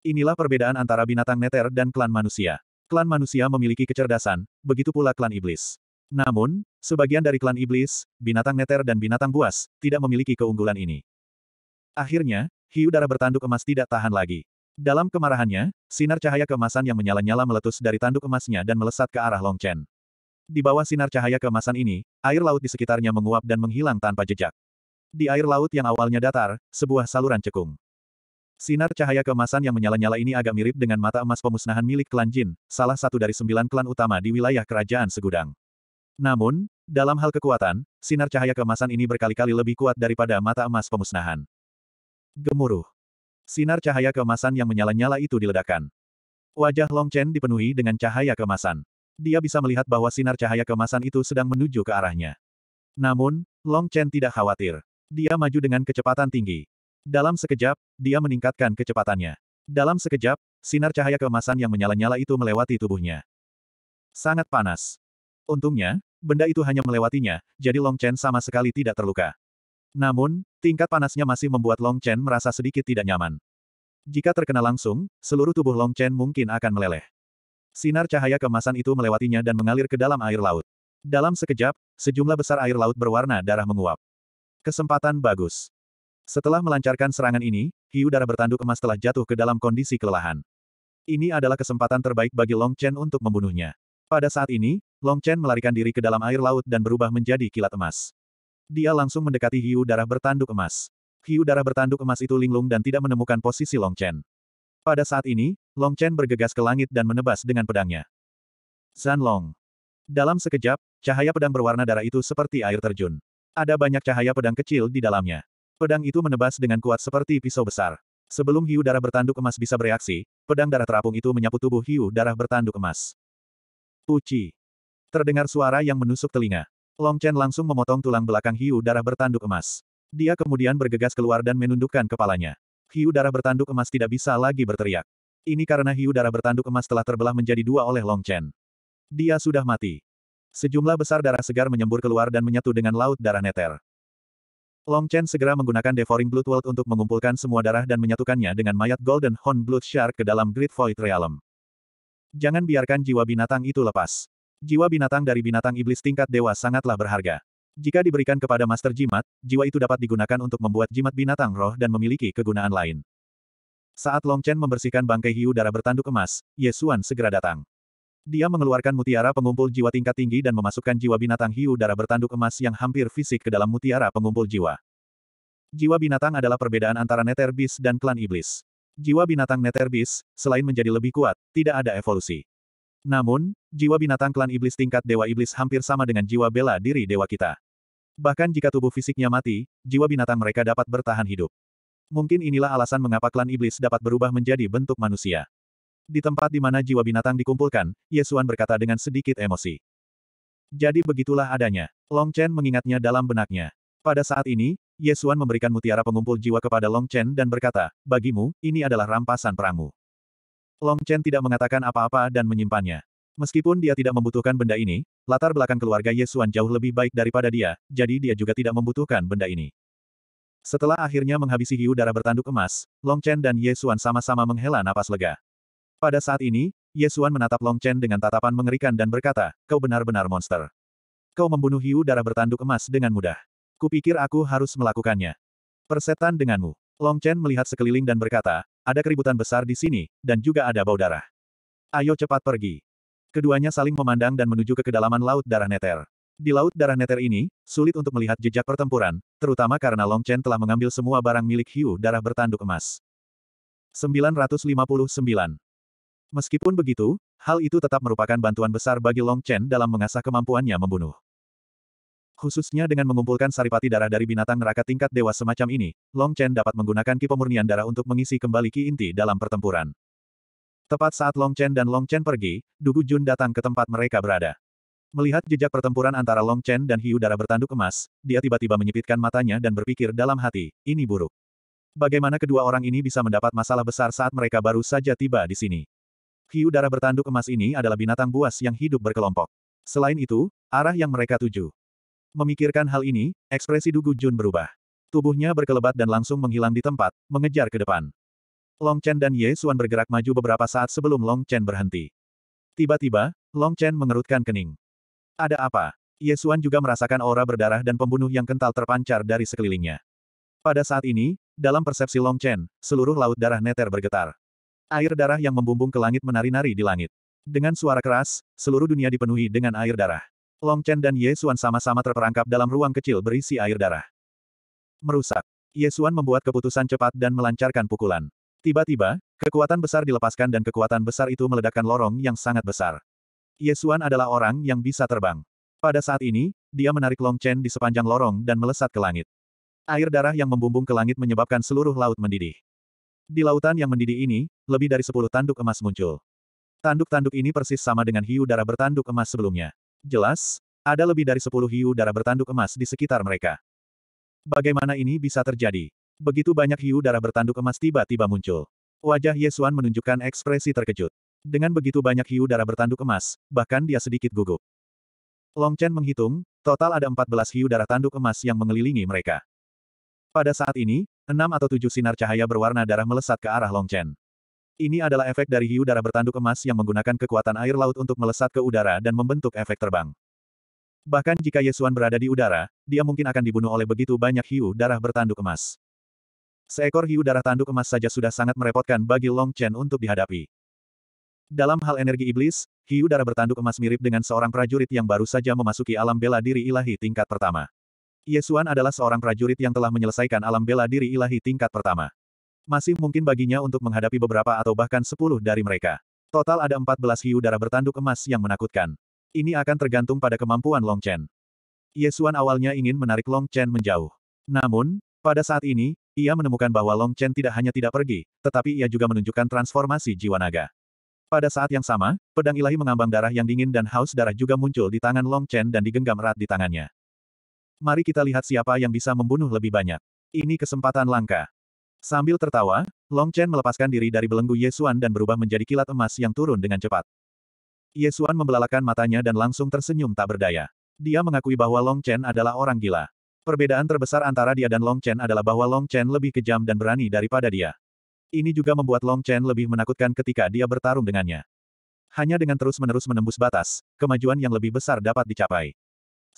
Inilah perbedaan antara binatang neter dan klan manusia. Klan manusia memiliki kecerdasan, begitu pula klan iblis. Namun, sebagian dari klan iblis, binatang neter dan binatang buas, tidak memiliki keunggulan ini. Akhirnya, hiu darah bertanduk emas tidak tahan lagi. Dalam kemarahannya, sinar cahaya kemasan yang menyala-nyala meletus dari tanduk emasnya dan melesat ke arah Long Chen. Di bawah sinar cahaya kemasan ini, air laut di sekitarnya menguap dan menghilang tanpa jejak. Di air laut yang awalnya datar, sebuah saluran cekung. Sinar cahaya kemasan yang menyala-nyala ini agak mirip dengan mata emas pemusnahan milik klan Jin, salah satu dari sembilan klan utama di wilayah kerajaan Segudang. Namun, dalam hal kekuatan, sinar cahaya kemasan ini berkali-kali lebih kuat daripada mata emas pemusnahan. Gemuruh. Sinar cahaya keemasan yang menyala-nyala itu diledakkan. Wajah Long Chen dipenuhi dengan cahaya keemasan. Dia bisa melihat bahwa sinar cahaya keemasan itu sedang menuju ke arahnya. Namun, Long Chen tidak khawatir. Dia maju dengan kecepatan tinggi. Dalam sekejap, dia meningkatkan kecepatannya. Dalam sekejap, sinar cahaya keemasan yang menyala-nyala itu melewati tubuhnya. Sangat panas. Untungnya, benda itu hanya melewatinya, jadi Long Chen sama sekali tidak terluka. Namun, tingkat panasnya masih membuat Long Chen merasa sedikit tidak nyaman. Jika terkena langsung, seluruh tubuh Long Chen mungkin akan meleleh. Sinar cahaya kemasan itu melewatinya dan mengalir ke dalam air laut. Dalam sekejap, sejumlah besar air laut berwarna darah menguap. Kesempatan bagus. Setelah melancarkan serangan ini, hiu darah bertanduk emas telah jatuh ke dalam kondisi kelelahan. Ini adalah kesempatan terbaik bagi Long Chen untuk membunuhnya. Pada saat ini, Long Chen melarikan diri ke dalam air laut dan berubah menjadi kilat emas. Dia langsung mendekati hiu darah bertanduk emas. Hiu darah bertanduk emas itu linglung dan tidak menemukan posisi Long Chen. Pada saat ini, Long Chen bergegas ke langit dan menebas dengan pedangnya. Zan Long. Dalam sekejap, cahaya pedang berwarna darah itu seperti air terjun. Ada banyak cahaya pedang kecil di dalamnya. Pedang itu menebas dengan kuat seperti pisau besar. Sebelum hiu darah bertanduk emas bisa bereaksi, pedang darah terapung itu menyapu tubuh hiu darah bertanduk emas. Uci. Terdengar suara yang menusuk telinga. Long Chen langsung memotong tulang belakang hiu darah bertanduk emas. Dia kemudian bergegas keluar dan menundukkan kepalanya. Hiu darah bertanduk emas tidak bisa lagi berteriak. Ini karena hiu darah bertanduk emas telah terbelah menjadi dua oleh Long Chen. Dia sudah mati. Sejumlah besar darah segar menyembur keluar dan menyatu dengan laut darah neter. Long Chen segera menggunakan Devouring Blood World untuk mengumpulkan semua darah dan menyatukannya dengan mayat Golden Horn Blood Shark ke dalam Great Void Realm. Jangan biarkan jiwa binatang itu lepas. Jiwa binatang dari binatang iblis tingkat dewa sangatlah berharga. Jika diberikan kepada Master Jimat, jiwa itu dapat digunakan untuk membuat jimat binatang roh dan memiliki kegunaan lain. Saat Long Chen membersihkan bangkai hiu darah bertanduk emas, Ye Xuan segera datang. Dia mengeluarkan mutiara pengumpul jiwa tingkat tinggi dan memasukkan jiwa binatang hiu darah bertanduk emas yang hampir fisik ke dalam mutiara pengumpul jiwa. Jiwa binatang adalah perbedaan antara neterbis dan klan iblis. Jiwa binatang neterbis, selain menjadi lebih kuat, tidak ada evolusi. Namun, jiwa binatang klan iblis tingkat Dewa Iblis hampir sama dengan jiwa bela diri dewa kita. Bahkan jika tubuh fisiknya mati, jiwa binatang mereka dapat bertahan hidup. Mungkin inilah alasan mengapa klan iblis dapat berubah menjadi bentuk manusia. Di tempat di mana jiwa binatang dikumpulkan, Yesuan berkata dengan sedikit emosi. Jadi begitulah adanya. Long Chen mengingatnya dalam benaknya. Pada saat ini, Yesuan memberikan mutiara pengumpul jiwa kepada Long Chen dan berkata, bagimu, ini adalah rampasan perangmu. Long Chen tidak mengatakan apa-apa dan menyimpannya. Meskipun dia tidak membutuhkan benda ini, latar belakang keluarga Yesuan jauh lebih baik daripada dia, jadi dia juga tidak membutuhkan benda ini. Setelah akhirnya menghabisi hiu darah bertanduk emas, Long Chen dan Yesuan sama-sama menghela napas lega. Pada saat ini, Yesuan menatap Long Chen dengan tatapan mengerikan dan berkata, kau benar-benar monster. Kau membunuh hiu darah bertanduk emas dengan mudah. Kupikir aku harus melakukannya. Persetan denganmu. Long Chen melihat sekeliling dan berkata, ada keributan besar di sini, dan juga ada bau darah. Ayo cepat pergi. Keduanya saling memandang dan menuju ke kedalaman Laut Darah Neter. Di Laut Darah Neter ini, sulit untuk melihat jejak pertempuran, terutama karena Long Chen telah mengambil semua barang milik hiu darah bertanduk emas. 959. Meskipun begitu, hal itu tetap merupakan bantuan besar bagi Long Chen dalam mengasah kemampuannya membunuh. Khususnya dengan mengumpulkan saripati darah dari binatang neraka tingkat dewa semacam ini, Long Chen dapat menggunakan ki pemurnian darah untuk mengisi kembali ki inti dalam pertempuran. Tepat saat Long Chen dan Long Chen pergi, Dugu Jun datang ke tempat mereka berada. Melihat jejak pertempuran antara Long Chen dan Hiu Darah bertanduk emas, dia tiba-tiba menyipitkan matanya dan berpikir dalam hati, ini buruk. Bagaimana kedua orang ini bisa mendapat masalah besar saat mereka baru saja tiba di sini? Hiu darah bertanduk emas ini adalah binatang buas yang hidup berkelompok. Selain itu, arah yang mereka tuju Memikirkan hal ini, ekspresi Dugu Jun berubah. Tubuhnya berkelebat dan langsung menghilang di tempat, mengejar ke depan. Long Chen dan Ye Xuan bergerak maju beberapa saat sebelum Long Chen berhenti. Tiba-tiba, Long Chen mengerutkan kening. Ada apa? Ye Xuan juga merasakan aura berdarah dan pembunuh yang kental terpancar dari sekelilingnya. Pada saat ini, dalam persepsi Long Chen, seluruh laut darah neter bergetar. Air darah yang membumbung ke langit menari-nari di langit. Dengan suara keras, seluruh dunia dipenuhi dengan air darah. Long Chen dan Ye Xuan sama-sama terperangkap dalam ruang kecil berisi air darah. Merusak. Ye Xuan membuat keputusan cepat dan melancarkan pukulan. Tiba-tiba, kekuatan besar dilepaskan dan kekuatan besar itu meledakkan lorong yang sangat besar. Ye Xuan adalah orang yang bisa terbang. Pada saat ini, dia menarik Long Chen di sepanjang lorong dan melesat ke langit. Air darah yang membumbung ke langit menyebabkan seluruh laut mendidih. Di lautan yang mendidih ini, lebih dari sepuluh tanduk emas muncul. Tanduk-tanduk ini persis sama dengan hiu darah bertanduk emas sebelumnya. Jelas, ada lebih dari sepuluh hiu darah bertanduk emas di sekitar mereka. Bagaimana ini bisa terjadi? Begitu banyak hiu darah bertanduk emas tiba-tiba muncul. Wajah Yesuan menunjukkan ekspresi terkejut. Dengan begitu banyak hiu darah bertanduk emas, bahkan dia sedikit gugup. Long Chen menghitung, total ada 14 hiu darah tanduk emas yang mengelilingi mereka. Pada saat ini, enam atau tujuh sinar cahaya berwarna darah melesat ke arah Long Chen. Ini adalah efek dari hiu darah bertanduk emas yang menggunakan kekuatan air laut untuk melesat ke udara dan membentuk efek terbang. Bahkan jika Yesuan berada di udara, dia mungkin akan dibunuh oleh begitu banyak hiu darah bertanduk emas. Seekor hiu darah tanduk emas saja sudah sangat merepotkan bagi Long Chen untuk dihadapi. Dalam hal energi iblis, hiu darah bertanduk emas mirip dengan seorang prajurit yang baru saja memasuki alam bela diri ilahi tingkat pertama. Yesuan adalah seorang prajurit yang telah menyelesaikan alam bela diri ilahi tingkat pertama. Masih mungkin baginya untuk menghadapi beberapa atau bahkan sepuluh dari mereka. Total ada empat belas hiu darah bertanduk emas yang menakutkan. Ini akan tergantung pada kemampuan Long Chen. Yesuan awalnya ingin menarik Long Chen menjauh. Namun, pada saat ini, ia menemukan bahwa Long Chen tidak hanya tidak pergi, tetapi ia juga menunjukkan transformasi jiwa naga. Pada saat yang sama, pedang ilahi mengambang darah yang dingin dan haus darah juga muncul di tangan Long Chen dan digenggam erat di tangannya. Mari kita lihat siapa yang bisa membunuh lebih banyak. Ini kesempatan langka. Sambil tertawa, Long Chen melepaskan diri dari belenggu Yesuan dan berubah menjadi kilat emas yang turun dengan cepat. Yesuan membelalakan matanya dan langsung tersenyum tak berdaya. Dia mengakui bahwa Long Chen adalah orang gila. Perbedaan terbesar antara dia dan Long Chen adalah bahwa Long Chen lebih kejam dan berani daripada dia. Ini juga membuat Long Chen lebih menakutkan ketika dia bertarung dengannya. Hanya dengan terus-menerus menembus batas, kemajuan yang lebih besar dapat dicapai.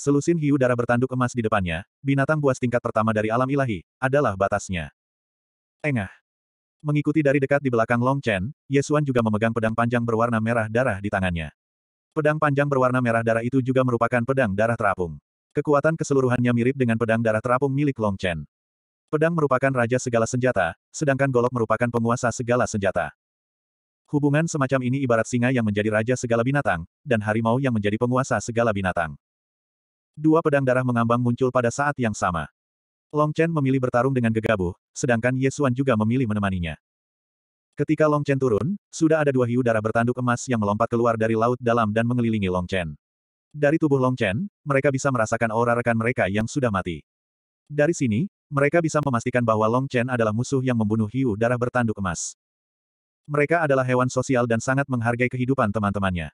Selusin hiu darah bertanduk emas di depannya, binatang buas tingkat pertama dari alam ilahi, adalah batasnya. Tengah. Mengikuti dari dekat di belakang Long Chen, Yesuan juga memegang pedang panjang berwarna merah darah di tangannya. Pedang panjang berwarna merah darah itu juga merupakan pedang darah terapung. Kekuatan keseluruhannya mirip dengan pedang darah terapung milik Long Chen. Pedang merupakan raja segala senjata, sedangkan golok merupakan penguasa segala senjata. Hubungan semacam ini ibarat singa yang menjadi raja segala binatang, dan harimau yang menjadi penguasa segala binatang. Dua pedang darah mengambang muncul pada saat yang sama. Long Chen memilih bertarung dengan gegabah, sedangkan Ye Xuan juga memilih menemaninya. Ketika Long Chen turun, sudah ada dua hiu darah bertanduk emas yang melompat keluar dari laut dalam dan mengelilingi Long Chen. Dari tubuh Long Chen, mereka bisa merasakan aura rekan mereka yang sudah mati. Dari sini, mereka bisa memastikan bahwa Long Chen adalah musuh yang membunuh hiu darah bertanduk emas. Mereka adalah hewan sosial dan sangat menghargai kehidupan teman-temannya.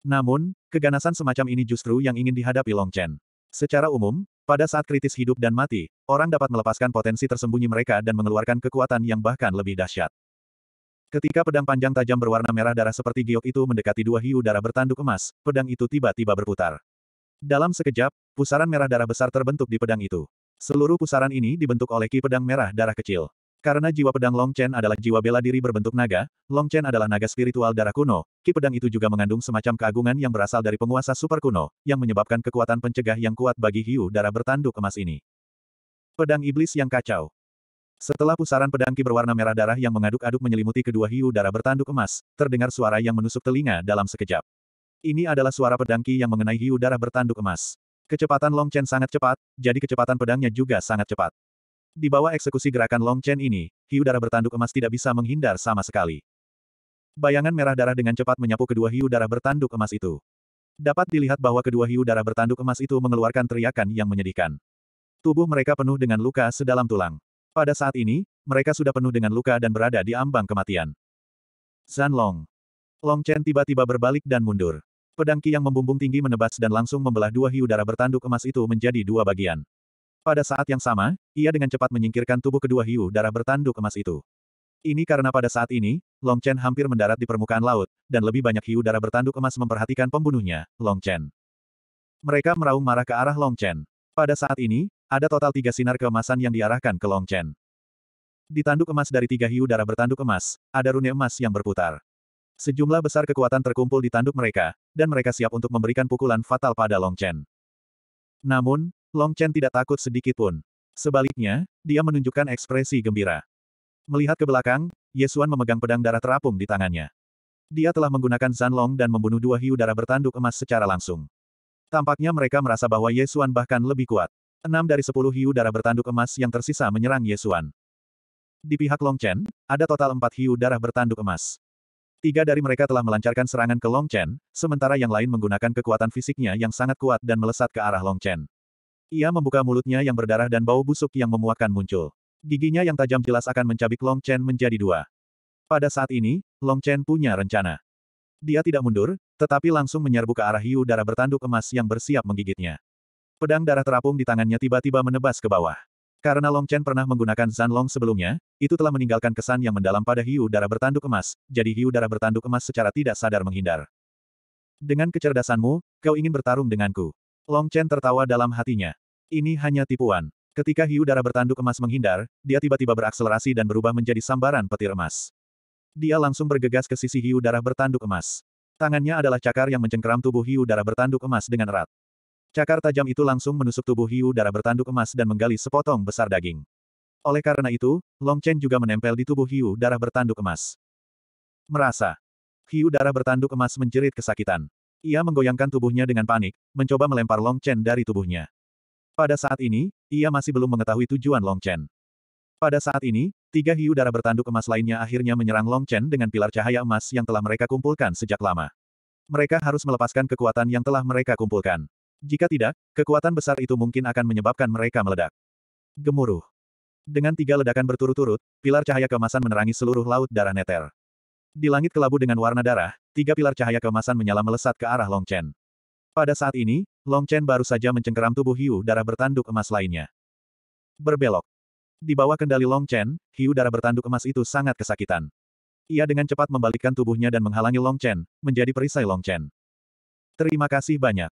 Namun, keganasan semacam ini justru yang ingin dihadapi Long Chen. Secara umum, pada saat kritis hidup dan mati, orang dapat melepaskan potensi tersembunyi mereka dan mengeluarkan kekuatan yang bahkan lebih dahsyat. Ketika pedang panjang tajam berwarna merah darah seperti giok itu mendekati dua hiu darah bertanduk emas, pedang itu tiba-tiba berputar. Dalam sekejap, pusaran merah darah besar terbentuk di pedang itu. Seluruh pusaran ini dibentuk oleh ki pedang merah darah kecil. Karena jiwa pedang Long Chen adalah jiwa bela diri berbentuk naga, Long Chen adalah naga spiritual darah kuno, ki pedang itu juga mengandung semacam keagungan yang berasal dari penguasa super kuno, yang menyebabkan kekuatan pencegah yang kuat bagi hiu darah bertanduk emas ini. Pedang Iblis yang Kacau Setelah pusaran pedang ki berwarna merah darah yang mengaduk-aduk menyelimuti kedua hiu darah bertanduk emas, terdengar suara yang menusuk telinga dalam sekejap. Ini adalah suara pedang ki yang mengenai hiu darah bertanduk emas. Kecepatan Long Chen sangat cepat, jadi kecepatan pedangnya juga sangat cepat. Di bawah eksekusi gerakan Long Chen ini, hiu darah bertanduk emas tidak bisa menghindar sama sekali. Bayangan merah darah dengan cepat menyapu kedua hiu darah bertanduk emas itu. Dapat dilihat bahwa kedua hiu darah bertanduk emas itu mengeluarkan teriakan yang menyedihkan. Tubuh mereka penuh dengan luka sedalam tulang. Pada saat ini, mereka sudah penuh dengan luka dan berada di ambang kematian. Zan Long. Long Chen tiba-tiba berbalik dan mundur. Pedang Qi yang membumbung tinggi menebas dan langsung membelah dua hiu darah bertanduk emas itu menjadi dua bagian. Pada saat yang sama, ia dengan cepat menyingkirkan tubuh kedua hiu darah bertanduk emas itu. Ini karena pada saat ini, Long Chen hampir mendarat di permukaan laut, dan lebih banyak hiu darah bertanduk emas memperhatikan pembunuhnya, Long Chen. Mereka meraung marah ke arah Long Chen. Pada saat ini, ada total tiga sinar keemasan yang diarahkan ke Long Chen. Di tanduk emas dari tiga hiu darah bertanduk emas, ada rune emas yang berputar. Sejumlah besar kekuatan terkumpul di tanduk mereka, dan mereka siap untuk memberikan pukulan fatal pada Long Chen. Namun, Long Chen tidak takut sedikit pun. Sebaliknya, dia menunjukkan ekspresi gembira. Melihat ke belakang, Yesuan memegang pedang darah terapung di tangannya. Dia telah menggunakan Zanlong dan membunuh dua hiu darah bertanduk emas secara langsung. Tampaknya mereka merasa bahwa Yesuan bahkan lebih kuat. Enam dari sepuluh hiu darah bertanduk emas yang tersisa menyerang Yesuan. Di pihak Long Chen, ada total empat hiu darah bertanduk emas. Tiga dari mereka telah melancarkan serangan ke Long Chen, sementara yang lain menggunakan kekuatan fisiknya yang sangat kuat dan melesat ke arah Long Chen. Ia membuka mulutnya yang berdarah dan bau busuk yang memuakkan muncul. Giginya yang tajam jelas akan mencabik Long Chen menjadi dua. Pada saat ini, Long Chen punya rencana. Dia tidak mundur, tetapi langsung menyerbu ke arah hiu darah bertanduk emas yang bersiap menggigitnya. Pedang darah terapung di tangannya tiba-tiba menebas ke bawah. Karena Long Chen pernah menggunakan Zan Long sebelumnya, itu telah meninggalkan kesan yang mendalam pada hiu darah bertanduk emas, jadi hiu darah bertanduk emas secara tidak sadar menghindar. Dengan kecerdasanmu, kau ingin bertarung denganku. Long Chen tertawa dalam hatinya. Ini hanya tipuan. Ketika hiu darah bertanduk emas menghindar, dia tiba-tiba berakselerasi dan berubah menjadi sambaran petir emas. Dia langsung bergegas ke sisi hiu darah bertanduk emas. Tangannya adalah cakar yang mencengkeram tubuh hiu darah bertanduk emas dengan erat. Cakar tajam itu langsung menusuk tubuh hiu darah bertanduk emas dan menggali sepotong besar daging. Oleh karena itu, Long Chen juga menempel di tubuh hiu darah bertanduk emas. Merasa. Hiu darah bertanduk emas menjerit kesakitan. Ia menggoyangkan tubuhnya dengan panik, mencoba melempar Long Chen dari tubuhnya. Pada saat ini, ia masih belum mengetahui tujuan Long Chen. Pada saat ini, tiga hiu darah bertanduk emas lainnya akhirnya menyerang Long Chen dengan pilar cahaya emas yang telah mereka kumpulkan sejak lama. Mereka harus melepaskan kekuatan yang telah mereka kumpulkan. Jika tidak, kekuatan besar itu mungkin akan menyebabkan mereka meledak. Gemuruh. Dengan tiga ledakan berturut-turut, pilar cahaya kemasan menerangi seluruh laut darah neter. Di langit kelabu dengan warna darah, tiga pilar cahaya keemasan menyala melesat ke arah Long Chen. Pada saat ini, Long Chen baru saja mencengkeram tubuh hiu darah bertanduk emas lainnya. Berbelok. Di bawah kendali Long Chen, hiu darah bertanduk emas itu sangat kesakitan. Ia dengan cepat membalikkan tubuhnya dan menghalangi Long Chen, menjadi perisai Long Chen. Terima kasih banyak.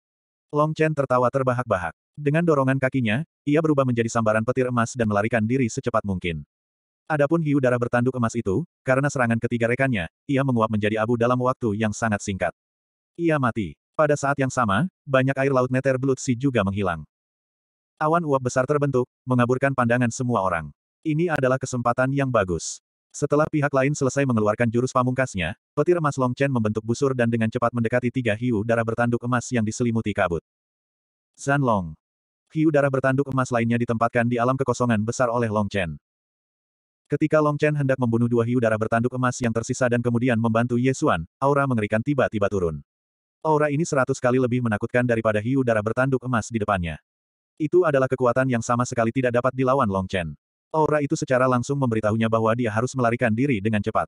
Long Chen tertawa terbahak-bahak. Dengan dorongan kakinya, ia berubah menjadi sambaran petir emas dan melarikan diri secepat mungkin. Adapun hiu darah bertanduk emas itu, karena serangan ketiga rekannya, ia menguap menjadi abu dalam waktu yang sangat singkat. Ia mati. Pada saat yang sama, banyak air laut neter Blutsi juga menghilang. Awan uap besar terbentuk, mengaburkan pandangan semua orang. Ini adalah kesempatan yang bagus. Setelah pihak lain selesai mengeluarkan jurus pamungkasnya, petir emas Long Chen membentuk busur dan dengan cepat mendekati tiga hiu darah bertanduk emas yang diselimuti kabut. Zan Long. Hiu darah bertanduk emas lainnya ditempatkan di alam kekosongan besar oleh Long Chen. Ketika Long Chen hendak membunuh dua hiu darah bertanduk emas yang tersisa dan kemudian membantu Yesuan, aura mengerikan tiba-tiba turun. Aura ini seratus kali lebih menakutkan daripada hiu darah bertanduk emas di depannya. Itu adalah kekuatan yang sama sekali tidak dapat dilawan Long Chen. Aura itu secara langsung memberitahunya bahwa dia harus melarikan diri dengan cepat.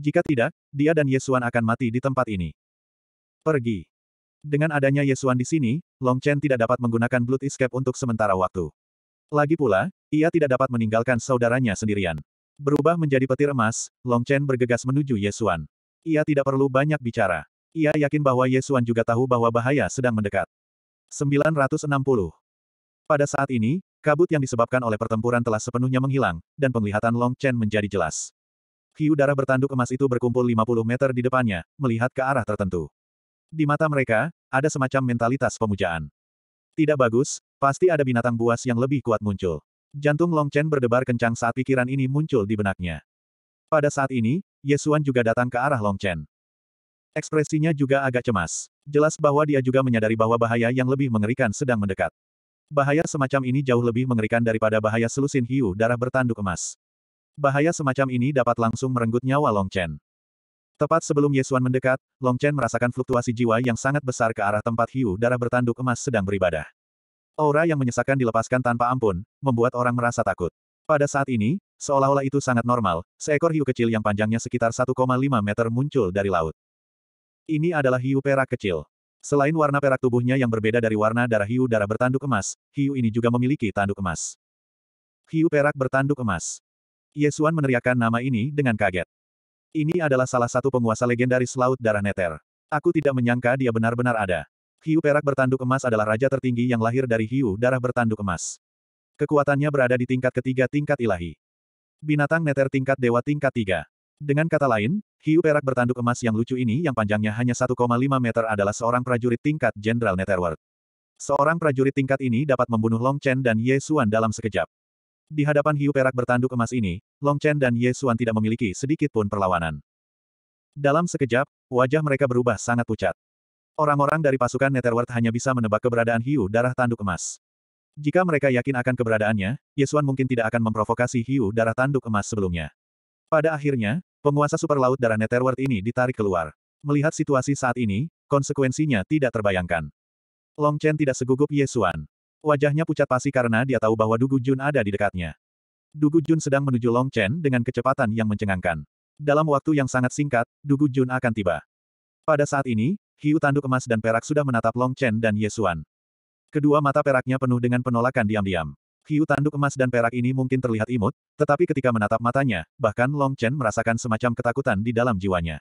Jika tidak, dia dan Yesuan akan mati di tempat ini. Pergi. Dengan adanya Yesuan di sini, Long Chen tidak dapat menggunakan Blood Escape untuk sementara waktu. Lagi pula, ia tidak dapat meninggalkan saudaranya sendirian. Berubah menjadi petir emas, Long Chen bergegas menuju Yesuan. Ia tidak perlu banyak bicara. Ia yakin bahwa Yesuan juga tahu bahwa bahaya sedang mendekat. 960. Pada saat ini, kabut yang disebabkan oleh pertempuran telah sepenuhnya menghilang, dan penglihatan Long Chen menjadi jelas. Hiu darah bertanduk emas itu berkumpul 50 meter di depannya, melihat ke arah tertentu. Di mata mereka, ada semacam mentalitas pemujaan. Tidak bagus, Pasti ada binatang buas yang lebih kuat muncul. Jantung Long Chen berdebar kencang saat pikiran ini muncul di benaknya. Pada saat ini, Yesuan juga datang ke arah Long Chen. Ekspresinya juga agak cemas. Jelas bahwa dia juga menyadari bahwa bahaya yang lebih mengerikan sedang mendekat. Bahaya semacam ini jauh lebih mengerikan daripada bahaya selusin hiu darah bertanduk emas. Bahaya semacam ini dapat langsung merenggut nyawa Long Chen. Tepat sebelum Yesuan mendekat, Long Chen merasakan fluktuasi jiwa yang sangat besar ke arah tempat hiu darah bertanduk emas sedang beribadah. Aura yang menyesakan dilepaskan tanpa ampun, membuat orang merasa takut. Pada saat ini, seolah-olah itu sangat normal, seekor hiu kecil yang panjangnya sekitar 1,5 meter muncul dari laut. Ini adalah hiu perak kecil. Selain warna perak tubuhnya yang berbeda dari warna darah hiu darah bertanduk emas, hiu ini juga memiliki tanduk emas. Hiu perak bertanduk emas. Yesuan meneriakkan nama ini dengan kaget. Ini adalah salah satu penguasa legendaris Laut Darah Neter. Aku tidak menyangka dia benar-benar ada. Hiu perak bertanduk emas adalah raja tertinggi yang lahir dari hiu darah bertanduk emas. Kekuatannya berada di tingkat ketiga tingkat ilahi. Binatang neter tingkat dewa tingkat tiga. Dengan kata lain, hiu perak bertanduk emas yang lucu ini yang panjangnya hanya 1,5 meter adalah seorang prajurit tingkat Jenderal Netherworld. Seorang prajurit tingkat ini dapat membunuh Long Chen dan Ye Xuan dalam sekejap. Di hadapan hiu perak bertanduk emas ini, Long Chen dan Ye Xuan tidak memiliki sedikit pun perlawanan. Dalam sekejap, wajah mereka berubah sangat pucat. Orang-orang dari pasukan Netherworld hanya bisa menebak keberadaan hiu darah tanduk emas. Jika mereka yakin akan keberadaannya, Yesuan mungkin tidak akan memprovokasi hiu darah tanduk emas sebelumnya. Pada akhirnya, penguasa super laut darah Netherworld ini ditarik keluar. Melihat situasi saat ini, konsekuensinya tidak terbayangkan. Long Chen tidak segugup Yesuan. Wajahnya pucat pasi karena dia tahu bahwa Dugu Jun ada di dekatnya. Dugu Jun sedang menuju Long Chen dengan kecepatan yang mencengangkan. Dalam waktu yang sangat singkat, Dugu Jun akan tiba. Pada saat ini, hiu tanduk emas dan perak sudah menatap Long Chen dan Yesuan. Kedua mata peraknya penuh dengan penolakan diam-diam. Hiu tanduk emas dan perak ini mungkin terlihat imut, tetapi ketika menatap matanya, bahkan Long Chen merasakan semacam ketakutan di dalam jiwanya.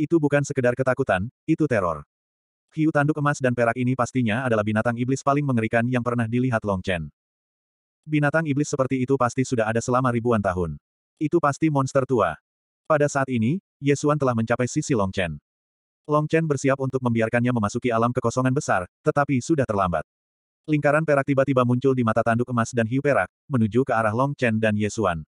Itu bukan sekedar ketakutan, itu teror. Hiu tanduk emas dan perak ini pastinya adalah binatang iblis paling mengerikan yang pernah dilihat Long Chen. Binatang iblis seperti itu pasti sudah ada selama ribuan tahun. Itu pasti monster tua. Pada saat ini, Yesuan telah mencapai sisi Long Chen. Long Chen bersiap untuk membiarkannya memasuki alam kekosongan besar, tetapi sudah terlambat. Lingkaran perak tiba-tiba muncul di mata tanduk emas dan hiu perak, menuju ke arah Long Chen dan Yesuan.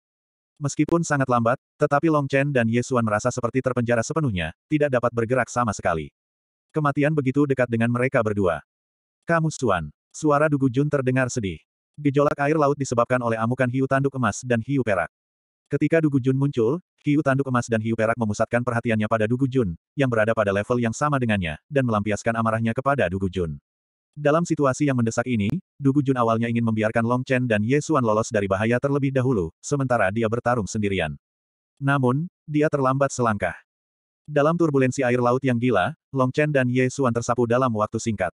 Meskipun sangat lambat, tetapi Long Chen dan Yesuan merasa seperti terpenjara sepenuhnya, tidak dapat bergerak sama sekali. Kematian begitu dekat dengan mereka berdua. Kamu Suan. Suara Dugu Jun terdengar sedih. Gejolak air laut disebabkan oleh amukan hiu tanduk emas dan hiu perak. Ketika Dugu Jun muncul, Hiu tanduk emas dan hiu perak memusatkan perhatiannya pada Dugu Jun, yang berada pada level yang sama dengannya, dan melampiaskan amarahnya kepada Dugu Jun. Dalam situasi yang mendesak ini, Dugu Jun awalnya ingin membiarkan Long Chen dan Ye Xuan lolos dari bahaya terlebih dahulu, sementara dia bertarung sendirian. Namun, dia terlambat selangkah. Dalam turbulensi air laut yang gila, Long Chen dan Ye Xuan tersapu dalam waktu singkat.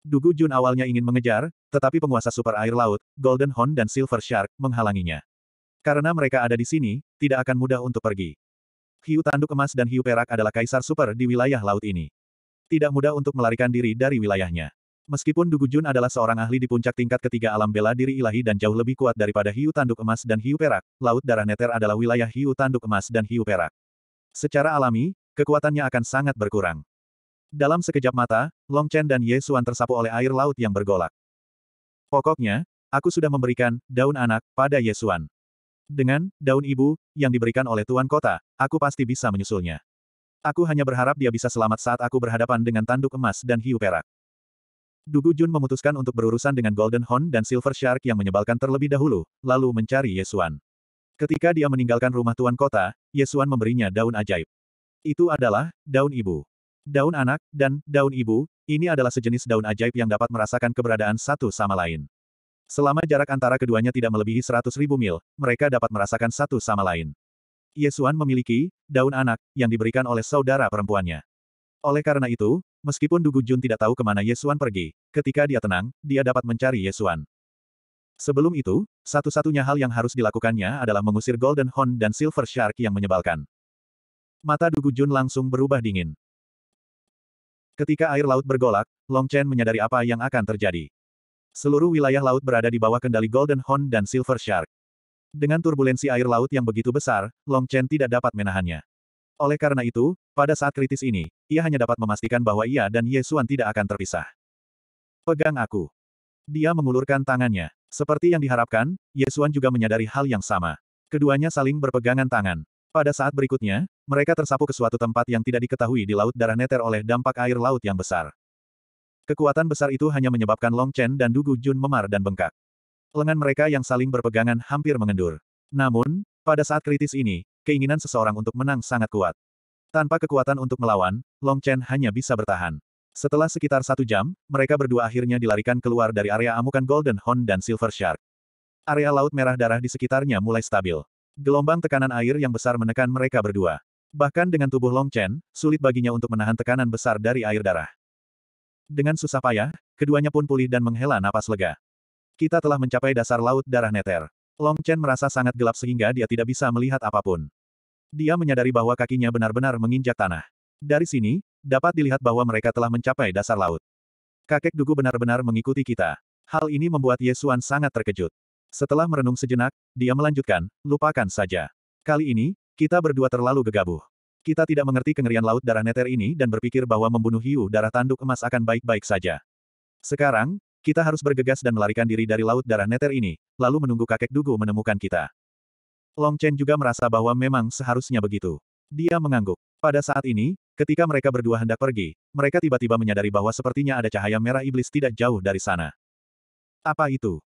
Dugu Jun awalnya ingin mengejar, tetapi penguasa super air laut, Golden Horn dan Silver Shark, menghalanginya. Karena mereka ada di sini, tidak akan mudah untuk pergi. Hiu tanduk emas dan hiu perak adalah kaisar super di wilayah laut ini. Tidak mudah untuk melarikan diri dari wilayahnya. Meskipun Dugu Jun adalah seorang ahli di puncak tingkat ketiga alam bela diri ilahi dan jauh lebih kuat daripada hiu tanduk emas dan hiu perak, Laut Darah Neter adalah wilayah hiu tanduk emas dan hiu perak. Secara alami, kekuatannya akan sangat berkurang. Dalam sekejap mata, Long Chen dan Ye Xuan tersapu oleh air laut yang bergolak. Pokoknya, aku sudah memberikan daun anak pada Ye Xuan. Dengan daun ibu yang diberikan oleh tuan kota, aku pasti bisa menyusulnya. Aku hanya berharap dia bisa selamat saat aku berhadapan dengan tanduk emas dan hiu perak. Dugu Jun memutuskan untuk berurusan dengan Golden Horn dan Silver Shark yang menyebalkan terlebih dahulu, lalu mencari Yesuan. Ketika dia meninggalkan rumah tuan kota, Yesuan memberinya daun ajaib. Itu adalah daun ibu. Daun anak dan daun ibu, ini adalah sejenis daun ajaib yang dapat merasakan keberadaan satu sama lain. Selama jarak antara keduanya tidak melebihi seratus ribu mil, mereka dapat merasakan satu sama lain. Yesuan memiliki daun anak yang diberikan oleh saudara perempuannya. Oleh karena itu, meskipun Dugu Jun tidak tahu kemana Yesuan pergi, ketika dia tenang, dia dapat mencari Yesuan. Sebelum itu, satu-satunya hal yang harus dilakukannya adalah mengusir Golden Horn dan Silver Shark yang menyebalkan. Mata Dugu Jun langsung berubah dingin. Ketika air laut bergolak, Long Chen menyadari apa yang akan terjadi. Seluruh wilayah laut berada di bawah kendali Golden Horn dan Silver Shark. Dengan turbulensi air laut yang begitu besar, Long Chen tidak dapat menahannya. Oleh karena itu, pada saat kritis ini, ia hanya dapat memastikan bahwa ia dan Ye Xuan tidak akan terpisah. Pegang aku. Dia mengulurkan tangannya. Seperti yang diharapkan, Ye Xuan juga menyadari hal yang sama. Keduanya saling berpegangan tangan. Pada saat berikutnya, mereka tersapu ke suatu tempat yang tidak diketahui di Laut Darah Neter oleh dampak air laut yang besar. Kekuatan besar itu hanya menyebabkan Long Chen dan Dugu Jun memar dan bengkak. Lengan mereka yang saling berpegangan hampir mengendur. Namun, pada saat kritis ini, keinginan seseorang untuk menang sangat kuat. Tanpa kekuatan untuk melawan, Long Chen hanya bisa bertahan. Setelah sekitar satu jam, mereka berdua akhirnya dilarikan keluar dari area amukan Golden Horn dan Silver Shark. Area laut merah darah di sekitarnya mulai stabil. Gelombang tekanan air yang besar menekan mereka berdua. Bahkan dengan tubuh Long Chen, sulit baginya untuk menahan tekanan besar dari air darah. Dengan susah payah, keduanya pun pulih dan menghela napas lega. Kita telah mencapai dasar laut darah neter. Long Chen merasa sangat gelap sehingga dia tidak bisa melihat apapun. Dia menyadari bahwa kakinya benar-benar menginjak tanah. Dari sini, dapat dilihat bahwa mereka telah mencapai dasar laut. Kakek Dugu benar-benar mengikuti kita. Hal ini membuat Yesuan sangat terkejut. Setelah merenung sejenak, dia melanjutkan, lupakan saja. Kali ini, kita berdua terlalu gegabah. Kita tidak mengerti kengerian laut darah neter ini dan berpikir bahwa membunuh hiu darah tanduk emas akan baik-baik saja. Sekarang, kita harus bergegas dan melarikan diri dari laut darah neter ini, lalu menunggu kakek Dugu menemukan kita. Long Chen juga merasa bahwa memang seharusnya begitu. Dia mengangguk. Pada saat ini, ketika mereka berdua hendak pergi, mereka tiba-tiba menyadari bahwa sepertinya ada cahaya merah iblis tidak jauh dari sana. Apa itu?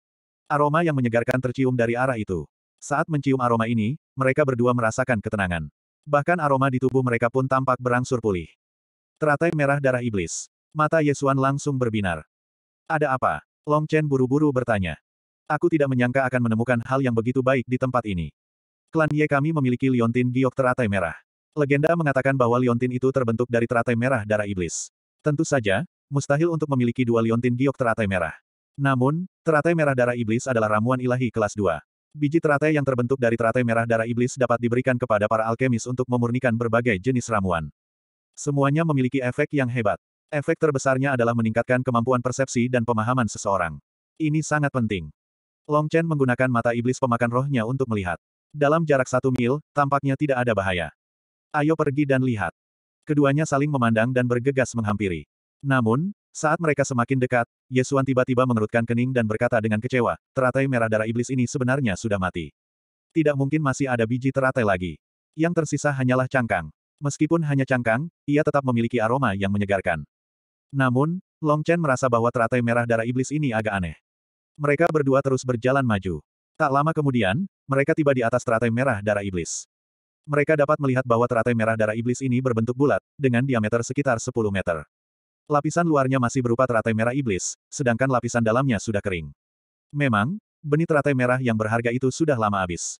Aroma yang menyegarkan tercium dari arah itu. Saat mencium aroma ini, mereka berdua merasakan ketenangan. Bahkan aroma di tubuh mereka pun tampak berangsur pulih. Teratai merah darah iblis. Mata Yesuan langsung berbinar. Ada apa? Long Chen buru-buru bertanya. Aku tidak menyangka akan menemukan hal yang begitu baik di tempat ini. Klan Ye kami memiliki liontin giok teratai merah. Legenda mengatakan bahwa liontin itu terbentuk dari teratai merah darah iblis. Tentu saja, mustahil untuk memiliki dua liontin giok teratai merah. Namun, teratai merah darah iblis adalah ramuan ilahi kelas 2. Biji teratai yang terbentuk dari teratai merah darah iblis dapat diberikan kepada para alkemis untuk memurnikan berbagai jenis ramuan. Semuanya memiliki efek yang hebat. Efek terbesarnya adalah meningkatkan kemampuan persepsi dan pemahaman seseorang. Ini sangat penting. Long Chen menggunakan mata iblis pemakan rohnya untuk melihat. Dalam jarak satu mil, tampaknya tidak ada bahaya. Ayo pergi dan lihat. Keduanya saling memandang dan bergegas menghampiri. Namun, saat mereka semakin dekat, Yesuan tiba-tiba mengerutkan kening dan berkata dengan kecewa, teratai merah darah iblis ini sebenarnya sudah mati. Tidak mungkin masih ada biji teratai lagi. Yang tersisa hanyalah cangkang. Meskipun hanya cangkang, ia tetap memiliki aroma yang menyegarkan. Namun, Long Chen merasa bahwa teratai merah darah iblis ini agak aneh. Mereka berdua terus berjalan maju. Tak lama kemudian, mereka tiba di atas teratai merah darah iblis. Mereka dapat melihat bahwa teratai merah darah iblis ini berbentuk bulat, dengan diameter sekitar 10 meter. Lapisan luarnya masih berupa teratai merah iblis, sedangkan lapisan dalamnya sudah kering. Memang, benih teratai merah yang berharga itu sudah lama habis.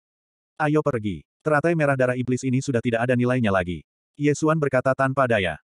Ayo pergi. Teratai merah darah iblis ini sudah tidak ada nilainya lagi. Yesuan berkata tanpa daya.